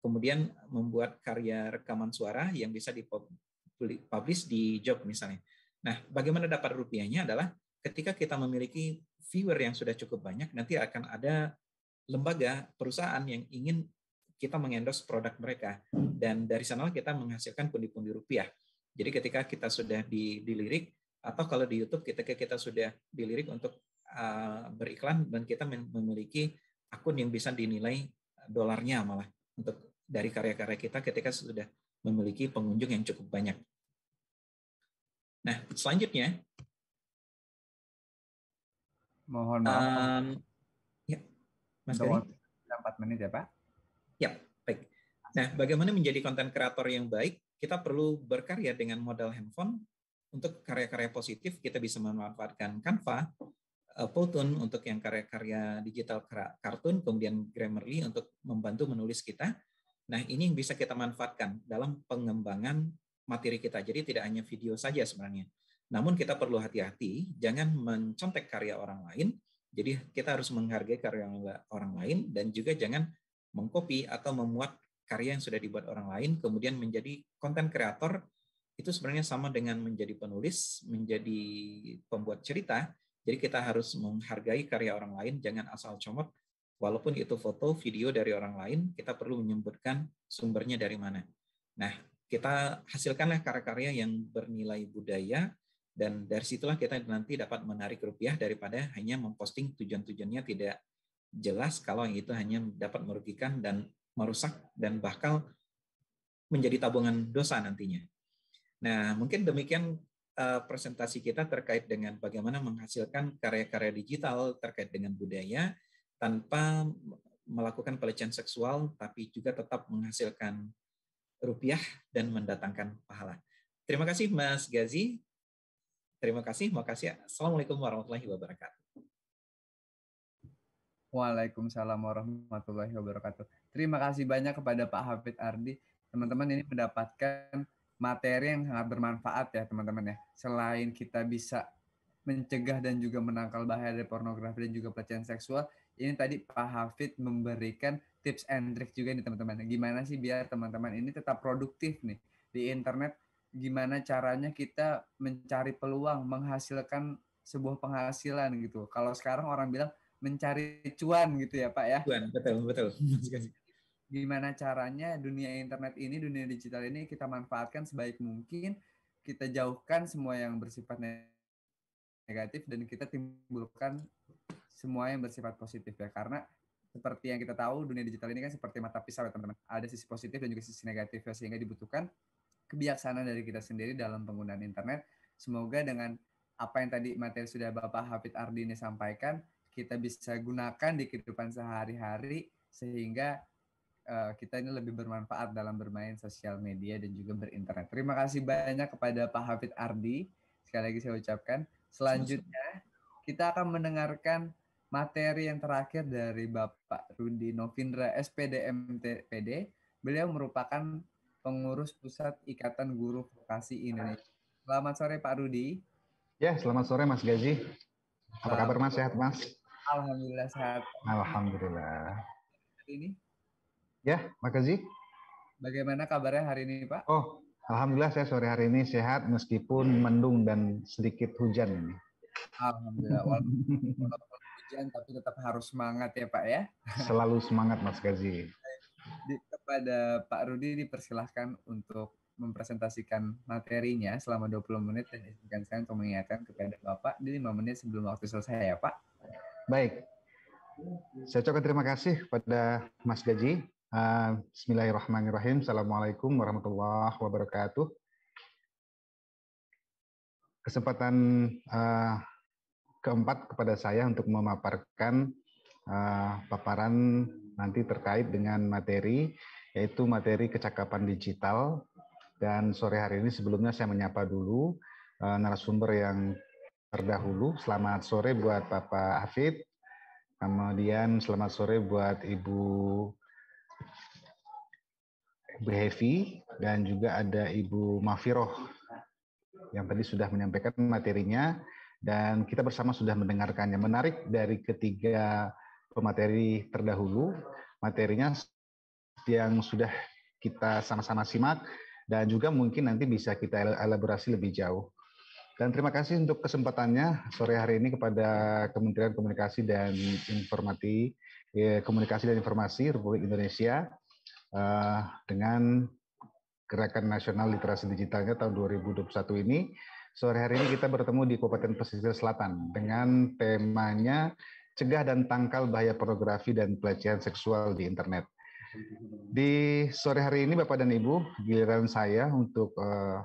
Kemudian membuat karya rekaman suara yang bisa dipublish di job misalnya. Nah, bagaimana dapat rupiahnya adalah ketika kita memiliki viewer yang sudah cukup banyak, nanti akan ada lembaga perusahaan yang ingin kita mengendos produk mereka dan dari sana kita menghasilkan pundi-pundi rupiah. Jadi ketika kita sudah dilirik, atau kalau di YouTube kita kita sudah dilirik untuk ah, beriklan dan kita memiliki akun yang bisa dinilai dolarnya malah untuk dari karya-karya kita ketika sudah memiliki pengunjung yang cukup banyak. Nah, selanjutnya mohon maaf. Um, ya, Mas Gary 4 menit ya, Pak. Ya, baik. Nah, bagaimana menjadi konten kreator yang baik? Kita perlu berkarya dengan modal handphone untuk karya-karya positif kita bisa memanfaatkan Canva, eh, Powtoon untuk yang karya-karya digital kartun, kemudian Grammarly untuk membantu menulis kita. Nah, ini yang bisa kita manfaatkan dalam pengembangan materi kita. Jadi tidak hanya video saja sebenarnya. Namun kita perlu hati-hati, jangan mencontek karya orang lain. Jadi kita harus menghargai karya orang lain dan juga jangan mengcopy atau memuat karya yang sudah dibuat orang lain kemudian menjadi konten kreator itu sebenarnya sama dengan menjadi penulis, menjadi pembuat cerita. Jadi kita harus menghargai karya orang lain, jangan asal comot. Walaupun itu foto, video dari orang lain, kita perlu menyebutkan sumbernya dari mana. Nah, kita hasilkanlah karya-karya yang bernilai budaya, dan dari situlah kita nanti dapat menarik rupiah daripada hanya memposting tujuan-tujuannya tidak jelas kalau itu hanya dapat merugikan dan merusak dan bakal menjadi tabungan dosa nantinya. Nah, mungkin demikian uh, presentasi kita terkait dengan bagaimana menghasilkan karya-karya digital terkait dengan budaya tanpa melakukan pelecehan seksual, tapi juga tetap menghasilkan rupiah dan mendatangkan pahala. Terima kasih Mas Gazi. Terima kasih, makasih. Assalamualaikum warahmatullahi wabarakatuh. Waalaikumsalam warahmatullahi wabarakatuh. Terima kasih banyak kepada Pak Hafid Ardi. Teman-teman ini mendapatkan materi yang sangat bermanfaat ya teman-teman ya. Selain kita bisa mencegah dan juga menangkal bahaya dari pornografi dan juga pelecehan seksual, ini tadi Pak Hafid memberikan tips and trick juga nih teman-teman. Gimana sih biar teman-teman ini tetap produktif nih di internet? Gimana caranya kita mencari peluang, menghasilkan sebuah penghasilan gitu. Kalau sekarang orang bilang mencari cuan gitu ya Pak ya. Cuan, betul, betul. gimana caranya dunia internet ini, dunia digital ini kita manfaatkan sebaik mungkin, kita jauhkan semua yang bersifat negatif dan kita timbulkan semua yang bersifat positif ya karena seperti yang kita tahu dunia digital ini kan seperti mata pisau ya teman-teman ada sisi positif dan juga sisi negatif ya sehingga dibutuhkan kebijaksanaan dari kita sendiri dalam penggunaan internet semoga dengan apa yang tadi materi sudah Bapak Hafid Ardini sampaikan kita bisa gunakan di kehidupan sehari-hari sehingga uh, kita ini lebih bermanfaat dalam bermain sosial media dan juga berinternet. Terima kasih banyak kepada Pak Hafid Ardi. Sekali lagi saya ucapkan. Selanjutnya kita akan mendengarkan materi yang terakhir dari Bapak Rudi Novindra SPD MTPD. Beliau merupakan pengurus Pusat Ikatan Guru Vokasi Indonesia. Selamat sore Pak Rudi. Ya, selamat sore Mas Gazi. Apa kabar Mas? Sehat Mas? Alhamdulillah sehat. Alhamdulillah. Ini Ya, makasih. Bagaimana kabarnya hari ini, Pak? Oh, Alhamdulillah saya sore hari ini sehat meskipun mendung dan sedikit hujan ini. Alhamdulillah, walaupun hujan tapi tetap harus semangat ya Pak ya. Selalu semangat Mas Gazi. Di, kepada Pak Rudi dipersilahkan untuk mempresentasikan materinya selama 20 menit dan izinkan saya untuk mengingatkan kepada Bapak di 5 menit sebelum waktu selesai ya Pak. Baik. Saya coba terima kasih kepada Mas Gaji Ah, bismillahirrahmanirrahim. Assalamualaikum warahmatullahi wabarakatuh. Kesempatan ah, keempat kepada saya untuk memaparkan ah, paparan nanti terkait dengan materi, yaitu materi kecakapan digital. Dan sore hari ini sebelumnya saya menyapa dulu narasumber yang terdahulu. Selamat sore buat Bapak Hafid. Kemudian selamat sore buat Ibu Behevi dan juga ada Ibu Mafiroh yang tadi sudah menyampaikan materinya dan kita bersama sudah mendengarkannya. Menarik dari ketiga pemateri terdahulu, materinya yang sudah kita sama-sama simak dan juga mungkin nanti bisa kita elaborasi lebih jauh. Dan terima kasih untuk kesempatannya sore hari ini kepada Kementerian Komunikasi dan Informasi, eh, Komunikasi dan Informasi Republik Indonesia Eh, dengan Gerakan Nasional Literasi Digitalnya tahun 2021 ini. Sore hari ini kita bertemu di Kabupaten Pesisir Selatan dengan temanya Cegah dan Tangkal Bahaya Pornografi dan Pelecehan Seksual di Internet. Di sore hari ini Bapak dan Ibu, giliran saya untuk eh,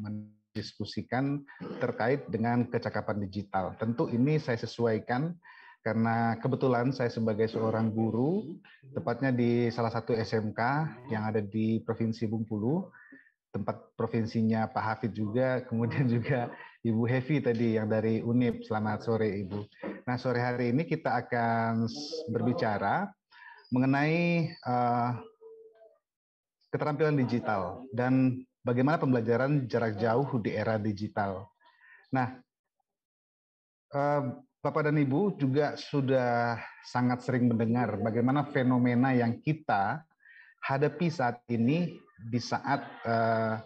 mendiskusikan terkait dengan kecakapan digital. Tentu ini saya sesuaikan karena kebetulan saya sebagai seorang guru, tepatnya di salah satu SMK yang ada di Provinsi Bungkulu, tempat provinsinya Pak Hafid juga, kemudian juga Ibu Hevi tadi yang dari UNIP. Selamat sore Ibu. Nah sore hari ini kita akan berbicara mengenai uh, keterampilan digital dan bagaimana pembelajaran jarak jauh di era digital. Nah, uh, Bapak dan Ibu juga sudah sangat sering mendengar bagaimana fenomena yang kita hadapi saat ini di saat uh,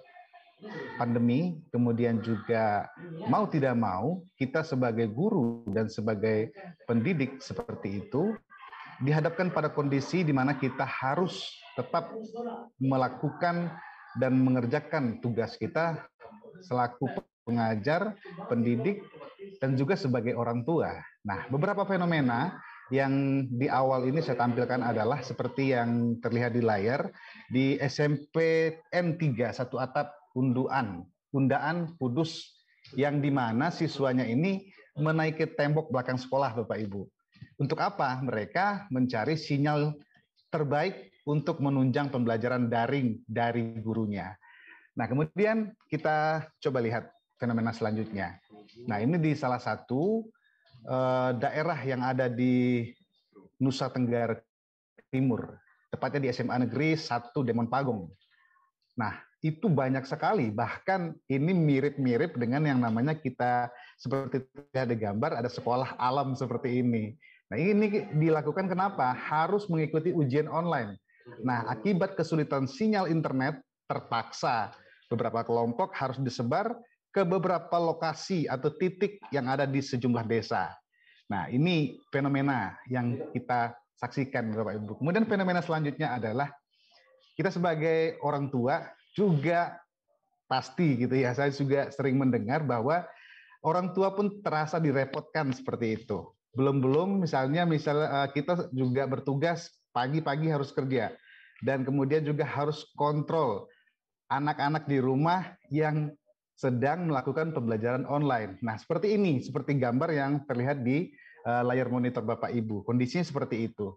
pandemi, kemudian juga mau tidak mau kita sebagai guru dan sebagai pendidik seperti itu dihadapkan pada kondisi di mana kita harus tetap melakukan dan mengerjakan tugas kita selaku pengajar, pendidik, dan juga sebagai orang tua. Nah, beberapa fenomena yang di awal ini saya tampilkan adalah seperti yang terlihat di layar di SMP N3 satu atap unduan, undaan kudus yang di mana siswanya ini menaiki tembok belakang sekolah Bapak Ibu. Untuk apa? Mereka mencari sinyal terbaik untuk menunjang pembelajaran daring dari gurunya. Nah, kemudian kita coba lihat fenomena selanjutnya. Nah, ini di salah satu uh, daerah yang ada di Nusa Tenggara Timur, tepatnya di SMA Negeri 1 Demon Pagong. Nah, itu banyak sekali, bahkan ini mirip-mirip dengan yang namanya kita seperti ada gambar, ada sekolah alam seperti ini. Nah, ini dilakukan kenapa? Harus mengikuti ujian online. Nah, akibat kesulitan sinyal internet terpaksa beberapa kelompok harus disebar ke beberapa lokasi atau titik yang ada di sejumlah desa. Nah, ini fenomena yang kita saksikan Bapak Ibu. Kemudian fenomena selanjutnya adalah kita sebagai orang tua juga pasti gitu ya. Saya juga sering mendengar bahwa orang tua pun terasa direpotkan seperti itu. Belum-belum misalnya misal eh, kita juga bertugas pagi-pagi harus kerja dan kemudian juga harus kontrol anak-anak di rumah yang sedang melakukan pembelajaran online. Nah, seperti ini, seperti gambar yang terlihat di uh, layar monitor Bapak Ibu. Kondisinya seperti itu.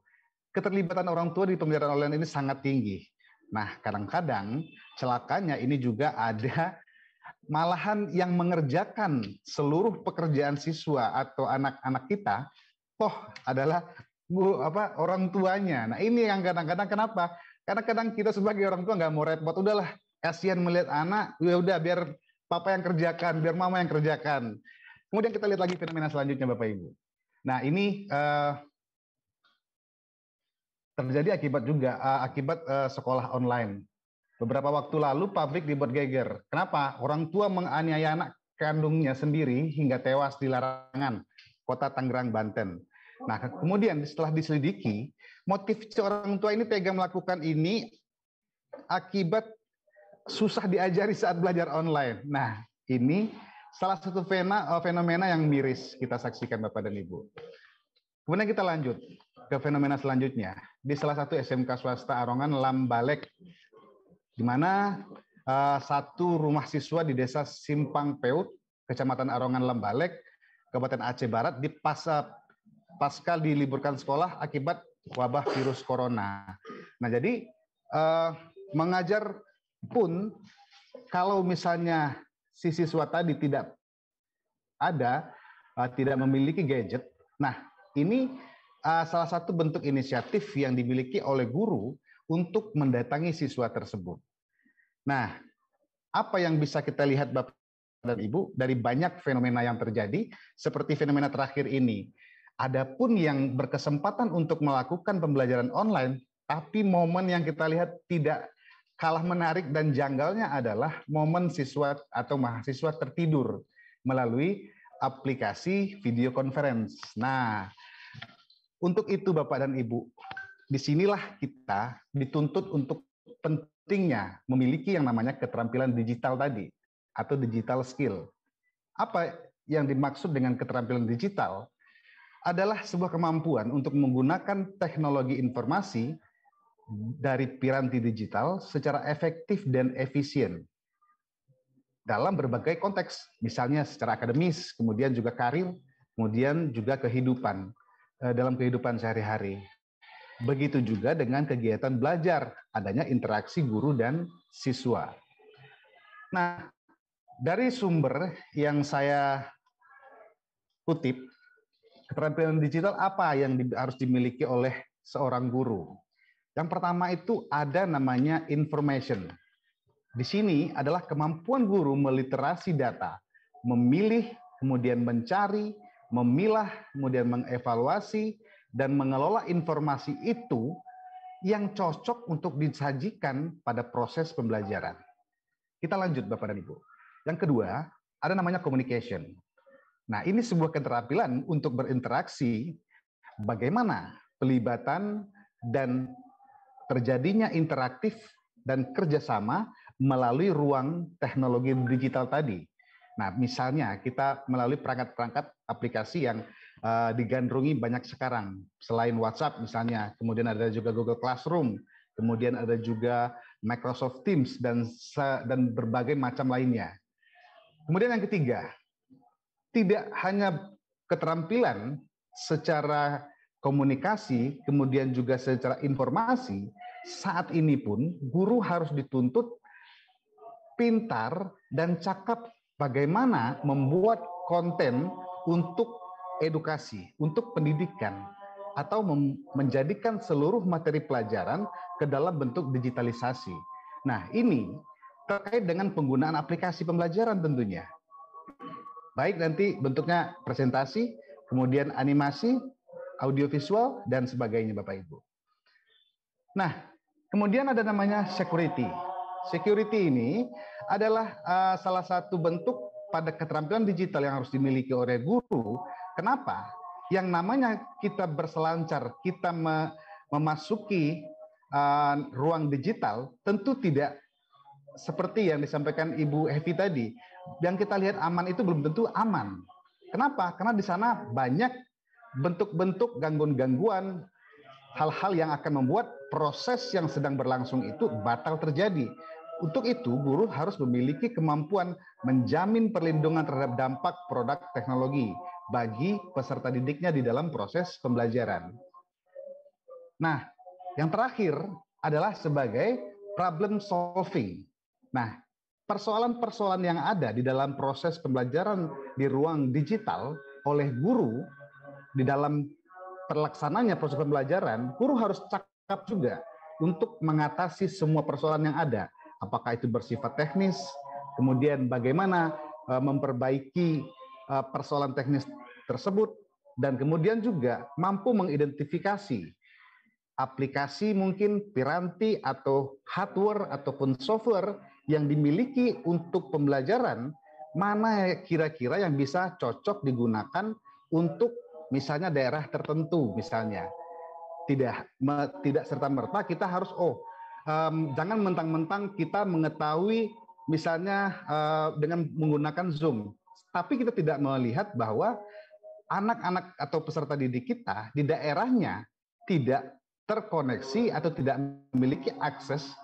Keterlibatan orang tua di pembelajaran online ini sangat tinggi. Nah, kadang-kadang celakanya ini juga ada malahan yang mengerjakan seluruh pekerjaan siswa atau anak-anak kita toh adalah guru apa orang tuanya. Nah, ini yang kadang-kadang kenapa? Karena kadang kita sebagai orang tua nggak mau repot, udahlah kasihan melihat anak, ya udah biar papa yang kerjakan, biar mama yang kerjakan. Kemudian kita lihat lagi fenomena selanjutnya Bapak Ibu. Nah ini uh, terjadi akibat juga uh, akibat uh, sekolah online. Beberapa waktu lalu pabrik dibuat geger. Kenapa? Orang tua menganiaya anak kandungnya sendiri hingga tewas di larangan kota Tangerang, Banten. Nah, kemudian setelah diselidiki, motif seorang tua ini tega melakukan ini akibat susah diajari saat belajar online. Nah, ini salah satu fenomena, eh, fenomena yang miris kita saksikan Bapak dan Ibu. Kemudian kita lanjut ke fenomena selanjutnya di salah satu SMK swasta Arongan Lambalek, di mana uh, satu rumah siswa di desa Simpang Peut, kecamatan Arongan Lambalek, Kabupaten Aceh Barat di pasca eh, pasca diliburkan sekolah akibat wabah virus corona. Nah jadi uh, mengajar pun kalau misalnya si siswa tadi tidak ada, eh, tidak memiliki gadget, nah ini eh, salah satu bentuk inisiatif yang dimiliki oleh guru untuk mendatangi siswa tersebut. Nah, apa yang bisa kita lihat Bapak dan Ibu dari banyak fenomena yang terjadi seperti fenomena terakhir ini. Adapun yang berkesempatan untuk melakukan pembelajaran online tapi momen yang kita lihat tidak Kalah menarik dan janggalnya adalah momen siswa atau mahasiswa tertidur melalui aplikasi video conference. Nah, untuk itu Bapak dan Ibu, disinilah kita dituntut untuk pentingnya memiliki yang namanya keterampilan digital tadi atau digital skill. Apa yang dimaksud dengan keterampilan digital adalah sebuah kemampuan untuk menggunakan teknologi informasi dari piranti digital secara efektif dan efisien dalam berbagai konteks, misalnya secara akademis, kemudian juga karir, kemudian juga kehidupan eh, dalam kehidupan sehari-hari. Begitu juga dengan kegiatan belajar, adanya interaksi guru dan siswa. Nah, dari sumber yang saya kutip, keterampilan digital apa yang harus dimiliki oleh seorang guru? Yang pertama itu ada namanya information. Di sini adalah kemampuan guru meliterasi data, memilih, kemudian mencari, memilah, kemudian mengevaluasi, dan mengelola informasi itu yang cocok untuk disajikan pada proses pembelajaran. Kita lanjut Bapak dan Ibu. Yang kedua, ada namanya communication. Nah, ini sebuah keterampilan untuk berinteraksi bagaimana pelibatan dan terjadinya interaktif dan kerjasama melalui ruang teknologi digital tadi. Nah, misalnya kita melalui perangkat-perangkat aplikasi yang uh, digandrungi banyak sekarang. Selain WhatsApp misalnya, kemudian ada juga Google Classroom, kemudian ada juga Microsoft Teams dan dan berbagai macam lainnya. Kemudian yang ketiga, tidak hanya keterampilan secara komunikasi, kemudian juga secara informasi, saat ini pun guru harus dituntut pintar dan cakap bagaimana membuat konten untuk edukasi, untuk pendidikan atau menjadikan seluruh materi pelajaran ke dalam bentuk digitalisasi. Nah, ini terkait dengan penggunaan aplikasi pembelajaran tentunya. Baik nanti bentuknya presentasi, kemudian animasi, audiovisual dan sebagainya Bapak Ibu. Nah, Kemudian ada namanya security. Security ini adalah uh, salah satu bentuk pada keterampilan digital yang harus dimiliki oleh guru. Kenapa? Yang namanya kita berselancar, kita me memasuki uh, ruang digital, tentu tidak seperti yang disampaikan Ibu Evi tadi. Yang kita lihat aman itu belum tentu aman. Kenapa? Karena di sana banyak bentuk-bentuk gangguan-gangguan, hal-hal yang akan membuat proses yang sedang berlangsung itu batal terjadi. Untuk itu, guru harus memiliki kemampuan menjamin perlindungan terhadap dampak produk teknologi bagi peserta didiknya di dalam proses pembelajaran. Nah, yang terakhir adalah sebagai problem solving. Nah, persoalan-persoalan yang ada di dalam proses pembelajaran di ruang digital oleh guru di dalam terlaksananya proses pembelajaran, guru harus cak lengkap juga untuk mengatasi semua persoalan yang ada. Apakah itu bersifat teknis, kemudian bagaimana eh, memperbaiki eh, persoalan teknis tersebut, dan kemudian juga mampu mengidentifikasi aplikasi mungkin piranti atau hardware ataupun software yang dimiliki untuk pembelajaran mana kira-kira yang bisa cocok digunakan untuk misalnya daerah tertentu misalnya tidak me, tidak serta merta kita harus oh um, jangan mentang-mentang kita mengetahui misalnya uh, dengan menggunakan Zoom, tapi kita tidak melihat bahwa anak-anak atau peserta didik kita di daerahnya tidak terkoneksi atau tidak memiliki akses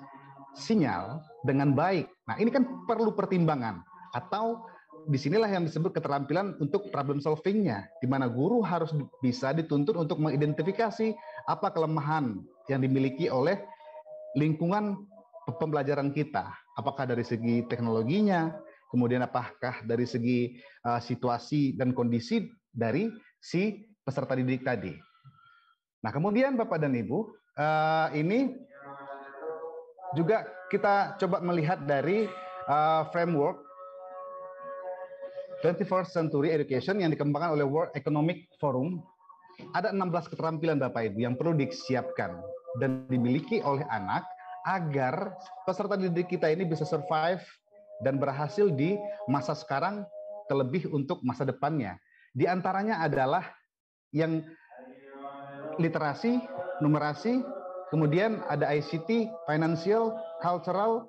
sinyal dengan baik. Nah, ini kan perlu pertimbangan atau disinilah yang disebut keterampilan untuk problem solvingnya, di mana guru harus bisa dituntut untuk mengidentifikasi apa kelemahan yang dimiliki oleh lingkungan pembelajaran kita. Apakah dari segi teknologinya, kemudian apakah dari segi uh, situasi dan kondisi dari si peserta didik tadi. Nah, kemudian Bapak dan Ibu, uh, ini juga kita coba melihat dari uh, framework 21st Century Education yang dikembangkan oleh World Economic Forum, ada 16 keterampilan Bapak Ibu yang perlu disiapkan dan dimiliki oleh anak agar peserta didik kita ini bisa survive dan berhasil di masa sekarang terlebih untuk masa depannya. Di antaranya adalah yang literasi, numerasi, kemudian ada ICT, financial, cultural,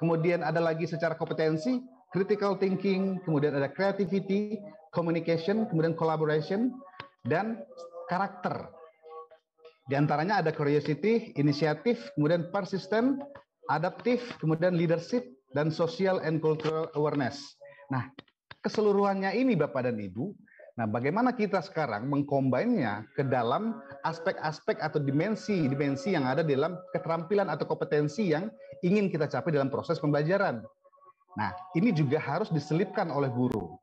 kemudian ada lagi secara kompetensi, critical thinking, kemudian ada creativity, communication, kemudian collaboration, dan karakter. Di antaranya ada curiosity, inisiatif, kemudian persistent, adaptif, kemudian leadership, dan social and cultural awareness. Nah, keseluruhannya ini Bapak dan Ibu, nah bagaimana kita sekarang mengkombinnya ke dalam aspek-aspek atau dimensi-dimensi yang ada dalam keterampilan atau kompetensi yang ingin kita capai dalam proses pembelajaran. Nah, ini juga harus diselipkan oleh guru.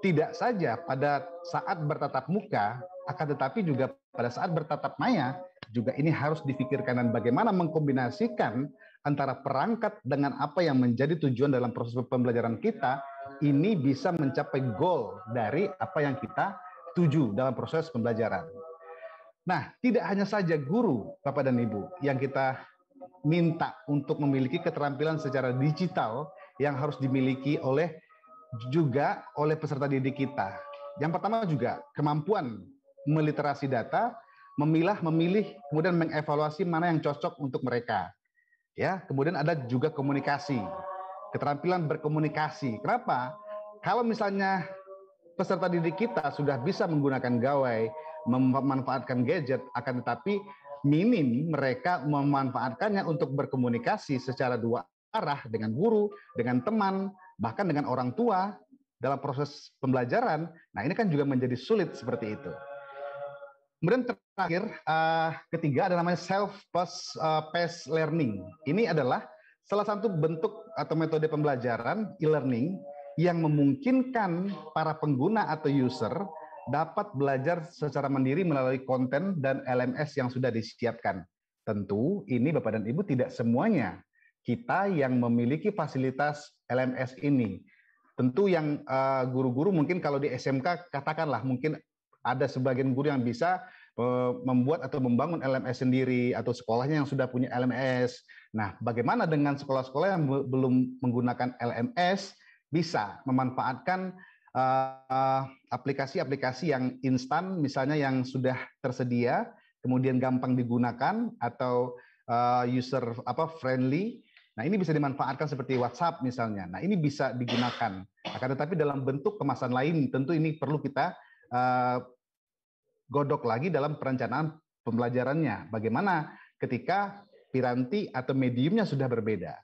Tidak saja pada saat bertatap muka, akan tetapi juga pada saat bertatap maya, juga ini harus difikirkan dan bagaimana mengkombinasikan antara perangkat dengan apa yang menjadi tujuan dalam proses pembelajaran kita, ini bisa mencapai goal dari apa yang kita tuju dalam proses pembelajaran. Nah, tidak hanya saja guru, Bapak dan Ibu, yang kita minta untuk memiliki keterampilan secara digital yang harus dimiliki oleh juga oleh peserta didik kita. Yang pertama juga kemampuan meliterasi data, memilah, memilih, kemudian mengevaluasi mana yang cocok untuk mereka. Ya, kemudian ada juga komunikasi, keterampilan berkomunikasi. Kenapa? Kalau misalnya peserta didik kita sudah bisa menggunakan gawai, memanfaatkan gadget, akan tetapi minim mereka memanfaatkannya untuk berkomunikasi secara dua arah dengan guru, dengan teman, bahkan dengan orang tua dalam proses pembelajaran. Nah, ini kan juga menjadi sulit seperti itu. Kemudian terakhir, uh, ketiga ada namanya self plus uh, learning. Ini adalah salah satu bentuk atau metode pembelajaran e-learning yang memungkinkan para pengguna atau user dapat belajar secara mandiri melalui konten dan LMS yang sudah disiapkan. Tentu ini Bapak dan Ibu tidak semuanya kita yang memiliki fasilitas LMS ini. Tentu yang eh, guru-guru mungkin kalau di SMK katakanlah mungkin ada sebagian guru yang bisa eh, membuat atau membangun LMS sendiri atau sekolahnya yang sudah punya LMS. Nah, bagaimana dengan sekolah-sekolah yang belum menggunakan LMS bisa memanfaatkan eh, aplikasi-aplikasi yang instan misalnya yang sudah tersedia kemudian gampang digunakan atau user apa friendly Nah, ini bisa dimanfaatkan seperti WhatsApp misalnya. Nah, ini bisa digunakan. Akan tetapi dalam bentuk kemasan lain, tentu ini perlu kita uh, godok lagi dalam perencanaan pembelajarannya. Bagaimana ketika piranti atau mediumnya sudah berbeda.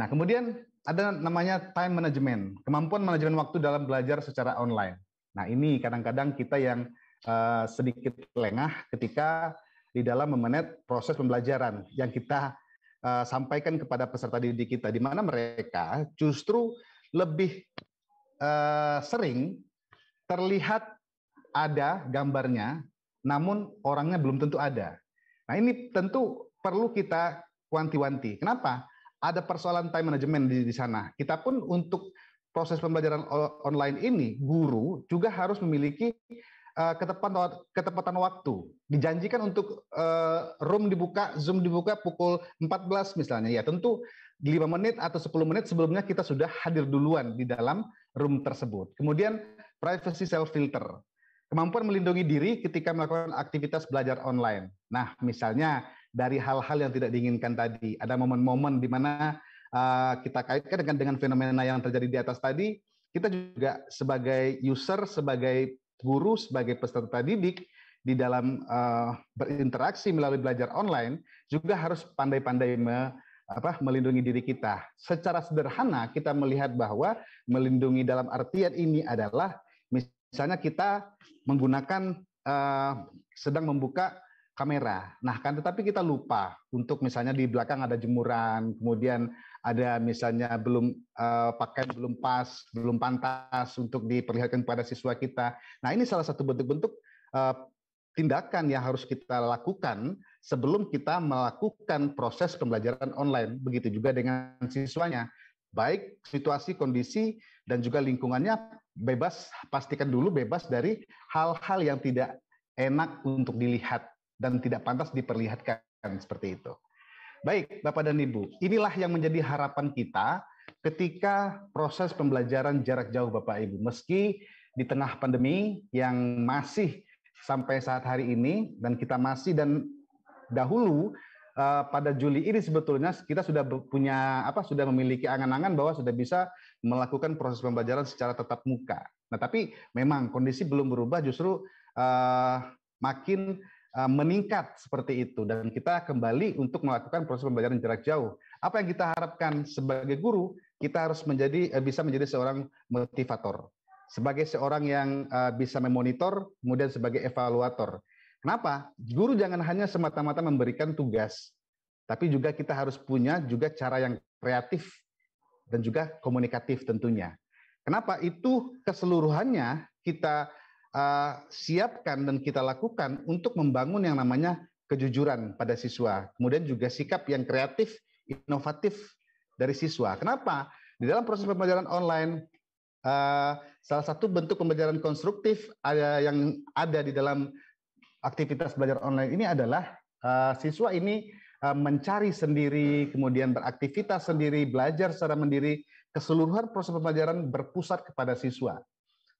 Nah, kemudian ada namanya time management, kemampuan manajemen waktu dalam belajar secara online. Nah, ini kadang-kadang kita yang uh, sedikit lengah ketika di dalam memenet proses pembelajaran yang kita Eh, sampaikan kepada peserta didik kita, di mana mereka justru lebih uh, sering terlihat ada gambarnya, namun orangnya belum tentu ada. Nah ini tentu perlu kita kuanti wanti Kenapa? Ada persoalan time management di, di sana. Kita pun untuk proses pembelajaran online ini, guru juga harus memiliki uh, eh, ketepatan ketepatan waktu. Dijanjikan untuk uh, room dibuka, Zoom dibuka pukul 14 misalnya. Ya, tentu 5 menit atau 10 menit sebelumnya kita sudah hadir duluan di dalam room tersebut. Kemudian privacy self filter. Kemampuan melindungi diri ketika melakukan aktivitas belajar online. Nah, misalnya dari hal-hal yang tidak diinginkan tadi, ada momen-momen di mana uh, kita kaitkan dengan dengan fenomena yang terjadi di atas tadi, kita juga sebagai user, sebagai guru sebagai peserta didik di dalam uh, berinteraksi melalui belajar online juga harus pandai-pandai me, melindungi diri kita. Secara sederhana kita melihat bahwa melindungi dalam artian ini adalah misalnya kita menggunakan uh, sedang membuka kamera. Nah, kan tetapi kita lupa untuk misalnya di belakang ada jemuran, kemudian ada misalnya belum uh, eh, pakai belum pas, belum pantas untuk diperlihatkan kepada siswa kita. Nah, ini salah satu bentuk-bentuk uh, tindakan yang harus kita lakukan sebelum kita melakukan proses pembelajaran online. Begitu juga dengan siswanya. Baik situasi, kondisi, dan juga lingkungannya bebas, pastikan dulu bebas dari hal-hal yang tidak enak untuk dilihat dan tidak pantas diperlihatkan seperti itu. Baik, Bapak dan Ibu, inilah yang menjadi harapan kita ketika proses pembelajaran jarak jauh Bapak Ibu. Meski di tengah pandemi yang masih sampai saat hari ini dan kita masih dan dahulu eh, pada Juli ini sebetulnya kita sudah punya apa sudah memiliki angan-angan bahwa sudah bisa melakukan proses pembelajaran secara tetap muka. Nah, tapi memang kondisi belum berubah justru uh, makin Eh, meningkat seperti itu dan kita kembali untuk melakukan proses pembelajaran jarak jauh. Apa yang kita harapkan sebagai guru, kita harus menjadi eh, bisa menjadi seorang motivator, sebagai seorang yang eh, bisa memonitor, kemudian sebagai evaluator. Kenapa? Guru jangan hanya semata-mata memberikan tugas, tapi juga kita harus punya juga cara yang kreatif dan juga komunikatif tentunya. Kenapa? Itu keseluruhannya kita uh, siapkan dan kita lakukan untuk membangun yang namanya kejujuran pada siswa. Kemudian juga sikap yang kreatif, inovatif dari siswa. Kenapa? Di dalam proses pembelajaran online, uh, salah satu bentuk pembelajaran konstruktif ada yang ada di dalam aktivitas belajar online ini adalah uh, siswa ini uh, mencari sendiri, kemudian beraktivitas sendiri, belajar secara mandiri, keseluruhan proses pembelajaran berpusat kepada siswa.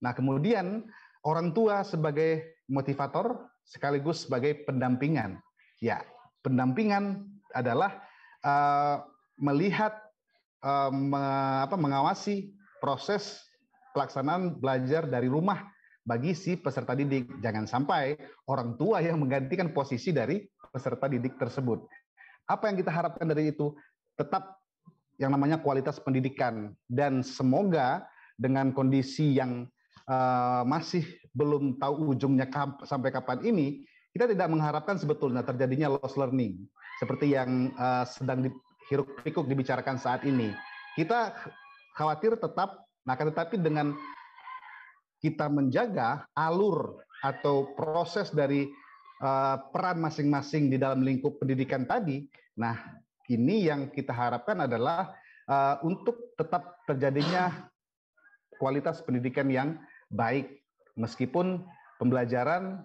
Nah, kemudian orang tua sebagai motivator sekaligus sebagai pendampingan. Ya, pendampingan adalah uh, melihat uh, me, apa, mengawasi proses pelaksanaan belajar dari rumah bagi si peserta didik. Jangan sampai orang tua yang menggantikan posisi dari peserta didik tersebut. Apa yang kita harapkan dari itu? Tetap yang namanya kualitas pendidikan dan semoga dengan kondisi yang Eh, masih belum tahu ujungnya kap sampai kapan ini, kita tidak mengharapkan sebetulnya terjadinya loss learning seperti yang uh, sedang hiruk-pikuk dibicarakan saat ini. Kita khawatir tetap, nah akan tetapi dengan kita menjaga alur atau proses dari uh, peran masing-masing di dalam lingkup pendidikan tadi. Nah, ini yang kita harapkan adalah uh, untuk tetap terjadinya kualitas pendidikan yang baik meskipun pembelajaran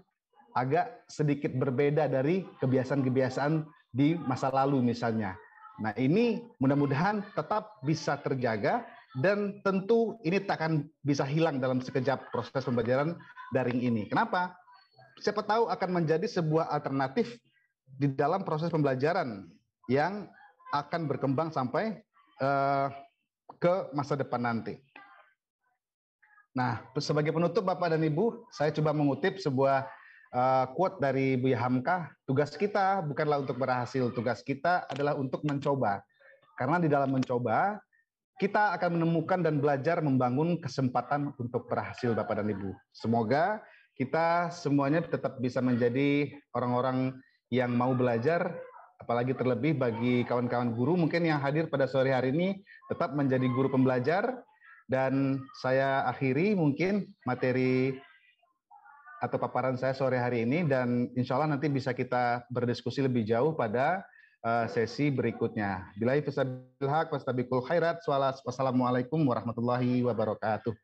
agak sedikit berbeda dari kebiasaan-kebiasaan di masa lalu misalnya. Nah, ini mudah-mudahan tetap bisa terjaga dan tentu ini tak akan bisa hilang dalam sekejap proses pembelajaran daring ini. Kenapa? Siapa tahu akan menjadi sebuah alternatif di dalam proses pembelajaran yang akan berkembang sampai uh, ke masa depan nanti. Nah, sebagai penutup Bapak dan Ibu, saya coba mengutip sebuah uh, quote dari Buya Hamka, tugas kita bukanlah untuk berhasil, tugas kita adalah untuk mencoba. Karena di dalam mencoba, kita akan menemukan dan belajar membangun kesempatan untuk berhasil Bapak dan Ibu. Semoga kita semuanya tetap bisa menjadi orang-orang yang mau belajar, apalagi terlebih bagi kawan-kawan guru mungkin yang hadir pada sore hari ini tetap menjadi guru pembelajar, dan saya akhiri mungkin materi atau paparan saya sore hari ini dan insya Allah nanti bisa kita berdiskusi lebih jauh pada eh, sesi berikutnya. Bila fisabil haq, wastabikul khairat, wassalamualaikum warahmatullahi wabarakatuh.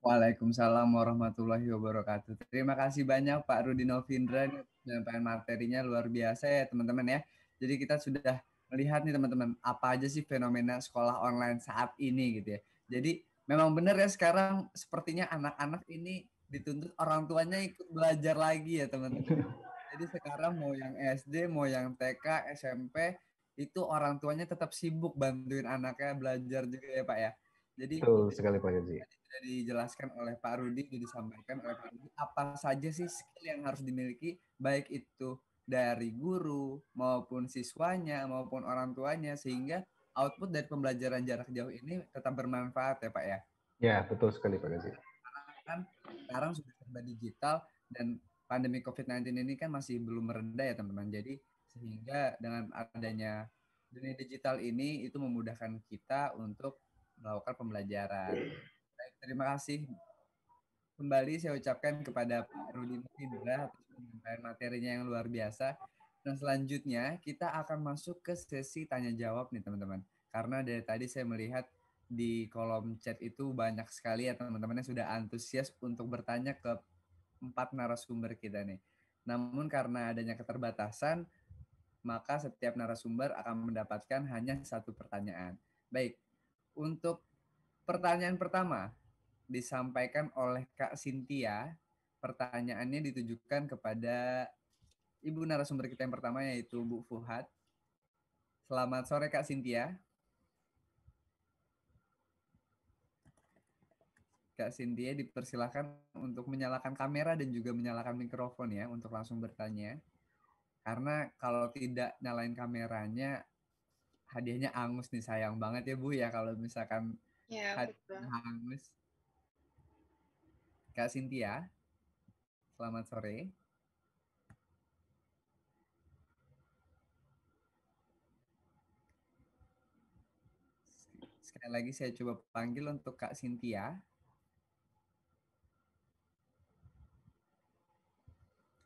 Waalaikumsalam warahmatullahi wabarakatuh. Terima kasih banyak Pak Rudi Novindra penyampaian materinya luar biasa ya teman-teman ya. Jadi kita sudah melihat nih teman-teman apa aja sih fenomena sekolah online saat ini gitu ya. Jadi memang benar ya sekarang sepertinya anak-anak ini dituntut orang tuanya ikut belajar lagi ya teman-teman. Jadi sekarang mau yang SD, mau yang TK, SMP itu orang tuanya tetap sibuk bantuin anaknya belajar juga ya Pak ya. Jadi itu sekali Pak Yogi. Sudah dijelaskan oleh Pak Rudi, sudah disampaikan oleh Pak Rudi apa saja sih skill yang harus dimiliki baik itu dari guru maupun siswanya maupun orang tuanya sehingga output dari pembelajaran jarak jauh ini tetap bermanfaat ya Pak ya. Ya betul sekali Pak Gazi. kan sekarang sudah serba digital dan pandemi COVID-19 ini kan masih belum meredah ya teman-teman. Jadi sehingga dengan adanya dunia digital ini itu memudahkan kita untuk melakukan pembelajaran. Baik, terima kasih kembali saya ucapkan kepada Pak Rudi Indra ya, atas penyampaian materinya yang luar biasa. Dan selanjutnya kita akan masuk ke sesi tanya jawab nih teman-teman. Karena dari tadi saya melihat di kolom chat itu banyak sekali ya teman-teman yang sudah antusias untuk bertanya ke empat narasumber kita nih. Namun karena adanya keterbatasan, maka setiap narasumber akan mendapatkan hanya satu pertanyaan. Baik, untuk pertanyaan pertama, disampaikan oleh Kak Sintia. Pertanyaannya ditujukan kepada Ibu narasumber kita yang pertama yaitu Bu Fuhat. Selamat sore Kak Sintia. Kak Sintia dipersilahkan untuk menyalakan kamera dan juga menyalakan mikrofon ya untuk langsung bertanya. Karena kalau tidak nyalain kameranya hadiahnya angus nih sayang banget ya Bu ya kalau misalkan ya, hadiahnya angus. Kak Cynthia, selamat sore. Sekali lagi saya coba panggil untuk Kak Cynthia.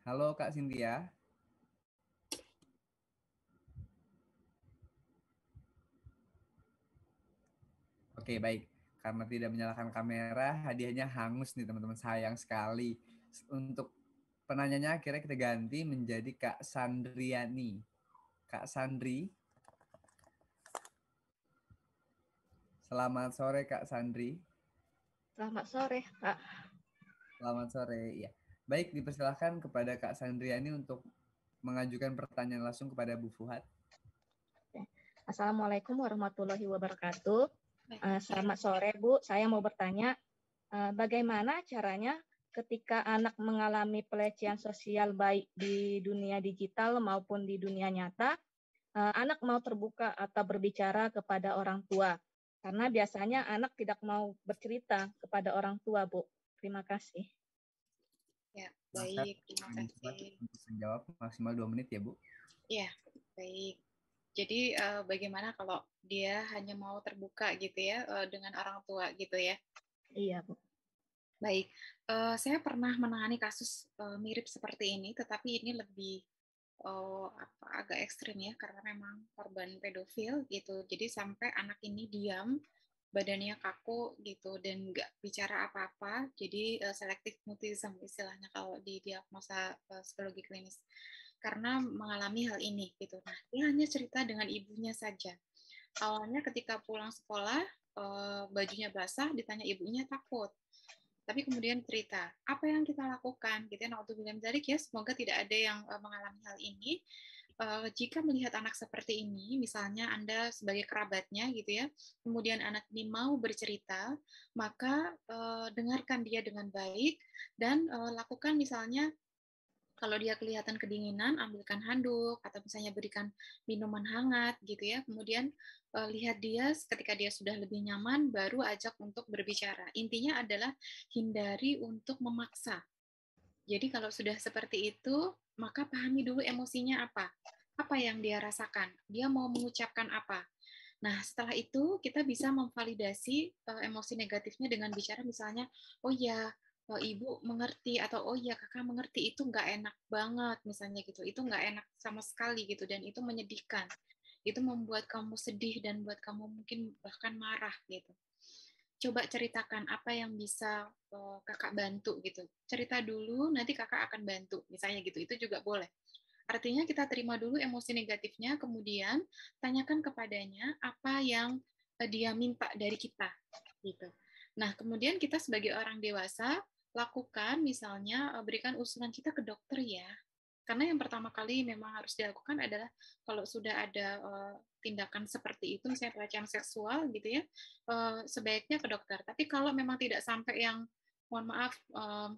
Halo Kak Cynthia. Oke, baik karena tidak menyalakan kamera, hadiahnya hangus nih teman-teman, sayang sekali. Untuk penanyanya akhirnya kita ganti menjadi Kak Sandriani. Kak Sandri. Selamat sore Kak Sandri. Selamat sore Kak. Selamat sore, ya. Baik, dipersilahkan kepada Kak Sandriani untuk mengajukan pertanyaan langsung kepada Bu Fuhat. Assalamualaikum warahmatullahi wabarakatuh. Eh, selamat sore Bu, saya mau bertanya eh, bagaimana caranya ketika anak mengalami pelecehan sosial baik di dunia digital maupun di dunia nyata, eh, anak mau terbuka atau berbicara kepada orang tua karena biasanya anak tidak mau bercerita kepada orang tua Bu. Terima kasih. Ya, baik. Terima kasih. Untuk menjawab maksimal dua menit ya, Bu. Ya, baik. Jadi uh, bagaimana kalau dia hanya mau terbuka gitu ya uh, dengan orang tua gitu ya? Iya bu. Baik, uh, saya pernah menangani kasus uh, mirip seperti ini, tetapi ini lebih uh, apa, agak ekstrim ya karena memang korban pedofil gitu. Jadi sampai anak ini diam, badannya kaku gitu dan nggak bicara apa-apa. Jadi uh, selektif mutism istilahnya kalau di diagnosa uh, psikologi klinis karena mengalami hal ini gitu. Nah, dia hanya cerita dengan ibunya saja. Awalnya ketika pulang sekolah eh, bajunya basah, ditanya ibunya takut. Tapi kemudian cerita apa yang kita lakukan gitu. Ya, nah, untuk bilang dari ya semoga tidak ada yang eh, mengalami hal ini. Uh, jika melihat anak seperti ini, misalnya Anda sebagai kerabatnya gitu ya, kemudian anak ini mau bercerita, maka dengarkan dia dengan baik dan lakukan misalnya kalau dia kelihatan kedinginan, ambilkan handuk atau misalnya berikan minuman hangat gitu ya. Kemudian uh, lihat dia ketika dia sudah lebih nyaman, baru ajak untuk berbicara. Intinya adalah hindari untuk memaksa. Jadi kalau sudah seperti itu, maka pahami dulu emosinya apa. Apa yang dia rasakan? Dia mau mengucapkan apa? Nah, setelah itu kita bisa memvalidasi uh, emosi negatifnya dengan bicara misalnya, oh ya, oh ibu mengerti atau oh iya kakak mengerti itu nggak enak banget misalnya gitu itu nggak enak sama sekali gitu dan itu menyedihkan itu membuat kamu sedih dan buat kamu mungkin bahkan marah gitu coba ceritakan apa yang bisa oh, kakak bantu gitu cerita dulu nanti kakak akan bantu misalnya gitu itu juga boleh artinya kita terima dulu emosi negatifnya kemudian tanyakan kepadanya apa yang eh, dia minta dari kita gitu nah kemudian kita sebagai orang dewasa lakukan misalnya eh, berikan usulan kita ke dokter ya karena yang pertama kali memang harus dilakukan adalah kalau sudah ada uh, tindakan seperti itu misalnya pelecehan seksual gitu ya uh, sebaiknya ke dokter tapi kalau memang tidak sampai yang mohon maaf uh,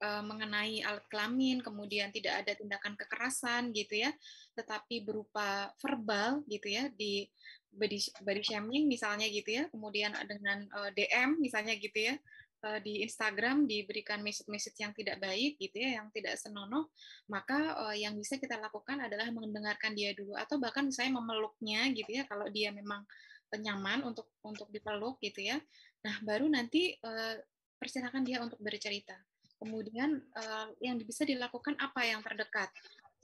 uh, mengenai alat kelamin kemudian tidak ada tindakan kekerasan gitu ya tetapi berupa verbal gitu ya di body, body shaming misalnya gitu ya kemudian dengan uh, DM misalnya gitu ya Eh, di Instagram diberikan message-message yang tidak baik gitu ya, yang tidak senonoh, maka uh, yang bisa kita lakukan adalah mendengarkan dia dulu atau bahkan saya memeluknya gitu ya kalau dia memang nyaman untuk untuk dipeluk gitu ya. Nah, baru nanti uh, persilakan dia untuk bercerita. Kemudian uh, yang bisa dilakukan apa yang terdekat?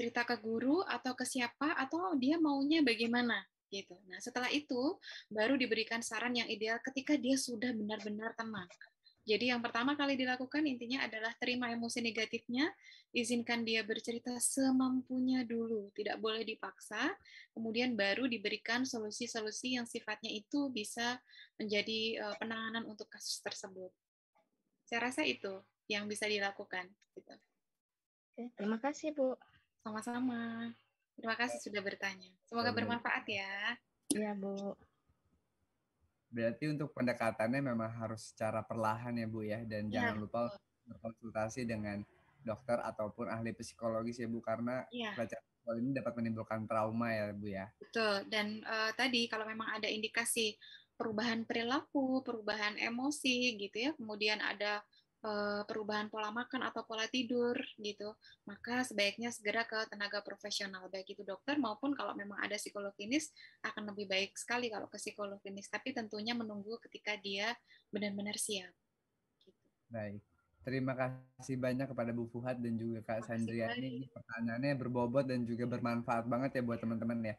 Cerita ke guru atau ke siapa atau dia maunya bagaimana? gitu. Nah, setelah itu baru diberikan saran yang ideal ketika dia sudah benar-benar tenang. Jadi yang pertama kali dilakukan intinya adalah terima emosi negatifnya, izinkan dia bercerita semampunya dulu, tidak boleh dipaksa, kemudian baru diberikan solusi-solusi yang sifatnya itu bisa menjadi eh, penanganan untuk kasus tersebut. Saya rasa itu yang bisa dilakukan. Gitu. terima kasih Bu. Sama-sama. Terima kasih sudah bertanya. Semoga bermanfaat ya. Iya Bu. Berarti untuk pendekatannya memang harus secara perlahan ya Bu ya dan ya, jangan lupa berkonsultasi dengan dokter ataupun ahli psikologis ya Bu karena ya. soal ini dapat menimbulkan trauma ya Bu ya. Betul dan uh, tadi kalau memang ada indikasi perubahan perilaku, perubahan emosi gitu ya, kemudian ada Eh, perubahan pola makan atau pola tidur gitu, maka sebaiknya segera ke tenaga profesional baik itu dokter maupun kalau memang ada psikolog klinis akan lebih baik sekali kalau ke psikolog klinis tapi tentunya menunggu ketika dia benar-benar siap. Gitu. Baik. Terima kasih banyak kepada Bu Fuhat dan juga Kak Sandriani. Pertanyaannya berbobot dan juga bermanfaat banget ya buat teman-teman ya.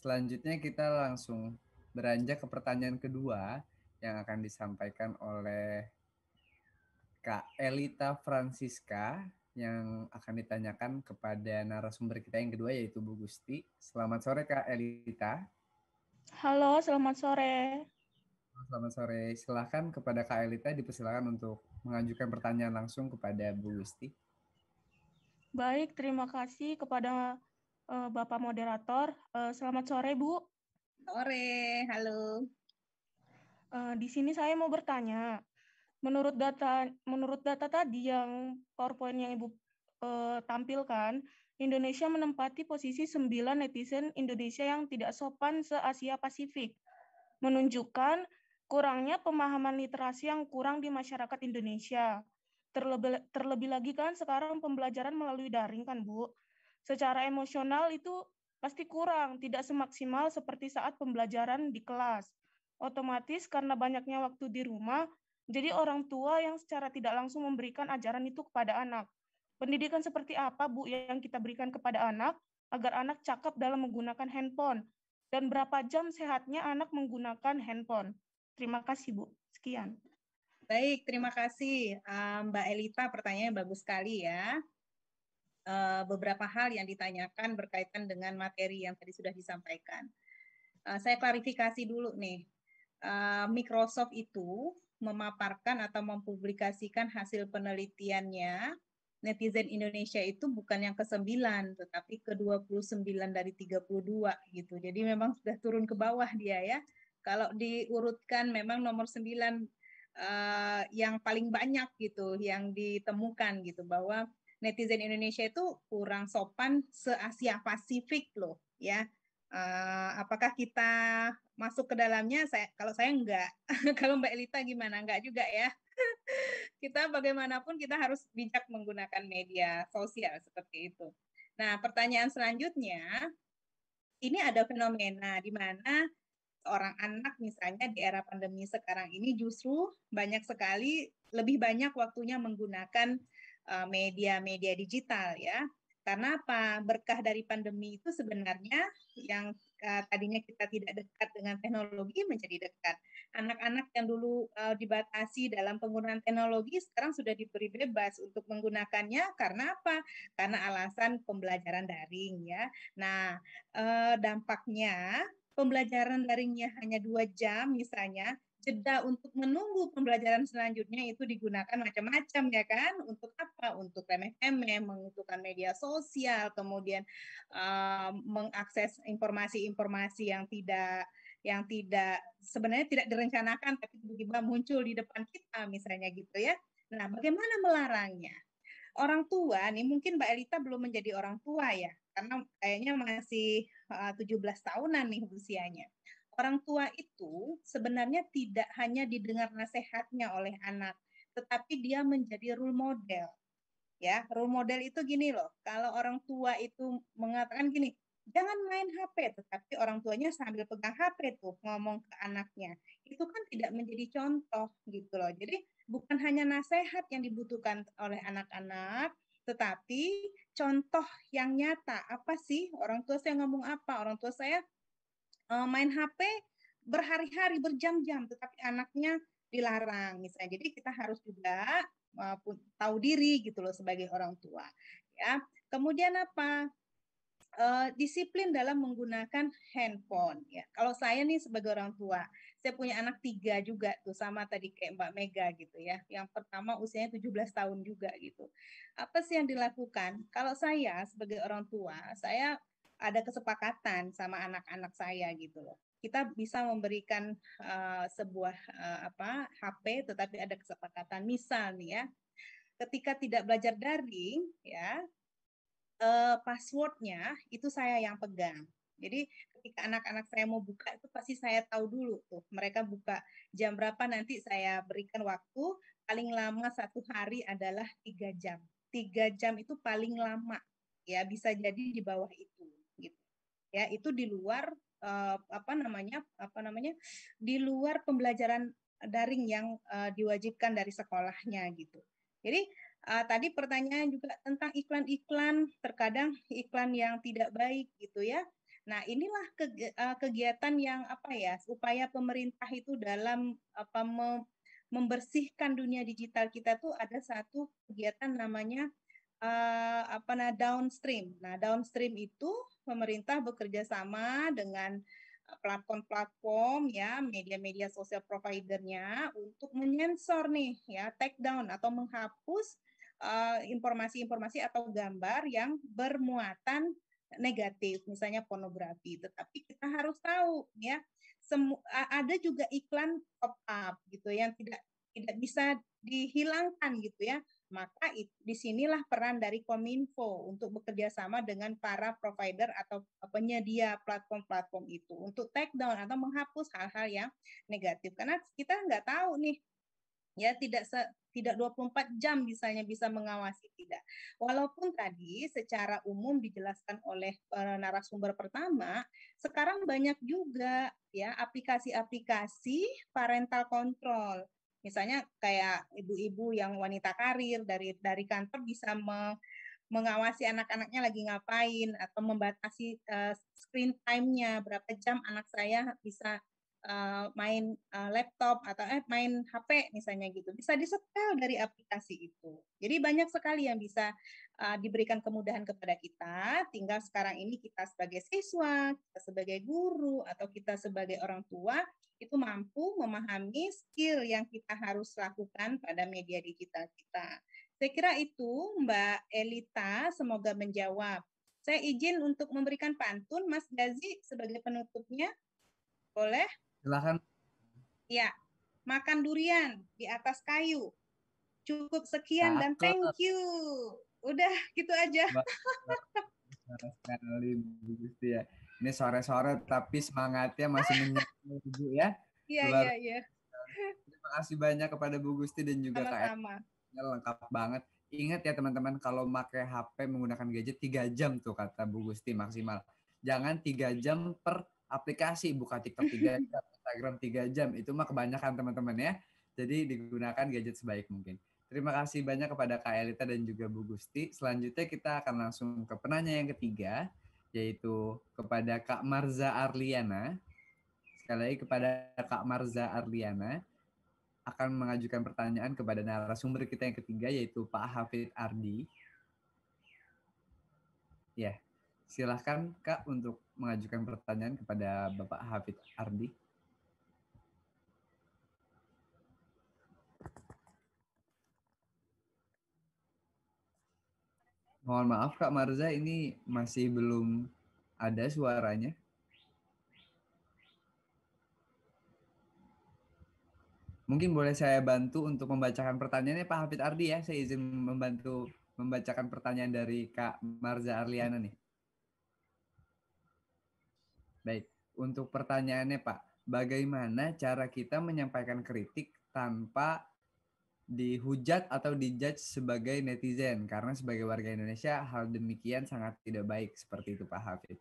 Selanjutnya kita langsung beranjak ke pertanyaan kedua yang akan disampaikan oleh Kak Elita Francisca yang akan ditanyakan kepada narasumber kita yang kedua yaitu Bu Gusti. Selamat sore Kak Elita. Halo, selamat sore. Selamat sore. Silahkan kepada Kak Elita dipersilakan untuk mengajukan pertanyaan langsung kepada Bu Gusti. Baik, terima kasih kepada uh, Bapak moderator. Uh, selamat sore, Bu. Sore, halo. Uh, di sini saya mau bertanya, menurut data menurut data tadi yang PowerPoint yang Ibu uh, tampilkan, Indonesia menempati posisi 9 netizen Indonesia yang tidak sopan se-Asia Pasifik, menunjukkan kurangnya pemahaman literasi yang kurang di masyarakat Indonesia. Terlebih, terlebih lagi kan sekarang pembelajaran melalui daring kan Bu. Secara emosional itu pasti kurang, tidak semaksimal seperti saat pembelajaran di kelas. Otomatis karena banyaknya waktu di rumah, jadi orang tua yang secara tidak langsung memberikan ajaran itu kepada anak. Pendidikan seperti apa, Bu, yang kita berikan kepada anak agar anak cakap dalam menggunakan handphone? Dan berapa jam sehatnya anak menggunakan handphone? Terima kasih, Bu. Sekian. Baik, terima kasih eh, Mbak Elita. Pertanyaannya bagus sekali ya. Eh, beberapa hal yang ditanyakan berkaitan dengan materi yang tadi sudah disampaikan. Eh, saya klarifikasi dulu nih. Microsoft itu memaparkan atau mempublikasikan hasil penelitiannya, netizen Indonesia itu bukan yang ke-9 tetapi ke-29 dari 32 gitu. Jadi memang sudah turun ke bawah dia ya. Kalau diurutkan memang nomor 9 uh, eh, yang paling banyak gitu yang ditemukan gitu bahwa netizen Indonesia itu kurang sopan se-Asia Pasifik loh ya. Uh, apakah kita masuk ke dalamnya saya kalau saya enggak kalau Mbak Elita gimana enggak juga ya kita bagaimanapun kita harus bijak menggunakan media sosial seperti itu nah pertanyaan selanjutnya ini ada fenomena di mana seorang anak misalnya di era pandemi sekarang ini justru banyak sekali lebih banyak waktunya menggunakan eh, media-media digital ya karena apa berkah dari pandemi itu sebenarnya yang Eh, tadinya kita tidak dekat dengan teknologi menjadi dekat. Anak-anak yang dulu uh, dibatasi dalam penggunaan teknologi sekarang sudah diberi bebas untuk menggunakannya karena apa? Karena alasan pembelajaran daring ya. Nah, uh, dampaknya pembelajaran daringnya hanya dua jam misalnya jeda untuk menunggu pembelajaran selanjutnya itu digunakan macam-macam ya kan untuk apa untuk remeh-temeh mengutukkan media sosial kemudian uh, mengakses informasi-informasi yang tidak yang tidak sebenarnya tidak direncanakan tapi tiba-tiba muncul di depan kita misalnya gitu ya nah bagaimana melarangnya orang tua nih mungkin Mbak Elita belum menjadi orang tua ya karena kayaknya masih uh, 17 tahunan nih usianya orang tua itu sebenarnya tidak hanya didengar nasihatnya oleh anak, tetapi dia menjadi role model. Ya, role model itu gini loh. Kalau orang tua itu mengatakan gini, jangan main HP, tetapi orang tuanya sambil pegang HP tuh ngomong ke anaknya. Itu kan tidak menjadi contoh gitu loh. Jadi bukan hanya nasihat yang dibutuhkan oleh anak-anak, tetapi contoh yang nyata apa sih orang tua saya ngomong apa orang tua saya Eh, main HP berhari-hari berjam-jam tetapi anaknya dilarang misalnya. Jadi kita harus juga uh, tahu diri gitu loh sebagai orang tua ya. Kemudian apa? Uh, disiplin dalam menggunakan handphone ya. Kalau saya nih sebagai orang tua, saya punya anak tiga juga tuh sama tadi kayak Mbak Mega gitu ya. Yang pertama usianya 17 tahun juga gitu. Apa sih yang dilakukan? Kalau saya sebagai orang tua, saya ada kesepakatan sama anak-anak saya gitu loh. Kita bisa memberikan uh, sebuah uh, apa HP tetapi ada kesepakatan misal nih ya. Ketika tidak belajar daring ya uh, passwordnya itu saya yang pegang. Jadi ketika anak-anak saya mau buka itu pasti saya tahu dulu tuh mereka buka jam berapa nanti saya berikan waktu paling lama satu hari adalah tiga jam. Tiga jam itu paling lama ya bisa jadi di bawah itu ya itu di luar uh, apa namanya apa namanya di luar pembelajaran daring yang uh, diwajibkan dari sekolahnya gitu. Jadi uh, tadi pertanyaan juga tentang iklan-iklan terkadang iklan yang tidak baik gitu ya. Nah, inilah kegiatan yang apa ya, upaya pemerintah itu dalam apa membersihkan dunia digital kita tuh ada satu kegiatan namanya uh, apa nah downstream. Nah, downstream itu pemerintah bekerja sama dengan eh, platform-platform ya media-media sosial providernya untuk menyensor nih ya take down atau menghapus eh, informasi-informasi uh, atau gambar yang bermuatan negatif misalnya pornografi tetapi kita harus tahu ya ada juga iklan pop up gitu yang tidak tidak bisa dihilangkan gitu ya maka di disinilah peran dari Kominfo untuk bekerja sama dengan para provider atau penyedia platform-platform itu untuk take down atau menghapus hal-hal yang negatif. Karena kita nggak tahu nih, ya tidak se, tidak 24 jam misalnya bisa mengawasi tidak. Walaupun tadi secara umum dijelaskan oleh eh, narasumber pertama, sekarang banyak juga ya aplikasi-aplikasi parental control Misalnya kayak ibu-ibu yang wanita karir dari dari kantor bisa me, mengawasi anak-anaknya lagi ngapain atau membatasi uh, screen time-nya berapa jam anak saya bisa uh, main uh, laptop atau eh, main HP misalnya gitu bisa disetel dari aplikasi itu jadi banyak sekali yang bisa uh, diberikan kemudahan kepada kita. Tinggal sekarang ini kita sebagai siswa, kita sebagai guru, atau kita sebagai orang tua itu mampu memahami skill yang kita harus lakukan pada media digital kita. Saya kira itu Mbak Elita semoga menjawab. Saya izin untuk memberikan pantun Mas Gazi sebagai penutupnya. Boleh? Silahkan. Ya, makan durian di atas kayu. Cukup sekian dan thank you udah gitu aja. sekali Bu Gusti ya. Ini sore-sore tapi semangatnya masih menyala Bu ya. Iya iya iya. Terima kasih banyak kepada Bu Gusti dan juga Sama-sama. Lengkap banget. Ingat ya teman-teman kalau pakai HP menggunakan gadget 3 jam tuh kata Bu Gusti maksimal. Jangan 3 jam per aplikasi, buka TikTok 3 jam, Instagram 3 jam. Itu mah kebanyakan teman-teman ya. Jadi digunakan gadget sebaik mungkin. Terima kasih banyak kepada Kak Elita dan juga Bu Gusti. Selanjutnya kita akan langsung ke penanya yang ketiga, yaitu kepada Kak Marza Arliana. Sekali lagi kepada Kak Marza Arliana akan mengajukan pertanyaan kepada narasumber kita yang ketiga, yaitu Pak Hafid Ardi. Ya, silahkan Kak untuk mengajukan pertanyaan kepada Bapak Hafid Ardi. Mohon maaf Kak Marza, ini masih belum ada suaranya. Mungkin boleh saya bantu untuk membacakan pertanyaannya Pak Hafid Ardi ya. Saya izin membantu membacakan pertanyaan dari Kak Marza Arliana nih. Baik, untuk pertanyaannya Pak, bagaimana cara kita menyampaikan kritik tanpa dihujat atau dijudge sebagai netizen karena sebagai warga Indonesia hal demikian sangat tidak baik seperti itu Pak Hafid.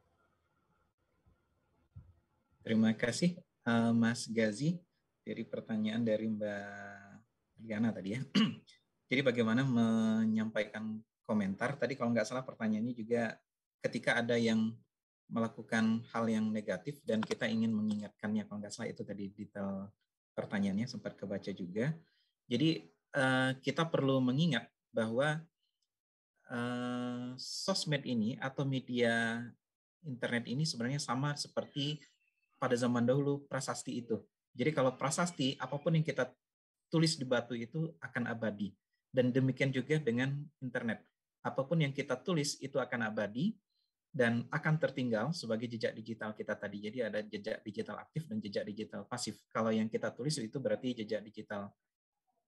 Terima kasih uh, Mas Gazi dari pertanyaan dari Mbak Riana tadi ya. Jadi bagaimana menyampaikan komentar tadi kalau nggak salah pertanyaannya juga ketika ada yang melakukan hal yang negatif dan kita ingin mengingatkannya kalau nggak salah itu tadi detail pertanyaannya sempat kebaca juga. Jadi Eh, kita perlu mengingat bahwa uh, sosmed ini atau media internet ini sebenarnya sama seperti pada zaman dahulu prasasti itu. Jadi kalau prasasti, apapun yang kita tulis di batu itu akan abadi. Dan demikian juga dengan internet. Apapun yang kita tulis itu akan abadi dan akan tertinggal sebagai jejak digital kita tadi. Jadi ada jejak digital aktif dan jejak digital pasif. Kalau yang kita tulis itu berarti jejak digital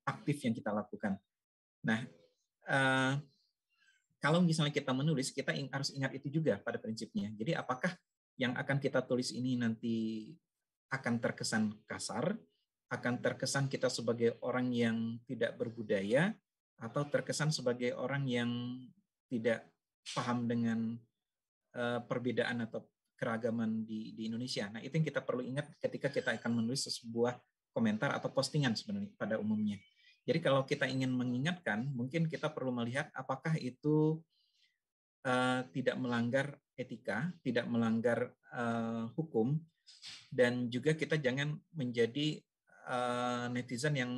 aktif yang kita lakukan. Nah, uh, kalau misalnya kita menulis, kita harus ingat itu juga pada prinsipnya. Jadi apakah yang akan kita tulis ini nanti akan terkesan kasar, akan terkesan kita sebagai orang yang tidak berbudaya, atau terkesan sebagai orang yang tidak paham dengan uh, perbedaan atau keragaman di, di Indonesia. Nah, itu yang kita perlu ingat ketika kita akan menulis sebuah komentar atau postingan sebenarnya pada umumnya. Jadi kalau kita ingin mengingatkan, mungkin kita perlu melihat apakah itu uh, tidak melanggar etika, tidak melanggar uh, hukum, dan juga kita jangan menjadi uh, netizen yang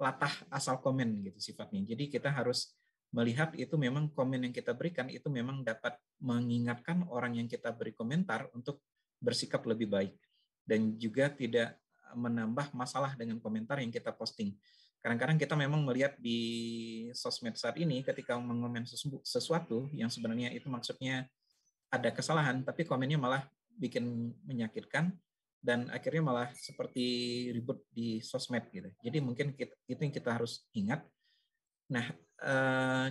latah asal komen gitu sifatnya. Jadi kita harus melihat itu memang komen yang kita berikan itu memang dapat mengingatkan orang yang kita beri komentar untuk bersikap lebih baik dan juga tidak menambah masalah dengan komentar yang kita posting. Kadang-kadang kita memang melihat di sosmed saat ini ketika mengomen sesuatu yang sebenarnya itu maksudnya ada kesalahan, tapi komennya malah bikin menyakitkan dan akhirnya malah seperti ribut di sosmed gitu. Jadi mungkin kita, itu yang kita harus ingat. Nah, eh,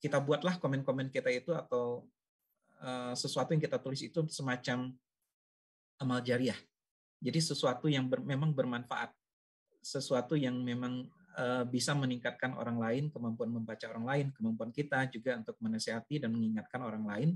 kita buatlah komen-komen kita itu atau eh, sesuatu yang kita tulis itu semacam amal jariah jadi sesuatu yang ber, memang bermanfaat, sesuatu yang memang uh, bisa meningkatkan orang lain, kemampuan membaca orang lain, kemampuan kita juga untuk menasehati dan mengingatkan orang lain,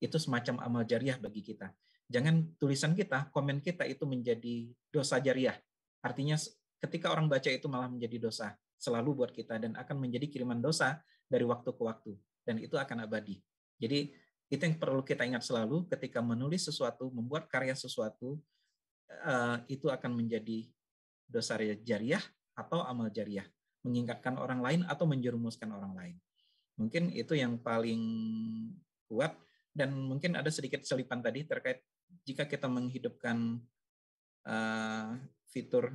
itu semacam amal jariah bagi kita. Jangan tulisan kita, komen kita itu menjadi dosa jariah. Artinya ketika orang baca itu malah menjadi dosa selalu buat kita dan akan menjadi kiriman dosa dari waktu ke waktu dan itu akan abadi. Jadi itu yang perlu kita ingat selalu ketika menulis sesuatu, membuat karya sesuatu, Eh, itu akan menjadi dosa jariah atau amal jariah, menyingkatkan orang lain atau menjerumuskan orang lain. Mungkin itu yang paling kuat dan mungkin ada sedikit selipan tadi terkait jika kita menghidupkan uh, fitur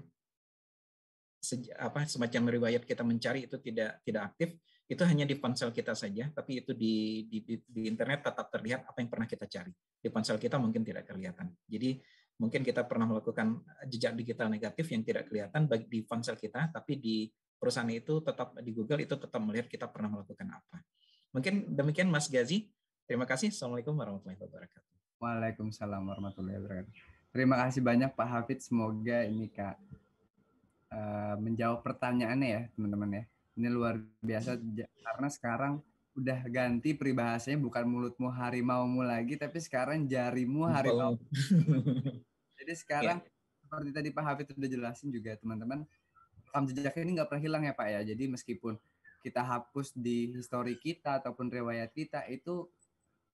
apa semacam riwayat kita mencari itu tidak tidak aktif itu hanya di ponsel kita saja tapi itu di di, di, di internet tetap terlihat apa yang pernah kita cari di ponsel kita mungkin tidak kelihatan jadi mungkin kita pernah melakukan eh, jejak digital negatif yang tidak kelihatan bagi di ponsel kita, tapi di perusahaan itu tetap di Google itu tetap melihat kita pernah melakukan apa. Mungkin demikian Mas Gazi. Terima kasih. Assalamualaikum warahmatullahi wabarakatuh. Waalaikumsalam warahmatullahi wabarakatuh. Terima kasih banyak Pak Hafid. Semoga ini Kak uh, menjawab pertanyaannya ya teman-teman ya. Ini luar biasa karena sekarang udah ganti peribahasanya bukan mulutmu mu lagi tapi sekarang jarimu harimau. Jadi iya. sekarang yeah. seperti tadi Pak Hafid sudah jelasin juga teman-teman, rekam jejak ini nggak pernah hilang ya Pak ya. Jadi meskipun kita hapus di histori kita ataupun riwayat kita itu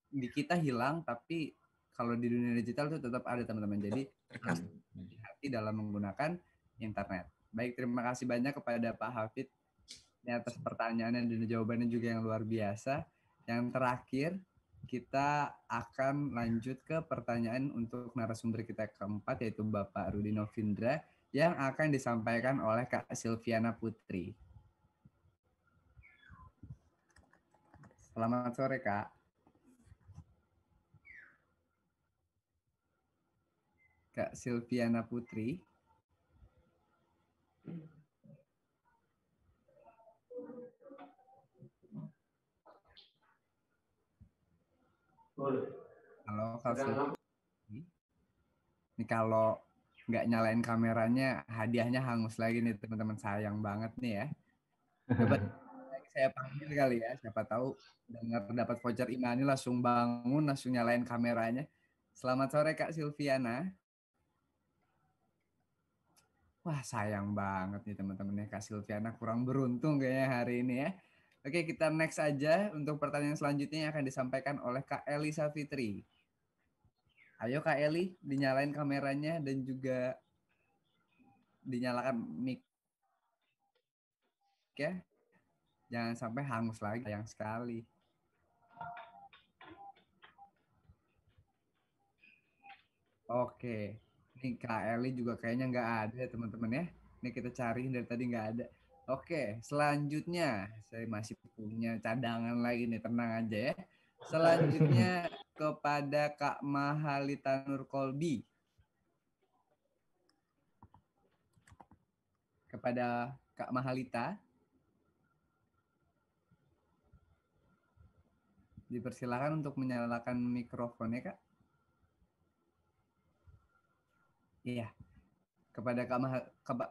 di kita hilang, tapi kalau di dunia digital itu tetap ada teman-teman. Jadi hati hati dalam menggunakan internet. Baik, terima kasih banyak kepada Pak Hafid atas pertanyaannya dan jawabannya juga yang luar biasa. Yang terakhir, kita akan lanjut ke pertanyaan untuk narasumber kita keempat yaitu Bapak Rudino Vindra yang akan disampaikan oleh Kak Silviana Putri. Selamat sore Kak. Kak Silviana Putri. Kalau kalau hmm? ini kalau nggak nyalain kameranya hadiahnya hangus lagi nih teman-teman sayang banget nih ya. Coba saya panggil kali ya, siapa tahu dengar dapat voucher Imani langsung bangun langsung nyalain kameranya. Selamat sore Kak Silviana. Wah sayang banget nih teman-temannya Kak Silviana kurang beruntung kayaknya hari ini ya. Oke, kita next aja untuk pertanyaan selanjutnya yang akan disampaikan oleh Kak Elisa Fitri. Ayo Kak Eli, dinyalain kameranya dan juga dinyalakan mic. Oke, Jangan sampai hangus lagi, sayang sekali. Oke, ini Kak Eli juga kayaknya nggak ada ya teman-teman ya. Ini kita cari dari tadi nggak ada. Oke, selanjutnya saya masih punya cadangan lagi nih, tenang aja ya. Selanjutnya kepada Kak Mahalita Nur Kolbi. Kepada Kak Mahalita. Dipersilakan untuk menyalakan mikrofonnya, Kak. Iya kepada Kak Mahal,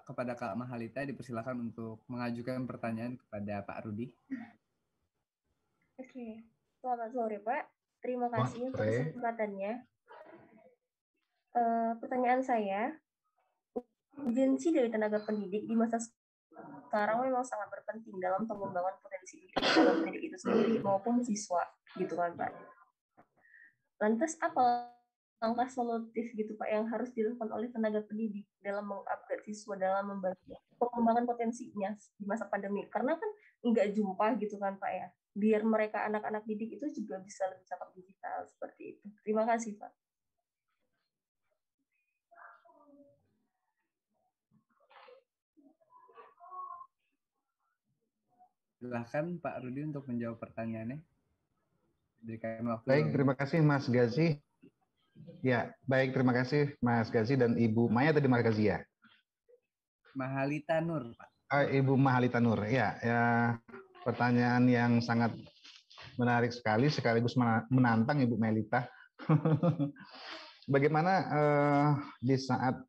kepada Kak Mahalita dipersilakan untuk mengajukan pertanyaan kepada Pak Rudi. Oke, okay. selamat sore Pak. Terima kasih untuk kesempatannya. Uh, pertanyaan saya, urgensi dari tenaga pendidik di masa sekarang memang sangat berpenting dalam pengembangan potensi diri dalam pendidik itu sendiri maupun siswa, gitu kan Pak. Lantas apa langkah solutif gitu Pak yang harus dilakukan oleh tenaga pendidik dalam mengupgrade siswa dalam membantu pengembangan potensinya di masa pandemi karena kan nggak jumpa gitu kan Pak ya biar mereka anak-anak didik itu juga bisa lebih cakap digital seperti itu terima kasih Pak silahkan Pak Rudi untuk menjawab pertanyaannya. Berikan waktu. Baik, terima kasih Mas Gazi. Ya, baik terima kasih Mas Gazi dan Ibu Maya tadi Mas Gazi ya. Mahalita Nur, Pak. Ah, Ibu Mahalita Nur, ya, ya pertanyaan yang sangat menarik sekali sekaligus menantang Ibu Melita. Bagaimana uh, di saat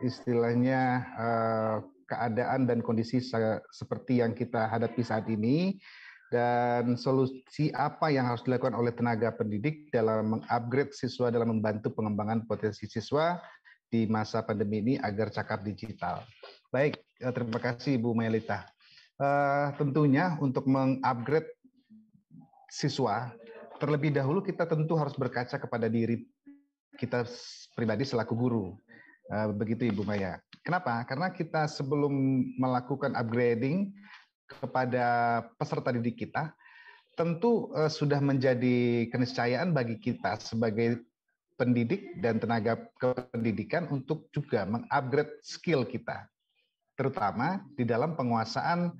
istilahnya uh, keadaan dan kondisi se seperti yang kita hadapi saat ini dan solusi apa yang harus dilakukan oleh tenaga pendidik dalam mengupgrade siswa dalam membantu pengembangan potensi siswa di masa pandemi ini agar cakap digital. Baik, eh, terima kasih Bu Melita. Uh, eh, tentunya untuk mengupgrade siswa, terlebih dahulu kita tentu harus berkaca kepada diri kita pribadi selaku guru. Uh, begitu Ibu Maya. Kenapa? Karena kita sebelum melakukan upgrading, kepada peserta didik kita, tentu eh, sudah menjadi keniscayaan bagi kita sebagai pendidik dan tenaga kependidikan untuk juga mengupgrade skill kita, terutama di dalam penguasaan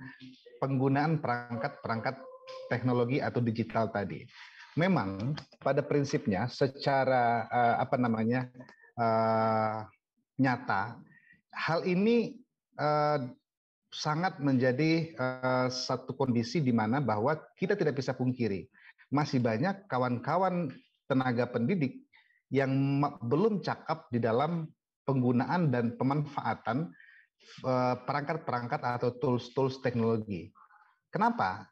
penggunaan perangkat-perangkat teknologi atau digital tadi. Memang pada prinsipnya secara eh, apa namanya eh, nyata hal ini eh, sangat menjadi eh, satu kondisi di mana bahwa kita tidak bisa pungkiri masih banyak kawan-kawan tenaga pendidik yang belum cakap di dalam penggunaan dan pemanfaatan eh, perangkat-perangkat atau tools-tools teknologi. Kenapa?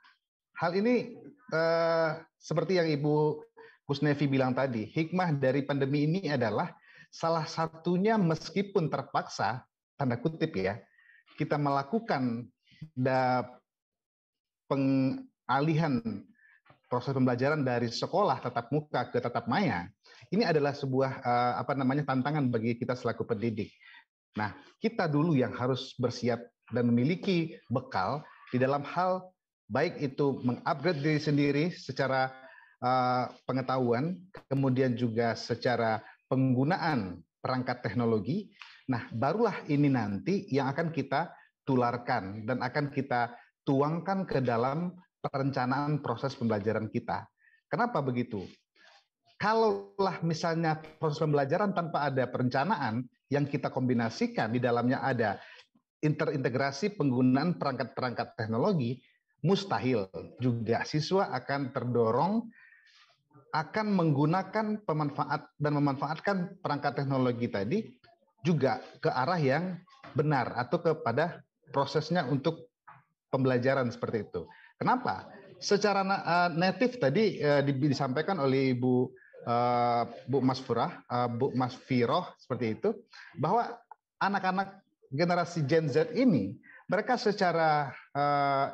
Hal ini eh, seperti yang Ibu Kusnevi bilang tadi, hikmah dari pandemi ini adalah salah satunya meskipun terpaksa, tanda kutip ya, kita melakukan da pengalihan proses pembelajaran dari sekolah tatap muka ke tatap maya ini adalah sebuah eh, apa namanya tantangan bagi kita selaku pendidik. Nah, kita dulu yang harus bersiap dan memiliki bekal di dalam hal baik itu mengupgrade diri sendiri secara eh, pengetahuan, kemudian juga secara penggunaan perangkat teknologi, Nah, barulah ini nanti yang akan kita tularkan dan akan kita tuangkan ke dalam perencanaan proses pembelajaran kita. Kenapa begitu? Kalaulah misalnya proses pembelajaran tanpa ada perencanaan yang kita kombinasikan di dalamnya ada interintegrasi penggunaan perangkat-perangkat teknologi, mustahil juga siswa akan terdorong akan menggunakan pemanfaat dan memanfaatkan perangkat teknologi tadi juga ke arah yang benar atau kepada prosesnya untuk pembelajaran seperti itu. Kenapa? Secara uh, native tadi eh, disampaikan oleh Ibu eh, Bu Mas Furah, Bu Mas Firoh seperti itu bahwa anak-anak generasi Gen Z ini mereka secara uh,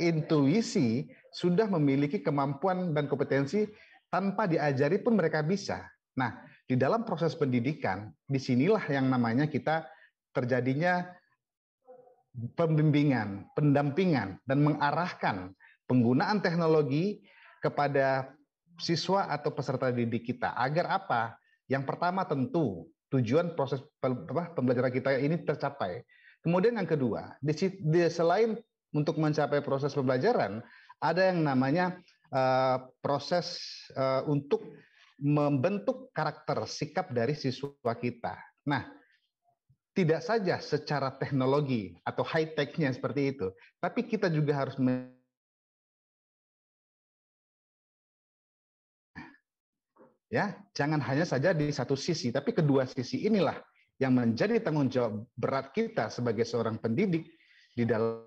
intuisi sudah memiliki kemampuan dan kompetensi tanpa diajari pun mereka bisa. Nah, di dalam proses pendidikan, disinilah yang namanya kita terjadinya pembimbingan, pendampingan, dan mengarahkan penggunaan teknologi kepada siswa atau peserta didik kita. Agar apa? Yang pertama tentu tujuan proses pembelajaran kita ini tercapai. Kemudian yang kedua, di, selain untuk mencapai proses pembelajaran, ada yang namanya eh, proses eh, untuk membentuk karakter sikap dari siswa kita. Nah, tidak saja secara teknologi atau high tech-nya seperti itu, tapi kita juga harus ya, jangan hanya saja di satu sisi, tapi kedua sisi inilah yang menjadi tanggung jawab berat kita sebagai seorang pendidik di dalam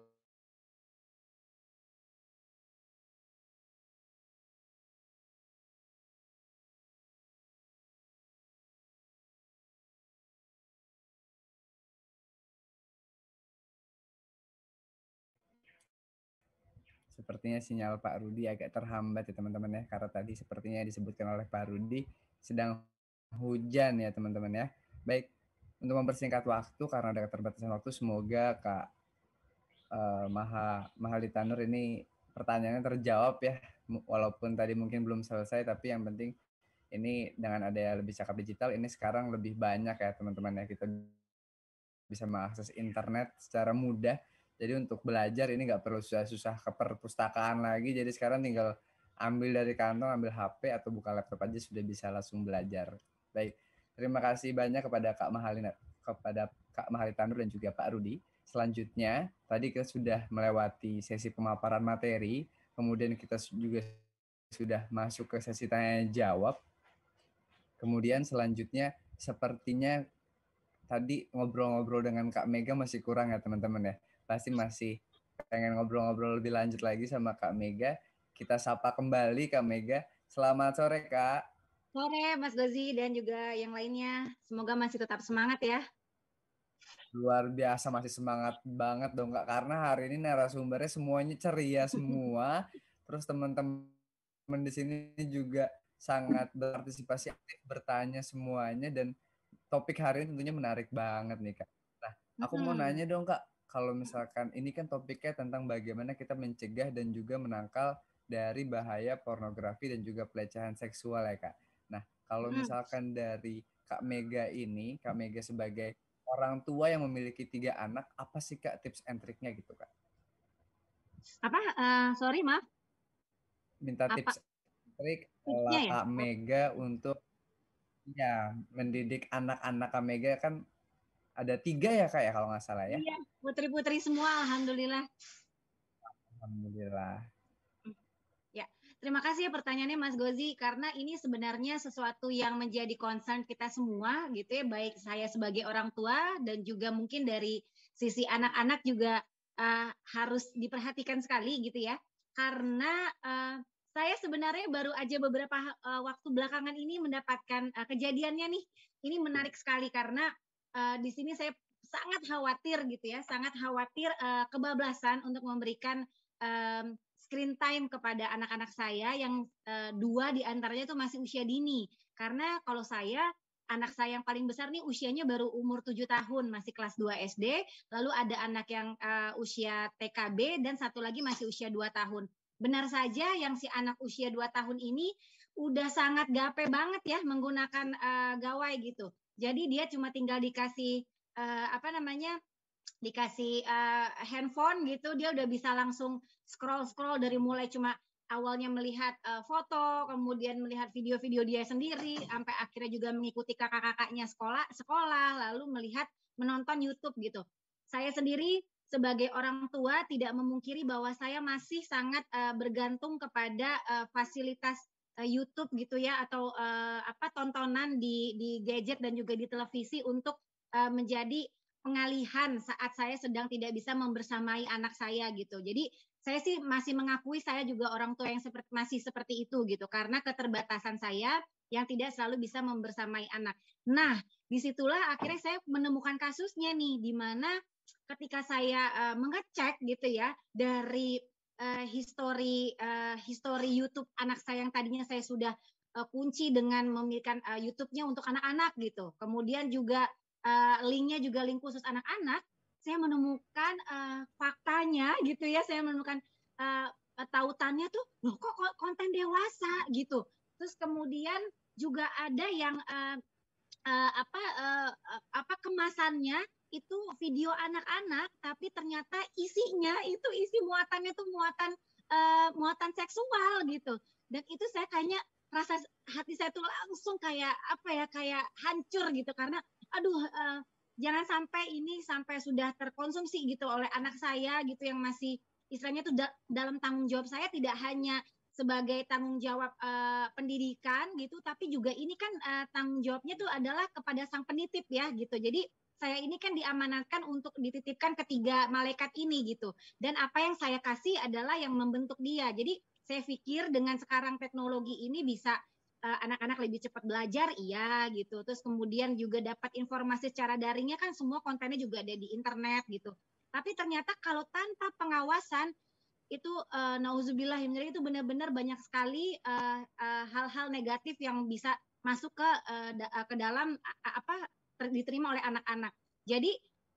Sepertinya sinyal Pak Rudi agak terhambat ya teman-teman ya karena tadi sepertinya disebutkan oleh Pak Rudi sedang hujan ya teman-teman ya. Baik, untuk mempersingkat waktu karena ada keterbatasan waktu semoga Kak uh, Maha Mahalita Nur ini pertanyaannya terjawab ya walaupun tadi mungkin belum selesai tapi yang penting ini dengan ada lebih cakap digital ini sekarang lebih banyak ya teman-teman ya kita bisa mengakses internet secara mudah jadi untuk belajar ini nggak perlu susah-susah ke perpustakaan lagi. Jadi sekarang tinggal ambil dari kantong, ambil HP atau buka laptop aja sudah bisa langsung belajar. Baik, terima kasih banyak kepada Kak Mahalina, kepada Kak Mahalitanur dan juga Pak Rudi. Selanjutnya, tadi kita sudah melewati sesi pemaparan materi, kemudian kita juga sudah masuk ke sesi tanya jawab. Kemudian selanjutnya sepertinya tadi ngobrol-ngobrol dengan Kak Mega masih kurang ya teman-teman ya pasti masih pengen ngobrol-ngobrol lebih lanjut lagi sama Kak Mega. Kita sapa kembali Kak Mega. Selamat sore Kak. Sore Mas Gozi dan juga yang lainnya. Semoga masih tetap semangat ya. Luar biasa masih semangat banget dong Kak karena hari ini narasumbernya semuanya ceria semua. Terus teman-teman di sini juga sangat berpartisipasi bertanya semuanya dan topik hari ini tentunya menarik banget nih Kak. Nah, aku hmm. mau nanya dong Kak, kalau misalkan ini kan topiknya tentang bagaimana kita mencegah dan juga menangkal dari bahaya pornografi dan juga pelecehan seksual ya kak. Nah kalau hmm. misalkan dari kak Mega ini, kak Mega sebagai orang tua yang memiliki tiga anak, apa sih kak tips and triknya gitu kak? Apa? Uh, sorry maaf. Minta apa? tips trik Tipsnya, ya? kak Mega untuk ya mendidik anak-anak kak Mega kan ada tiga ya kak ya kalau nggak salah ya. Iya, putri-putri semua, alhamdulillah. Alhamdulillah. Ya, terima kasih ya pertanyaannya Mas Gozi karena ini sebenarnya sesuatu yang menjadi concern kita semua gitu ya, baik saya sebagai orang tua dan juga mungkin dari sisi anak-anak juga uh, harus diperhatikan sekali gitu ya. Karena uh, saya sebenarnya baru aja beberapa uh, waktu belakangan ini mendapatkan uh, kejadiannya nih. Ini menarik sekali karena uh, di sini saya sangat khawatir gitu ya, sangat khawatir uh, kebablasan untuk memberikan um, screen time kepada anak-anak saya yang uh, dua antaranya itu masih usia dini. Karena kalau saya anak saya yang paling besar nih usianya baru umur 7 tahun, masih kelas 2 SD, lalu ada anak yang uh, usia TKB dan satu lagi masih usia 2 tahun. Benar saja yang si anak usia 2 tahun ini udah sangat gape banget ya menggunakan uh, gawai gitu. Jadi dia cuma tinggal dikasih uh, apa namanya? dikasih uh, handphone gitu dia udah bisa langsung scroll scroll dari mulai cuma awalnya melihat uh, foto kemudian melihat video-video dia sendiri sampai akhirnya juga mengikuti kakak-kakaknya sekolah sekolah lalu melihat menonton YouTube gitu saya sendiri sebagai orang tua tidak memungkiri bahwa saya masih sangat uh, bergantung kepada uh, fasilitas Eh, YouTube gitu ya atau uh, apa tontonan di di gadget dan juga di televisi untuk uh, menjadi pengalihan saat saya sedang tidak bisa membersamai anak saya gitu. Jadi saya sih masih mengakui saya juga orang tua yang seperti, masih seperti itu gitu karena keterbatasan saya yang tidak selalu bisa membersamai anak. Nah, disitulah akhirnya saya menemukan kasusnya nih di mana ketika saya uh, mengecek gitu ya dari uh, eh, history uh, eh, history YouTube anak saya yang tadinya saya sudah uh, kunci dengan memiliki uh, YouTube-nya untuk anak-anak gitu. Kemudian juga uh, linknya juga link khusus anak-anak. Saya menemukan uh, faktanya gitu ya. Saya menemukan uh, tautannya tuh, loh kok konten dewasa gitu. Terus kemudian juga ada yang uh, uh, apa uh, apa kemasannya itu video anak-anak tapi ternyata isinya itu isi muatannya tuh muatan uh, muatan seksual gitu dan itu saya kayaknya rasa hati saya tuh langsung kayak apa ya kayak hancur gitu karena aduh uh, jangan sampai ini sampai sudah terkonsumsi gitu oleh anak saya gitu yang masih istilahnya tuh da dalam tanggung jawab saya tidak hanya sebagai tanggung jawab uh, pendidikan gitu tapi juga ini kan uh, tanggung jawabnya tuh adalah kepada sang penitip ya gitu jadi saya ini kan diamanatkan untuk dititipkan ketiga malaikat ini gitu. Dan apa yang saya kasih adalah yang membentuk dia. Jadi saya pikir dengan sekarang teknologi ini bisa eh, anak-anak uh, lebih cepat belajar iya gitu terus kemudian juga dapat informasi secara daringnya kan semua kontennya juga ada di internet gitu tapi ternyata kalau tanpa pengawasan itu uh, nauzubillah ya, itu benar-benar banyak sekali eh, hal-hal uh, uh, negatif yang bisa masuk ke uh, ke dalam apa diterima oleh anak-anak. Jadi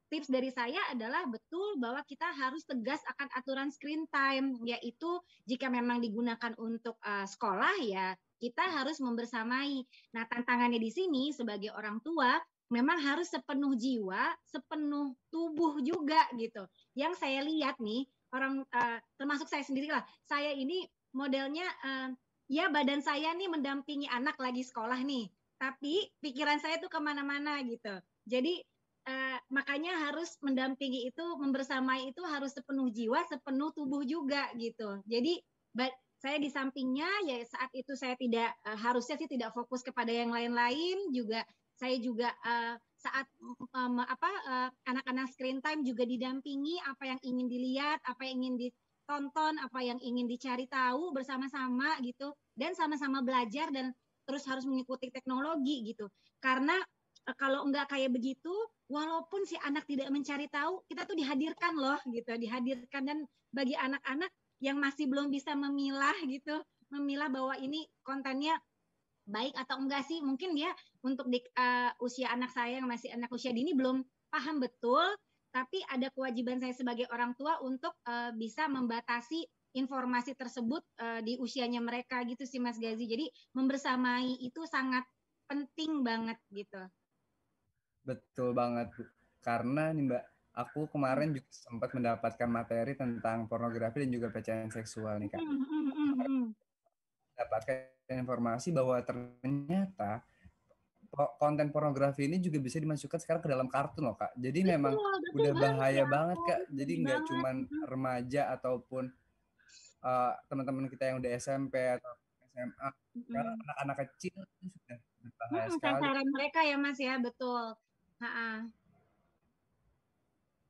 tips dari saya adalah betul bahwa kita harus tegas akan aturan screen time, yaitu jika memang digunakan untuk uh, sekolah ya kita harus membersamai. Nah tantangannya di sini sebagai orang tua memang harus sepenuh jiwa, sepenuh tubuh juga gitu. Yang saya lihat nih orang uh, termasuk saya sendiri lah, saya ini modelnya uh, ya badan saya nih mendampingi anak lagi sekolah nih tapi pikiran saya tuh kemana-mana gitu. Jadi eh, makanya harus mendampingi itu, membersamai itu harus sepenuh jiwa, sepenuh tubuh juga gitu. Jadi saya di sampingnya ya saat itu saya tidak eh, harusnya sih tidak fokus kepada yang lain-lain juga. Saya juga eh, saat um, apa eh, anak-anak screen time juga didampingi apa yang ingin dilihat, apa yang ingin ditonton, apa yang ingin dicari tahu bersama-sama gitu dan sama-sama belajar dan terus harus mengikuti teknologi gitu. Karena e, kalau nggak kayak begitu, walaupun si anak tidak mencari tahu, kita tuh dihadirkan loh gitu, dihadirkan dan bagi anak-anak yang masih belum bisa memilah gitu, memilah bahwa ini kontennya baik atau enggak sih, mungkin dia untuk di uh, usia anak saya yang masih anak usia dini belum paham betul, tapi ada kewajiban saya sebagai orang tua untuk uh, bisa membatasi informasi tersebut uh, di usianya mereka gitu sih Mas Gazi. Jadi membersamai itu sangat penting banget gitu. Betul banget. Karena nih Mbak, aku kemarin juga sempat mendapatkan materi tentang pornografi dan juga pelecehan seksual nih Kak. Mm, hmm, hmm, hmm. Dapatkan informasi bahwa ternyata konten pornografi ini juga bisa dimasukkan sekarang ke dalam kartun loh Kak. Jadi betul, memang betul udah bahaya banget, banget Kak. Jadi nggak cuma remaja ataupun uh, teman-teman kita yang udah SMP atau SMA mm. karena anak-anak kecil itu sudah berbahaya hmm, sekali. Sasaran mereka ya Mas ya betul. Ha -ha.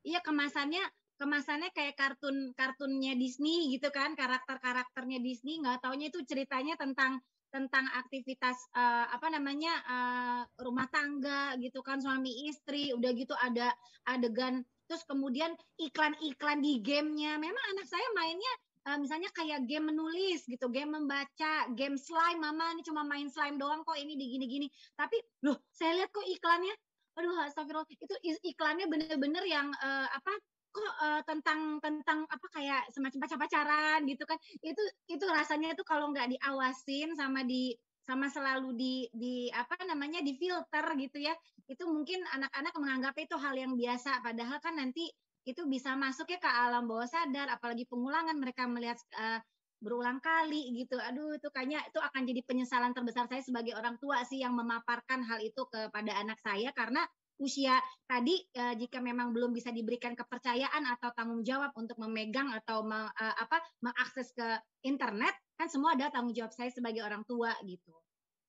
Iya kemasannya kemasannya kayak kartun kartunnya Disney gitu kan karakter karakternya Disney nggak taunya itu ceritanya tentang tentang aktivitas uh, apa namanya uh, rumah tangga gitu kan suami istri udah gitu ada adegan terus kemudian iklan-iklan di gamenya memang anak saya mainnya uh, misalnya kayak game menulis gitu, game membaca, game slime, mama ini cuma main slime doang kok ini digini-gini. Tapi loh, saya lihat kok iklannya, aduh astagfirullah, itu iklannya bener-bener yang uh, apa kok uh, tentang tentang apa kayak semacam pacar-pacaran gitu kan. Itu itu rasanya itu kalau nggak diawasin sama di sama selalu di di apa namanya di filter gitu ya itu mungkin anak-anak menganggap itu hal yang biasa padahal kan nanti itu bisa masuk ya ke alam bawah sadar apalagi pengulangan mereka melihat uh, berulang kali gitu aduh itu kayaknya itu akan jadi penyesalan terbesar saya sebagai orang tua sih yang memaparkan hal itu kepada anak saya karena usia tadi eh, jika memang belum bisa diberikan kepercayaan atau tanggung jawab untuk memegang atau me, uh, apa mengakses ke internet kan semua ada tanggung jawab saya sebagai orang tua gitu.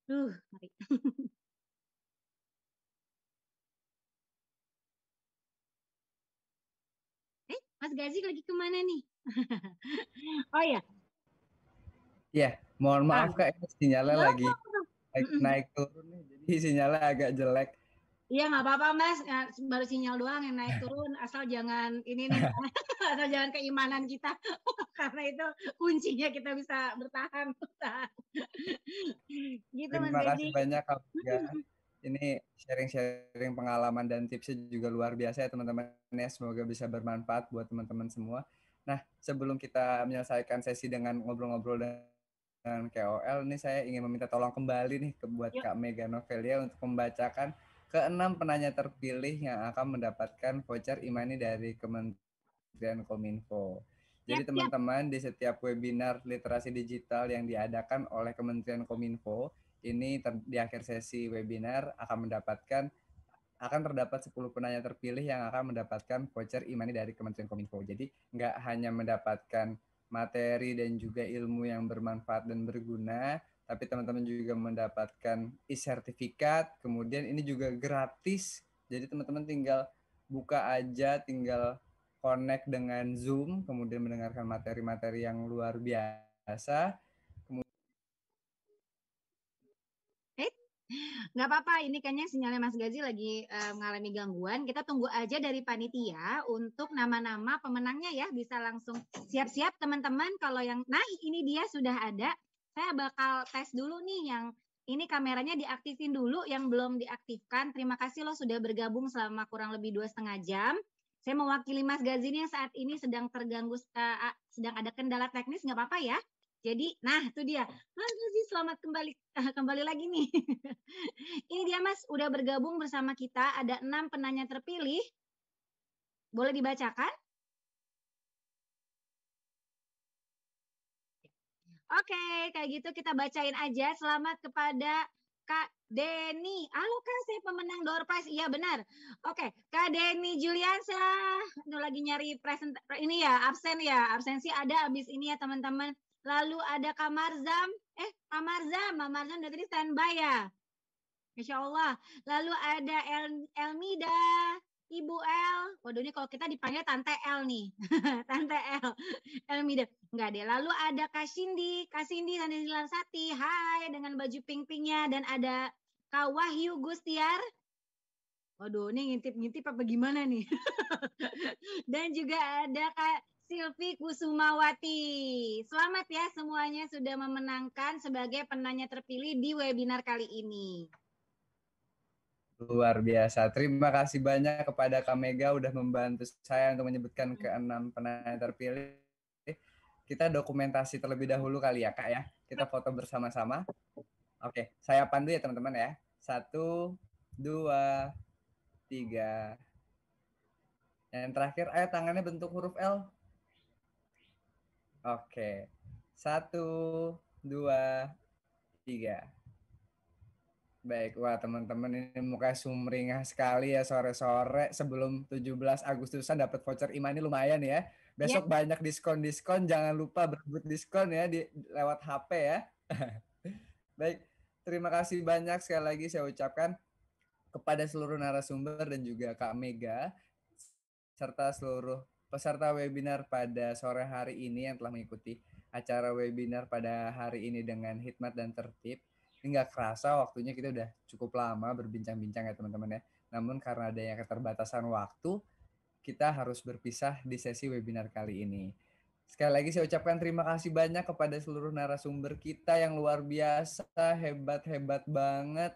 Duh, Mas Gazi lagi kemana nih? oh ya. Iya, mohon ah. maaf ah. kak, sinyalnya oh, lagi naik, naik turun nih, jadi sinyalnya agak jelek. Iya nggak apa-apa mas, baru sinyal doang yang naik turun, asal jangan ini nih, asal jangan keimanan kita, karena itu kuncinya kita bisa bertahan. gitu Terima mas Terima kasih banyak kak ini sharing-sharing pengalaman dan tipsnya juga luar biasa ya teman-teman ya. Semoga bisa bermanfaat buat teman-teman semua. Nah, sebelum kita menyelesaikan sesi dengan ngobrol-ngobrol dengan KOL, ini saya ingin meminta tolong kembali nih ke buat ya. Kak Mega Novelia untuk membacakan keenam penanya terpilih yang akan mendapatkan voucher imani dari Kementerian Kominfo. Ya, Jadi ya. teman-teman di setiap webinar literasi digital yang diadakan oleh Kementerian Kominfo, ini ter, di akhir sesi webinar akan mendapatkan akan terdapat 10 penanya terpilih yang akan mendapatkan voucher imani dari Kementerian Kominfo. Jadi nggak hanya mendapatkan materi dan juga ilmu yang bermanfaat dan berguna, tapi teman-teman juga mendapatkan e-sertifikat, kemudian ini juga gratis. Jadi teman-teman tinggal buka aja, tinggal connect dengan Zoom, kemudian mendengarkan materi-materi yang luar biasa Nggak apa-apa, ini kayaknya sinyalnya Mas Gazi lagi uh, mengalami gangguan. Kita tunggu aja dari panitia untuk nama-nama pemenangnya ya. Bisa langsung siap-siap teman-teman kalau yang... Nah, ini dia sudah ada. Saya bakal tes dulu nih yang ini kameranya diaktifin dulu yang belum diaktifkan. Terima kasih loh sudah bergabung selama kurang lebih dua setengah jam. Saya mewakili Mas Gazi yang saat ini sedang terganggu, uh, sedang ada kendala teknis, nggak apa-apa ya. Jadi, nah itu dia. Mas sih selamat kembali eh, kembali lagi nih. Ini dia Mas, udah bergabung bersama kita. Ada enam penanya terpilih. Boleh dibacakan? Oke, kayak gitu kita bacain aja. Selamat kepada Kak Denny. Halo Kak, saya pemenang door prize. Iya benar. Oke, Kak Denny Juliansa. Aduh lagi nyari present ini ya, absen ya. Absensi ada abis ini ya teman-teman. Lalu ada Kamarzam. Eh, Kamarzam. Kamarzam dari tadi standby ya. Masya Allah. Lalu ada El, Elmida. Ibu El. Waduh ini kalau kita dipanggil Tante El nih. Tante El. Elmida. Enggak deh. Lalu ada Kak Cindy. Kak Cindy tante Larsati. Hai dengan baju pink-pinknya. Dan ada Kak Wahyu Gustiar. Waduh, ini ngintip-ngintip apa gimana nih? Dan juga ada Kak Silvi Kusumawati. Selamat ya semuanya sudah memenangkan sebagai penanya terpilih di webinar kali ini. Luar biasa. Terima kasih banyak kepada Kak Mega udah membantu saya untuk menyebutkan keenam penanya terpilih. Kita dokumentasi terlebih dahulu kali ya Kak ya. Kita foto bersama-sama. Oke, saya pandu ya teman-teman ya. Satu, dua, tiga. Yang terakhir, ayo tangannya bentuk huruf L. Oke. Satu, dua, tiga. Baik, wah teman-teman ini muka sumringah sekali ya sore-sore sebelum 17 Agustusan dapat voucher Imani lumayan ya. Besok ya. banyak diskon-diskon, jangan lupa berebut diskon ya di lewat HP ya. Baik, terima kasih banyak sekali lagi saya ucapkan kepada seluruh narasumber dan juga Kak Mega serta seluruh peserta webinar pada sore hari ini yang telah mengikuti acara webinar pada hari ini dengan hikmat dan tertib. Ini nggak kerasa waktunya kita udah cukup lama berbincang-bincang ya teman-teman ya. Namun karena adanya keterbatasan waktu, kita harus berpisah di sesi webinar kali ini. Sekali lagi saya ucapkan terima kasih banyak kepada seluruh narasumber kita yang luar biasa, hebat-hebat banget,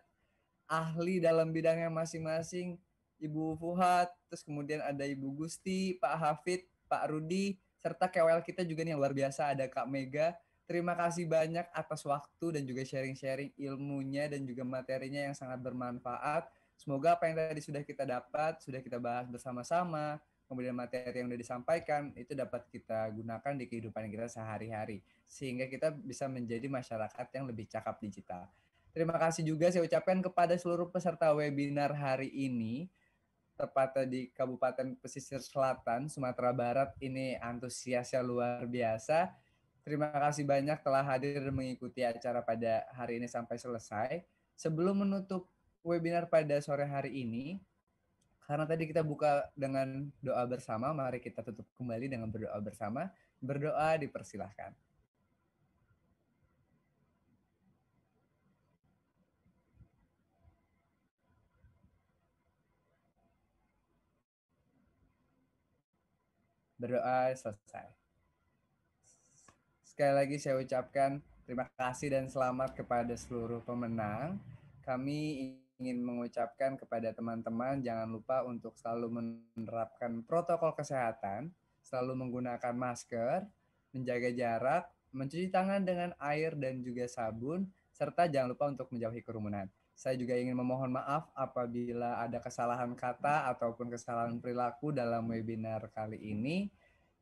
ahli dalam bidangnya masing-masing. Ibu Fuhat, terus kemudian ada Ibu Gusti, Pak Hafid, Pak Rudi, serta KWL kita juga nih yang luar biasa ada Kak Mega. Terima kasih banyak atas waktu dan juga sharing-sharing ilmunya dan juga materinya yang sangat bermanfaat. Semoga apa yang tadi sudah kita dapat, sudah kita bahas bersama-sama, kemudian materi yang sudah disampaikan itu dapat kita gunakan di kehidupan kita sehari-hari sehingga kita bisa menjadi masyarakat yang lebih cakap digital. Terima kasih juga saya ucapkan kepada seluruh peserta webinar hari ini tepatnya di Kabupaten Pesisir Selatan, Sumatera Barat ini antusiasnya luar biasa. Terima kasih banyak telah hadir dan mengikuti acara pada hari ini sampai selesai. Sebelum menutup webinar pada sore hari ini, karena tadi kita buka dengan doa bersama, mari kita tutup kembali dengan berdoa bersama. Berdoa dipersilahkan. berdoa selesai. Sekali lagi saya ucapkan terima kasih dan selamat kepada seluruh pemenang. Kami ingin mengucapkan kepada teman-teman jangan lupa untuk selalu menerapkan protokol kesehatan, selalu menggunakan masker, menjaga jarak, mencuci tangan dengan air dan juga sabun, serta jangan lupa untuk menjauhi kerumunan. Saya juga ingin memohon maaf apabila ada kesalahan kata ataupun kesalahan perilaku dalam webinar kali ini.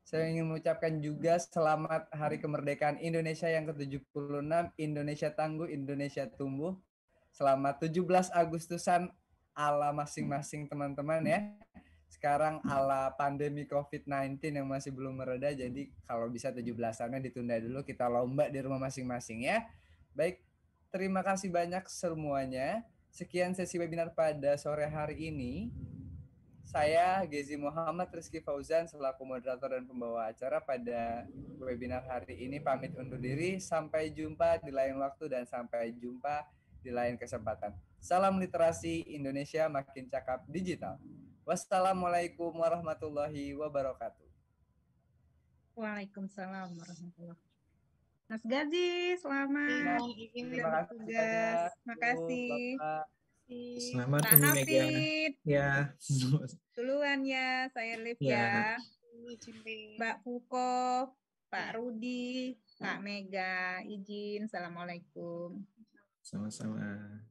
Saya ingin mengucapkan juga selamat Hari Kemerdekaan Indonesia yang ke-76, Indonesia Tangguh, Indonesia Tumbuh. Selamat 17 Agustusan ala masing-masing teman-teman ya. Sekarang ala pandemi COVID-19 yang masih belum mereda, jadi kalau bisa 17-annya ditunda dulu, kita lomba di rumah masing-masing ya. Baik, Terima kasih banyak semuanya. Sekian sesi webinar pada sore hari ini. Saya Gezi Muhammad Rizky Fauzan selaku moderator dan pembawa acara pada webinar hari ini pamit undur diri. Sampai jumpa di lain waktu dan sampai jumpa di lain kesempatan. Salam literasi Indonesia makin cakap digital. Wassalamualaikum warahmatullahi wabarakatuh. Waalaikumsalam warahmatullahi wabarakatuh. Mas Gazi, selamat iya, iya, terima kasih Makasih. Selamat Pak Hafid. Ya. Duluan ya, saya live iya. ya. ya. Mbak Fuko, Pak Rudi, Pak Mega, izin. Assalamualaikum. Sama-sama.